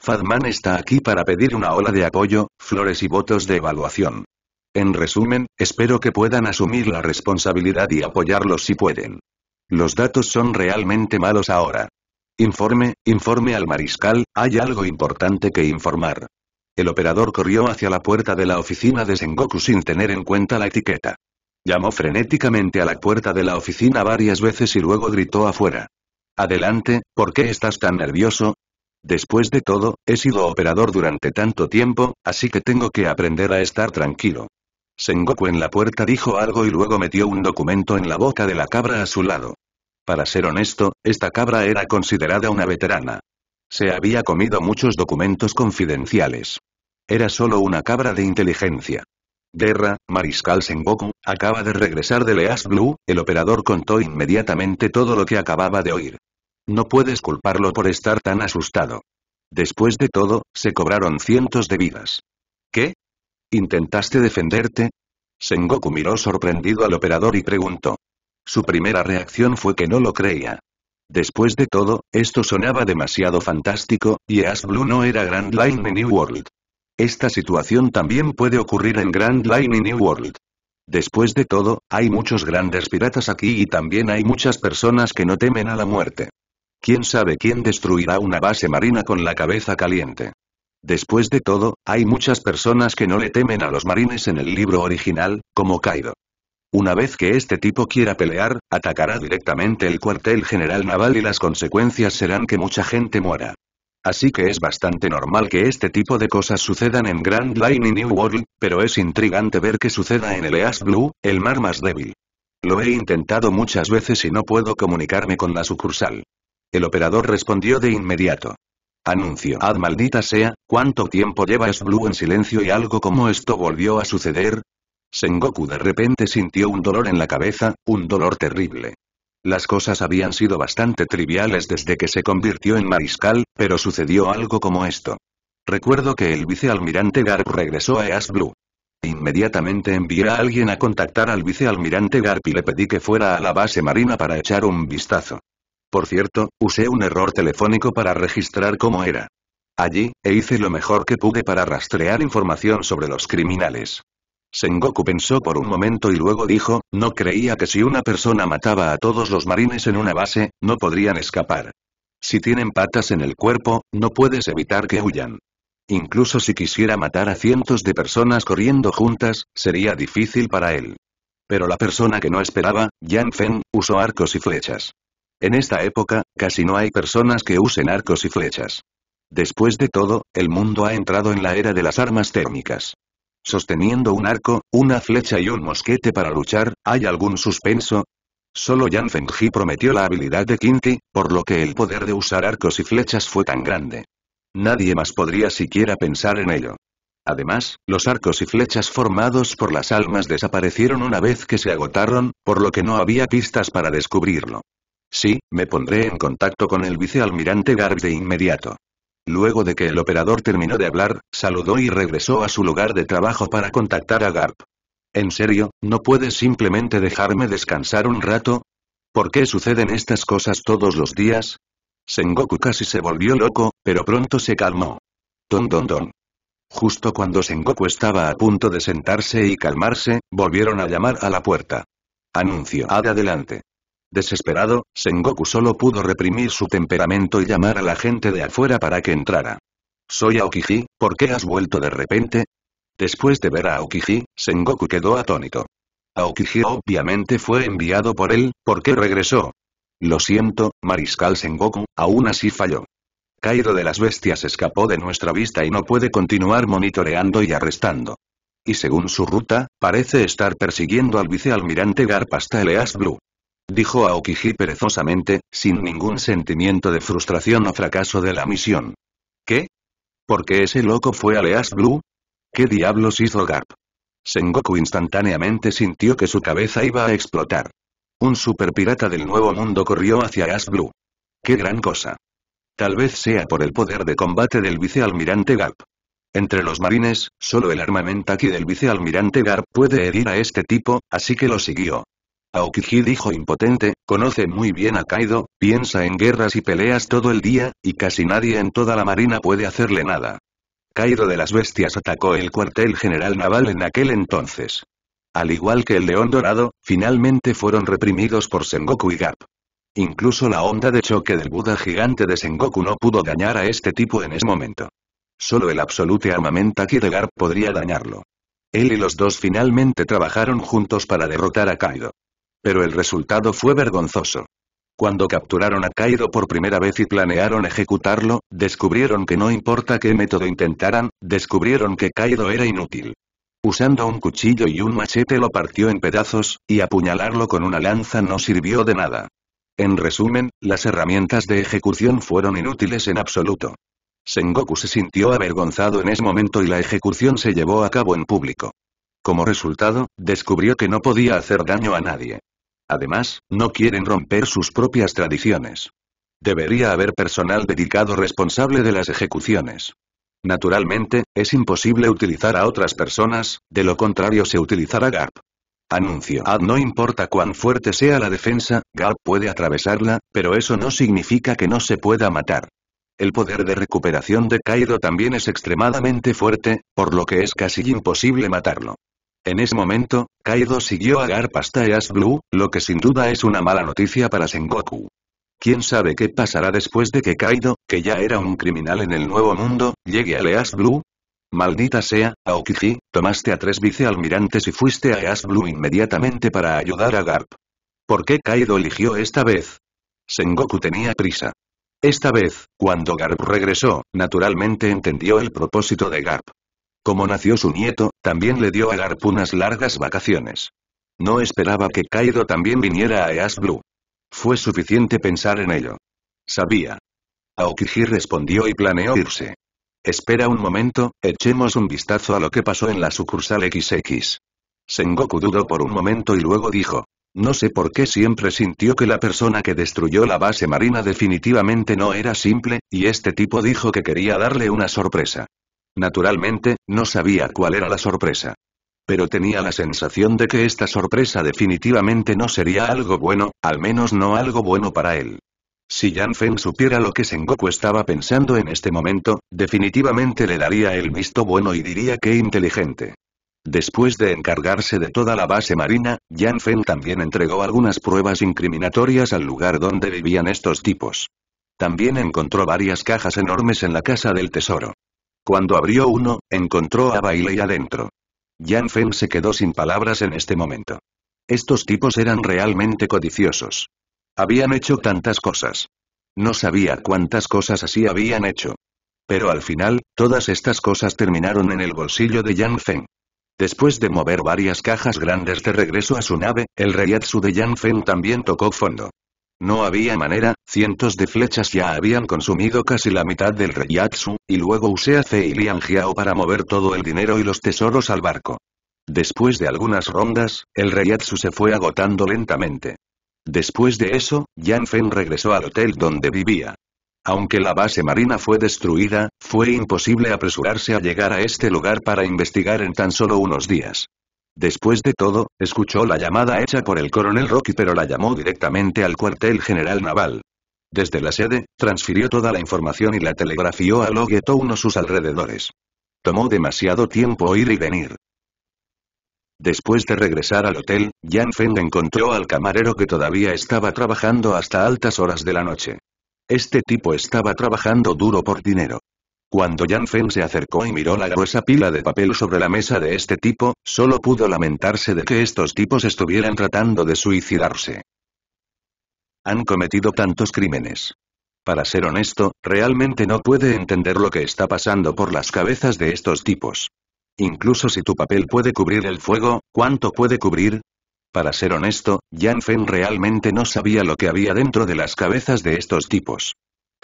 A: Fatman está aquí para pedir una ola de apoyo, flores y votos de evaluación. En resumen, espero que puedan asumir la responsabilidad y apoyarlos si pueden. Los datos son realmente malos ahora. Informe, informe al mariscal, hay algo importante que informar. El operador corrió hacia la puerta de la oficina de Sengoku sin tener en cuenta la etiqueta. Llamó frenéticamente a la puerta de la oficina varias veces y luego gritó afuera. Adelante, ¿por qué estás tan nervioso? Después de todo, he sido operador durante tanto tiempo, así que tengo que aprender a estar tranquilo. Sengoku en la puerta dijo algo y luego metió un documento en la boca de la cabra a su lado. Para ser honesto, esta cabra era considerada una veterana. Se había comido muchos documentos confidenciales. Era solo una cabra de inteligencia. Guerra, Mariscal Sengoku, acaba de regresar de Leas Blue, el operador contó inmediatamente todo lo que acababa de oír. No puedes culparlo por estar tan asustado. Después de todo, se cobraron cientos de vidas. ¿Qué? ¿Intentaste defenderte? Sengoku miró sorprendido al operador y preguntó. Su primera reacción fue que no lo creía. Después de todo, esto sonaba demasiado fantástico, y As Blue no era Grand Line ni New World. Esta situación también puede ocurrir en Grand Line y New World. Después de todo, hay muchos grandes piratas aquí y también hay muchas personas que no temen a la muerte. ¿Quién sabe quién destruirá una base marina con la cabeza caliente? Después de todo, hay muchas personas que no le temen a los marines en el libro original, como Kaido. Una vez que este tipo quiera pelear, atacará directamente el cuartel general naval y las consecuencias serán que mucha gente muera. Así que es bastante normal que este tipo de cosas sucedan en Grand Line y New World, pero es intrigante ver que suceda en el East Blue, el mar más débil. Lo he intentado muchas veces y no puedo comunicarme con la sucursal. El operador respondió de inmediato. Anuncio. Ad maldita sea, ¿cuánto tiempo lleva East Blue en silencio y algo como esto volvió a suceder? Sengoku de repente sintió un dolor en la cabeza, un dolor terrible. Las cosas habían sido bastante triviales desde que se convirtió en mariscal, pero sucedió algo como esto. Recuerdo que el vicealmirante Garp regresó a East Blue. Inmediatamente envié a alguien a contactar al vicealmirante Garp y le pedí que fuera a la base marina para echar un vistazo. Por cierto, usé un error telefónico para registrar cómo era. Allí, e hice lo mejor que pude para rastrear información sobre los criminales. Sengoku pensó por un momento y luego dijo, no creía que si una persona mataba a todos los marines en una base, no podrían escapar. Si tienen patas en el cuerpo, no puedes evitar que huyan. Incluso si quisiera matar a cientos de personas corriendo juntas, sería difícil para él. Pero la persona que no esperaba, Yan Feng, usó arcos y flechas. En esta época, casi no hay personas que usen arcos y flechas. Después de todo, el mundo ha entrado en la era de las armas térmicas sosteniendo un arco, una flecha y un mosquete para luchar, ¿hay algún suspenso? Solo Yan Fengji prometió la habilidad de Kinki, por lo que el poder de usar arcos y flechas fue tan grande. Nadie más podría siquiera pensar en ello. Además, los arcos y flechas formados por las almas desaparecieron una vez que se agotaron, por lo que no había pistas para descubrirlo. Sí, me pondré en contacto con el vicealmirante Garb de inmediato. Luego de que el operador terminó de hablar, saludó y regresó a su lugar de trabajo para contactar a Garp. ¿En serio, no puedes simplemente dejarme descansar un rato? ¿Por qué suceden estas cosas todos los días? Sengoku casi se volvió loco, pero pronto se calmó. Don don don. Justo cuando Sengoku estaba a punto de sentarse y calmarse, volvieron a llamar a la puerta. Anuncio. Ad adelante. Desesperado, Sengoku solo pudo reprimir su temperamento y llamar a la gente de afuera para que entrara. Soy Aokiji, ¿por qué has vuelto de repente? Después de ver a Aokiji, Sengoku quedó atónito. Aokiji obviamente fue enviado por él, ¿por qué regresó? Lo siento, Mariscal Sengoku, aún así falló. Cairo de las bestias escapó de nuestra vista y no puede continuar monitoreando y arrestando. Y según su ruta, parece estar persiguiendo al vicealmirante Garpasta hasta Blue dijo Aokiji perezosamente, sin ningún sentimiento de frustración o fracaso de la misión. ¿Qué? ¿Por qué ese loco fue a Leas Blue? ¿Qué diablos hizo Garp? Sengoku instantáneamente sintió que su cabeza iba a explotar. Un superpirata del Nuevo Mundo corrió hacia Ash Blue. ¡Qué gran cosa! Tal vez sea por el poder de combate del vicealmirante Garp. Entre los marines, solo el armamentaki del vicealmirante Garp puede herir a este tipo, así que lo siguió. Aokiji dijo impotente, conoce muy bien a Kaido, piensa en guerras y peleas todo el día, y casi nadie en toda la marina puede hacerle nada. Kaido de las Bestias atacó el cuartel general naval en aquel entonces. Al igual que el León Dorado, finalmente fueron reprimidos por Sengoku y Gap. Incluso la onda de choque del Buda gigante de Sengoku no pudo dañar a este tipo en ese momento. Solo el absolute aquí de Garp podría dañarlo. Él y los dos finalmente trabajaron juntos para derrotar a Kaido. Pero el resultado fue vergonzoso. Cuando capturaron a Kaido por primera vez y planearon ejecutarlo, descubrieron que no importa qué método intentaran, descubrieron que Kaido era inútil. Usando un cuchillo y un machete lo partió en pedazos, y apuñalarlo con una lanza no sirvió de nada. En resumen, las herramientas de ejecución fueron inútiles en absoluto. Sengoku se sintió avergonzado en ese momento y la ejecución se llevó a cabo en público. Como resultado, descubrió que no podía hacer daño a nadie. Además, no quieren romper sus propias tradiciones. Debería haber personal dedicado responsable de las ejecuciones. Naturalmente, es imposible utilizar a otras personas, de lo contrario se utilizará GAP. Anuncio. Ad ah, no importa cuán fuerte sea la defensa, Gap puede atravesarla, pero eso no significa que no se pueda matar. El poder de recuperación de Kaido también es extremadamente fuerte, por lo que es casi imposible matarlo. En ese momento, Kaido siguió a Garp hasta East Blue, lo que sin duda es una mala noticia para Sengoku. ¿Quién sabe qué pasará después de que Kaido, que ya era un criminal en el Nuevo Mundo, llegue a East Blue? Maldita sea, Aokiji, tomaste a tres vicealmirantes y fuiste a East Blue inmediatamente para ayudar a Garp. ¿Por qué Kaido eligió esta vez? Sengoku tenía prisa. Esta vez, cuando Garp regresó, naturalmente entendió el propósito de Garp. Como nació su nieto, también le dio a Garp unas largas vacaciones. No esperaba que Kaido también viniera a East Blue. Fue suficiente pensar en ello. Sabía. Aokiji respondió y planeó irse. Espera un momento, echemos un vistazo a lo que pasó en la sucursal XX. Sengoku dudó por un momento y luego dijo. No sé por qué siempre sintió que la persona que destruyó la base marina definitivamente no era simple, y este tipo dijo que quería darle una sorpresa. Naturalmente, no sabía cuál era la sorpresa. Pero tenía la sensación de que esta sorpresa definitivamente no sería algo bueno, al menos no algo bueno para él. Si Yan feng supiera lo que Sengoku estaba pensando en este momento, definitivamente le daría el visto bueno y diría que inteligente. Después de encargarse de toda la base marina, Yan feng también entregó algunas pruebas incriminatorias al lugar donde vivían estos tipos. También encontró varias cajas enormes en la casa del tesoro. Cuando abrió uno, encontró a Bailey adentro. Yan Feng se quedó sin palabras en este momento. Estos tipos eran realmente codiciosos. Habían hecho tantas cosas. No sabía cuántas cosas así habían hecho. Pero al final, todas estas cosas terminaron en el bolsillo de Yan Feng. Después de mover varias cajas grandes de regreso a su nave, el reyatsu de Yan Feng también tocó fondo. No había manera, cientos de flechas ya habían consumido casi la mitad del reyatsu, y luego usé a Fei Liang para mover todo el dinero y los tesoros al barco. Después de algunas rondas, el reyatsu se fue agotando lentamente. Después de eso, Yan Fen regresó al hotel donde vivía. Aunque la base marina fue destruida, fue imposible apresurarse a llegar a este lugar para investigar en tan solo unos días. Después de todo, escuchó la llamada hecha por el coronel Rocky pero la llamó directamente al cuartel general naval. Desde la sede, transfirió toda la información y la telegrafió a Loguetown o sus alrededores. Tomó demasiado tiempo ir y venir. Después de regresar al hotel, Jan Feng encontró al camarero que todavía estaba trabajando hasta altas horas de la noche. Este tipo estaba trabajando duro por dinero. Cuando Yan Fen se acercó y miró la gruesa pila de papel sobre la mesa de este tipo, solo pudo lamentarse de que estos tipos estuvieran tratando de suicidarse. Han cometido tantos crímenes. Para ser honesto, realmente no puede entender lo que está pasando por las cabezas de estos tipos. Incluso si tu papel puede cubrir el fuego, ¿cuánto puede cubrir? Para ser honesto, Yan Fen realmente no sabía lo que había dentro de las cabezas de estos tipos.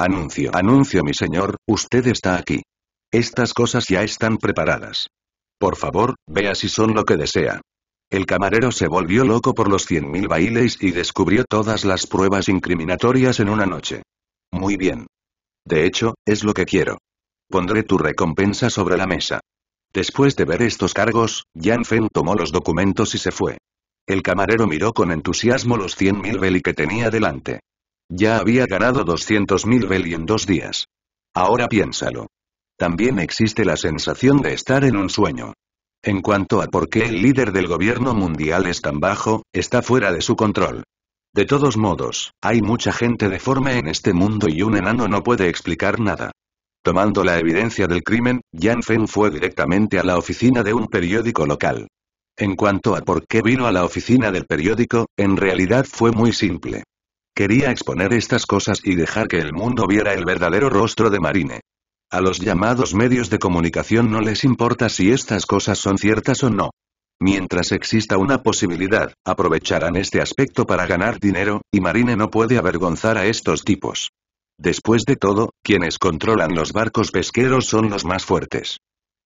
A: Anuncio, anuncio mi señor, usted está aquí. Estas cosas ya están preparadas. Por favor, vea si son lo que desea. El camarero se volvió loco por los cien mil bailes y descubrió todas las pruebas incriminatorias en una noche. Muy bien. De hecho, es lo que quiero. Pondré tu recompensa sobre la mesa. Después de ver estos cargos, Yan Fen tomó los documentos y se fue. El camarero miró con entusiasmo los cien mil que tenía delante. Ya había ganado 200.000 beli en dos días. Ahora piénsalo. También existe la sensación de estar en un sueño. En cuanto a por qué el líder del gobierno mundial es tan bajo, está fuera de su control. De todos modos, hay mucha gente deforme en este mundo y un enano no puede explicar nada. Tomando la evidencia del crimen, Yan Fen fue directamente a la oficina de un periódico local. En cuanto a por qué vino a la oficina del periódico, en realidad fue muy simple. Quería exponer estas cosas y dejar que el mundo viera el verdadero rostro de Marine. A los llamados medios de comunicación no les importa si estas cosas son ciertas o no. Mientras exista una posibilidad, aprovecharán este aspecto para ganar dinero, y Marine no puede avergonzar a estos tipos. Después de todo, quienes controlan los barcos pesqueros son los más fuertes.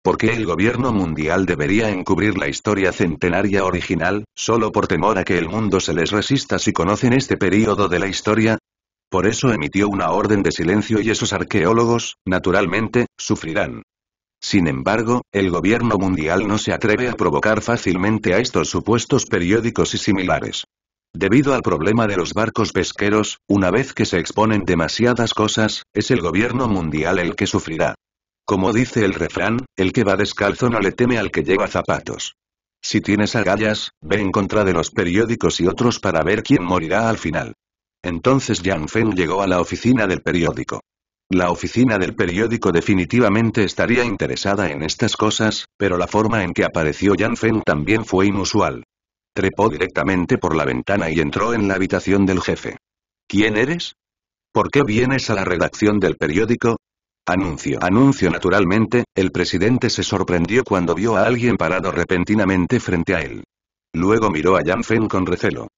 A: ¿Por qué el gobierno mundial debería encubrir la historia centenaria original, solo por temor a que el mundo se les resista si conocen este período de la historia? Por eso emitió una orden de silencio y esos arqueólogos, naturalmente, sufrirán. Sin embargo, el gobierno mundial no se atreve a provocar fácilmente a estos supuestos periódicos y similares. Debido al problema de los barcos pesqueros, una vez que se exponen demasiadas cosas, es el gobierno mundial el que sufrirá. Como dice el refrán, el que va descalzo no le teme al que lleva zapatos. Si tienes agallas, ve en contra de los periódicos y otros para ver quién morirá al final. Entonces Yan Fen llegó a la oficina del periódico. La oficina del periódico definitivamente estaría interesada en estas cosas, pero la forma en que apareció Yan Fen también fue inusual. Trepó directamente por la ventana y entró en la habitación del jefe. ¿Quién eres? ¿Por qué vienes a la redacción del periódico? Anuncio. Anuncio naturalmente, el presidente se sorprendió cuando vio a alguien parado repentinamente frente a él. Luego miró a Yan Feng con recelo.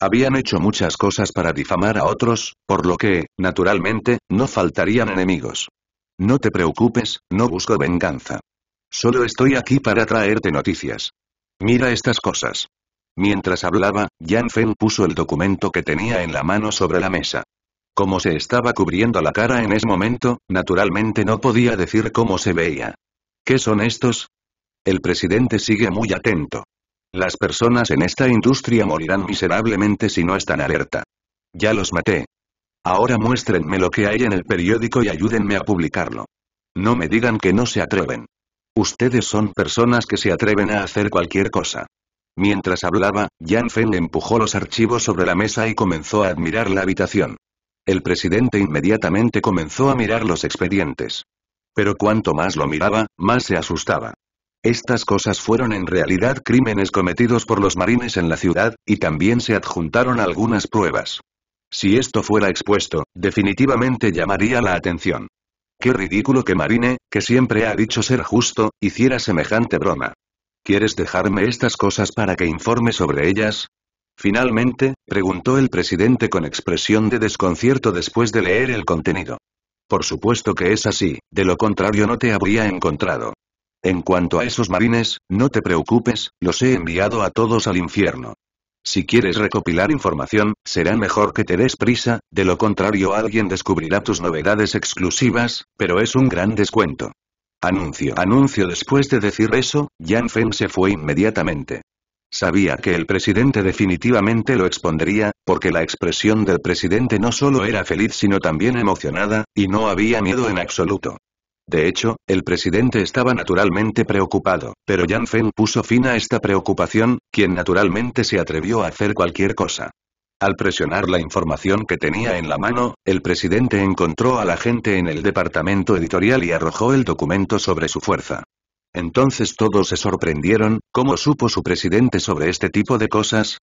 A: Habían hecho muchas cosas para difamar a otros, por lo que, naturalmente, no faltarían enemigos. No te preocupes, no busco venganza. Solo estoy aquí para traerte noticias. Mira estas cosas. Mientras hablaba, Yan Feng puso el documento que tenía en la mano sobre la mesa. Como se estaba cubriendo la cara en ese momento, naturalmente no podía decir cómo se veía. ¿Qué son estos? El presidente sigue muy atento. Las personas en esta industria morirán miserablemente si no están alerta. Ya los maté. Ahora muéstrenme lo que hay en el periódico y ayúdenme a publicarlo. No me digan que no se atreven. Ustedes son personas que se atreven a hacer cualquier cosa. Mientras hablaba, Jan Feng empujó los archivos sobre la mesa y comenzó a admirar la habitación. El presidente inmediatamente comenzó a mirar los expedientes. Pero cuanto más lo miraba, más se asustaba. Estas cosas fueron en realidad crímenes cometidos por los marines en la ciudad, y también se adjuntaron algunas pruebas. Si esto fuera expuesto, definitivamente llamaría la atención. Qué ridículo que Marine, que siempre ha dicho ser justo, hiciera semejante broma. ¿Quieres dejarme estas cosas para que informe sobre ellas? Finalmente, preguntó el presidente con expresión de desconcierto después de leer el contenido. Por supuesto que es así, de lo contrario no te habría encontrado. En cuanto a esos marines, no te preocupes, los he enviado a todos al infierno. Si quieres recopilar información, será mejor que te des prisa, de lo contrario alguien descubrirá tus novedades exclusivas, pero es un gran descuento. Anuncio. Anuncio después de decir eso, Yan Fen se fue inmediatamente. Sabía que el presidente definitivamente lo expondría, porque la expresión del presidente no solo era feliz sino también emocionada, y no había miedo en absoluto. De hecho, el presidente estaba naturalmente preocupado, pero Yan Feng puso fin a esta preocupación, quien naturalmente se atrevió a hacer cualquier cosa. Al presionar la información que tenía en la mano, el presidente encontró a la gente en el departamento editorial y arrojó el documento sobre su fuerza. Entonces todos se sorprendieron, ¿cómo supo su presidente sobre este tipo de cosas?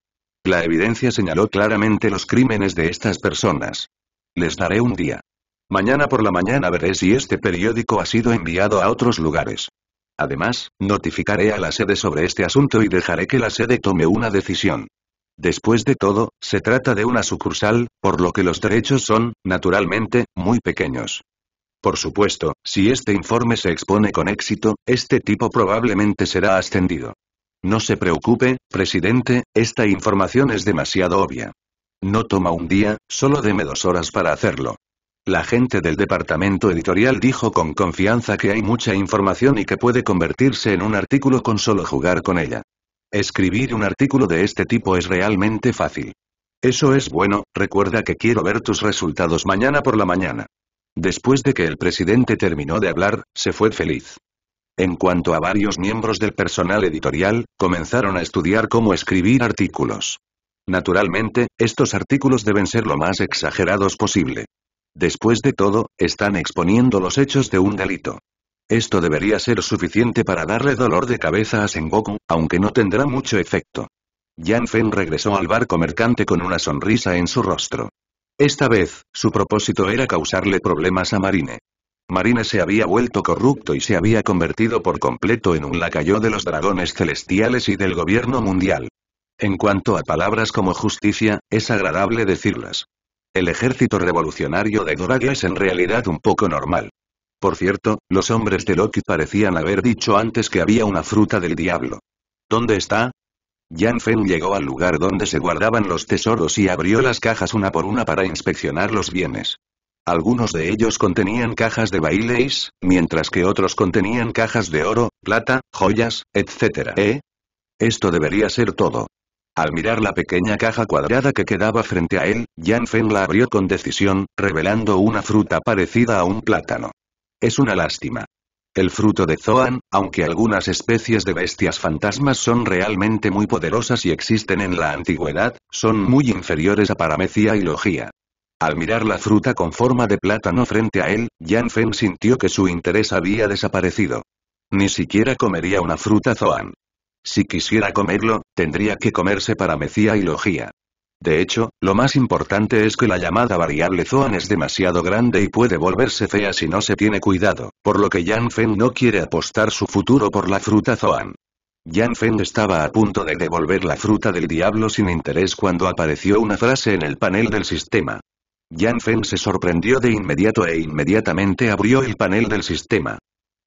A: La evidencia señaló claramente los crímenes de estas personas. Les daré un día. Mañana por la mañana veré si este periódico ha sido enviado a otros lugares. Además, notificaré a la sede sobre este asunto y dejaré que la sede tome una decisión. Después de todo, se trata de una sucursal, por lo que los derechos son, naturalmente, muy pequeños. Por supuesto, si este informe se expone con éxito, este tipo probablemente será ascendido. No se preocupe, presidente, esta información es demasiado obvia. No toma un día, solo deme dos horas para hacerlo. La gente del departamento editorial dijo con confianza que hay mucha información y que puede convertirse en un artículo con solo jugar con ella. Escribir un artículo de este tipo es realmente fácil. Eso es bueno, recuerda que quiero ver tus resultados mañana por la mañana. Después de que el presidente terminó de hablar, se fue feliz. En cuanto a varios miembros del personal editorial, comenzaron a estudiar cómo escribir artículos. Naturalmente, estos artículos deben ser lo más exagerados posible. Después de todo, están exponiendo los hechos de un delito. Esto debería ser suficiente para darle dolor de cabeza a Sengoku, aunque no tendrá mucho efecto. Yan Feng regresó al barco mercante con una sonrisa en su rostro. Esta vez, su propósito era causarle problemas a Marine. Marine se había vuelto corrupto y se había convertido por completo en un lacayo de los dragones celestiales y del gobierno mundial. En cuanto a palabras como justicia, es agradable decirlas. El ejército revolucionario de Dragones es en realidad un poco normal. Por cierto, los hombres de Loki parecían haber dicho antes que había una fruta del diablo. ¿Dónde está? Yan Feng llegó al lugar donde se guardaban los tesoros y abrió las cajas una por una para inspeccionar los bienes. Algunos de ellos contenían cajas de baileis, mientras que otros contenían cajas de oro, plata, joyas, etc. ¿Eh? Esto debería ser todo. Al mirar la pequeña caja cuadrada que quedaba frente a él, Yan Feng la abrió con decisión, revelando una fruta parecida a un plátano. Es una lástima. El fruto de Zoan, aunque algunas especies de bestias fantasmas son realmente muy poderosas y existen en la antigüedad, son muy inferiores a Paramecia y Logía. Al mirar la fruta con forma de plátano frente a él, Yan Feng sintió que su interés había desaparecido. Ni siquiera comería una fruta Zoan. Si quisiera comerlo, tendría que comerse Paramecia y Logía. De hecho, lo más importante es que la llamada variable Zoan es demasiado grande y puede volverse fea si no se tiene cuidado, por lo que Yan Fen no quiere apostar su futuro por la fruta Zoan. Yan Fen estaba a punto de devolver la fruta del diablo sin interés cuando apareció una frase en el panel del sistema. Yan Fen se sorprendió de inmediato e inmediatamente abrió el panel del sistema.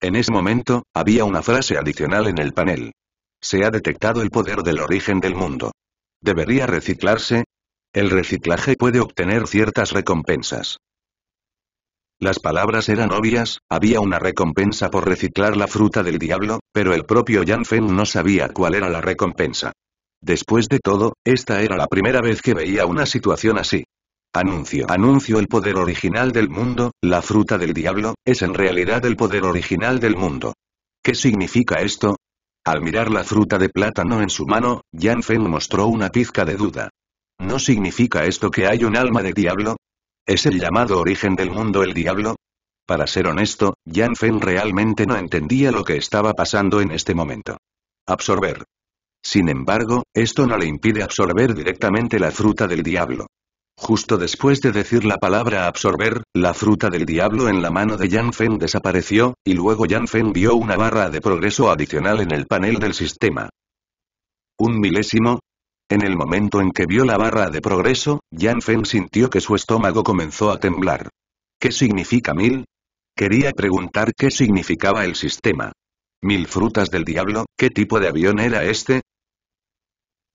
A: En ese momento, había una frase adicional en el panel. Se ha detectado el poder del origen del mundo. ¿Debería reciclarse? El reciclaje puede obtener ciertas recompensas. Las palabras eran obvias, había una recompensa por reciclar la fruta del diablo, pero el propio Yan Feng no sabía cuál era la recompensa. Después de todo, esta era la primera vez que veía una situación así. Anuncio. Anuncio el poder original del mundo, la fruta del diablo, es en realidad el poder original del mundo. ¿Qué significa esto? Al mirar la fruta de plátano en su mano, Yan Feng mostró una pizca de duda. ¿No significa esto que hay un alma de diablo? ¿Es el llamado origen del mundo el diablo? Para ser honesto, Yan Feng realmente no entendía lo que estaba pasando en este momento. Absorber. Sin embargo, esto no le impide absorber directamente la fruta del diablo. Justo después de decir la palabra absorber, la fruta del diablo en la mano de Yan Fen desapareció, y luego Yan Fen vio una barra de progreso adicional en el panel del sistema. ¿Un milésimo? En el momento en que vio la barra de progreso, Yan Fen sintió que su estómago comenzó a temblar. ¿Qué significa mil? Quería preguntar qué significaba el sistema. ¿Mil frutas del diablo? ¿Qué tipo de avión era este?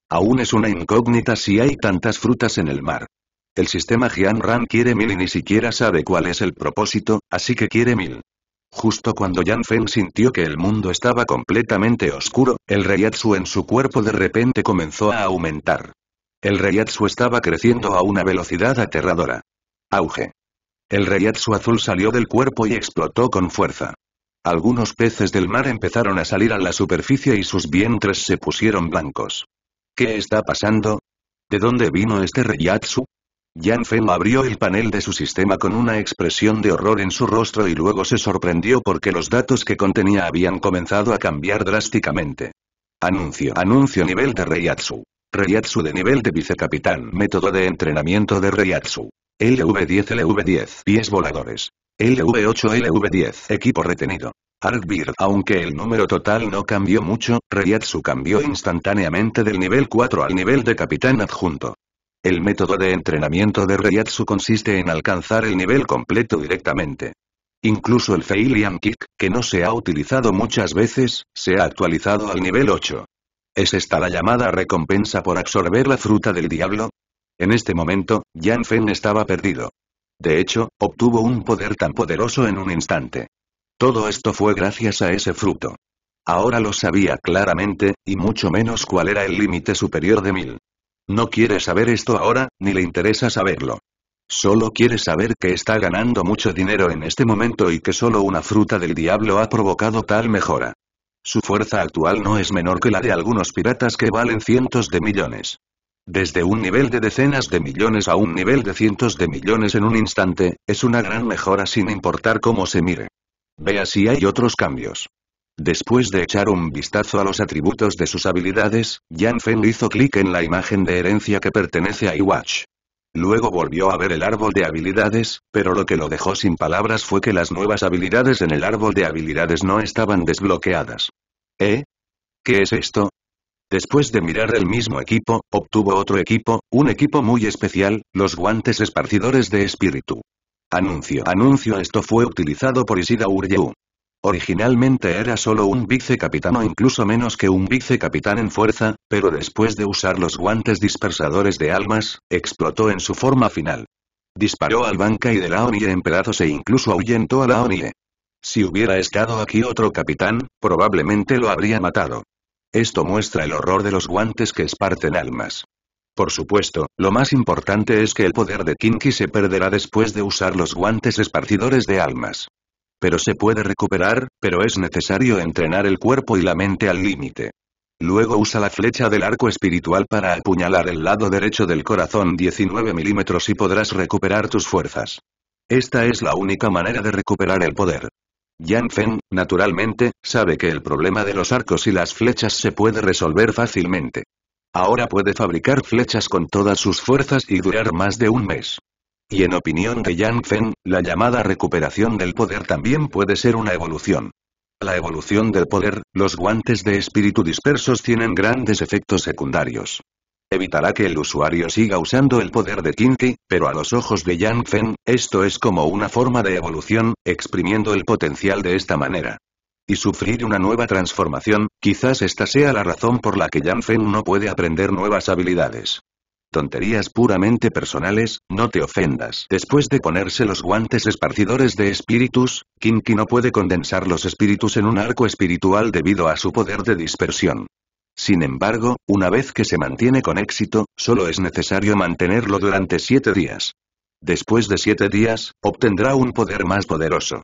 A: Aún es una incógnita si hay tantas frutas en el mar. El sistema Jian Ran quiere mil y ni siquiera sabe cuál es el propósito, así que quiere mil. Justo cuando Yan Fen sintió que el mundo estaba completamente oscuro, el reyatsu en su cuerpo de repente comenzó a aumentar. El reyatsu estaba creciendo a una velocidad aterradora. Auge. El reyatsu azul salió del cuerpo y explotó con fuerza. Algunos peces del mar empezaron a salir a la superficie y sus vientres se pusieron blancos. ¿Qué está pasando? ¿De dónde vino este reyatsu? Yan Feng abrió el panel de su sistema con una expresión de horror en su rostro y luego se sorprendió porque los datos que contenía habían comenzado a cambiar drásticamente. Anuncio. Anuncio nivel de Reiatsu. Reiatsu de nivel de vicecapitán. Método de entrenamiento de Reiatsu. LV10 LV10. Pies voladores. LV8 LV10. Equipo retenido. Artbeard. Aunque el número total no cambió mucho, reyatsu cambió instantáneamente del nivel 4 al nivel de capitán adjunto. El método de entrenamiento de Ryatsu consiste en alcanzar el nivel completo directamente. Incluso el Feilian Kick, que no se ha utilizado muchas veces, se ha actualizado al nivel 8. ¿Es esta la llamada recompensa por absorber la fruta del diablo? En este momento, Yan Fen estaba perdido. De hecho, obtuvo un poder tan poderoso en un instante. Todo esto fue gracias a ese fruto. Ahora lo sabía claramente, y mucho menos cuál era el límite superior de mil. No quiere saber esto ahora, ni le interesa saberlo. Solo quiere saber que está ganando mucho dinero en este momento y que solo una fruta del diablo ha provocado tal mejora. Su fuerza actual no es menor que la de algunos piratas que valen cientos de millones. Desde un nivel de decenas de millones a un nivel de cientos de millones en un instante, es una gran mejora sin importar cómo se mire. Vea si hay otros cambios. Después de echar un vistazo a los atributos de sus habilidades, Yan Feng hizo clic en la imagen de herencia que pertenece a iWatch. Luego volvió a ver el árbol de habilidades, pero lo que lo dejó sin palabras fue que las nuevas habilidades en el árbol de habilidades no estaban desbloqueadas. ¿Eh? ¿Qué es esto? Después de mirar el mismo equipo, obtuvo otro equipo, un equipo muy especial, los guantes esparcidores de espíritu. Anuncio. Anuncio esto fue utilizado por Isida Uryu. Originalmente era solo un vicecapitán o incluso menos que un vicecapitán en fuerza, pero después de usar los guantes dispersadores de almas, explotó en su forma final. Disparó al banca y de la ONIE en pedazos e incluso ahuyentó a la ONIE. Si hubiera estado aquí otro capitán, probablemente lo habría matado. Esto muestra el horror de los guantes que esparten almas. Por supuesto, lo más importante es que el poder de Kinky se perderá después de usar los guantes esparcidores de almas pero se puede recuperar, pero es necesario entrenar el cuerpo y la mente al límite. Luego usa la flecha del arco espiritual para apuñalar el lado derecho del corazón 19 milímetros y podrás recuperar tus fuerzas. Esta es la única manera de recuperar el poder. Yan Feng, naturalmente, sabe que el problema de los arcos y las flechas se puede resolver fácilmente. Ahora puede fabricar flechas con todas sus fuerzas y durar más de un mes. Y en opinión de Yang Fen, la llamada recuperación del poder también puede ser una evolución. La evolución del poder, los guantes de espíritu dispersos tienen grandes efectos secundarios. Evitará que el usuario siga usando el poder de Kinki, pero a los ojos de Yang Fen, esto es como una forma de evolución, exprimiendo el potencial de esta manera. Y sufrir una nueva transformación, quizás esta sea la razón por la que Yang Fen no puede aprender nuevas habilidades. Tonterías puramente personales, no te ofendas. Después de ponerse los guantes esparcidores de espíritus, Kinky no puede condensar los espíritus en un arco espiritual debido a su poder de dispersión. Sin embargo, una vez que se mantiene con éxito, solo es necesario mantenerlo durante siete días. Después de siete días, obtendrá un poder más poderoso.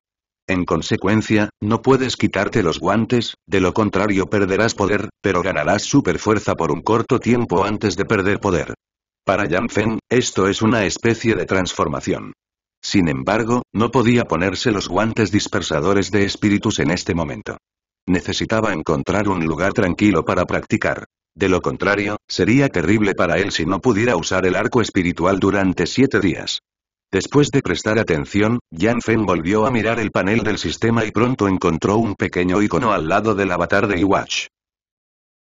A: En consecuencia, no puedes quitarte los guantes, de lo contrario perderás poder, pero ganarás superfuerza por un corto tiempo antes de perder poder. Para Yanfen, esto es una especie de transformación. Sin embargo, no podía ponerse los guantes dispersadores de espíritus en este momento. Necesitaba encontrar un lugar tranquilo para practicar. De lo contrario, sería terrible para él si no pudiera usar el arco espiritual durante siete días. Después de prestar atención, Yan Fen volvió a mirar el panel del sistema y pronto encontró un pequeño icono al lado del avatar de Iwatch.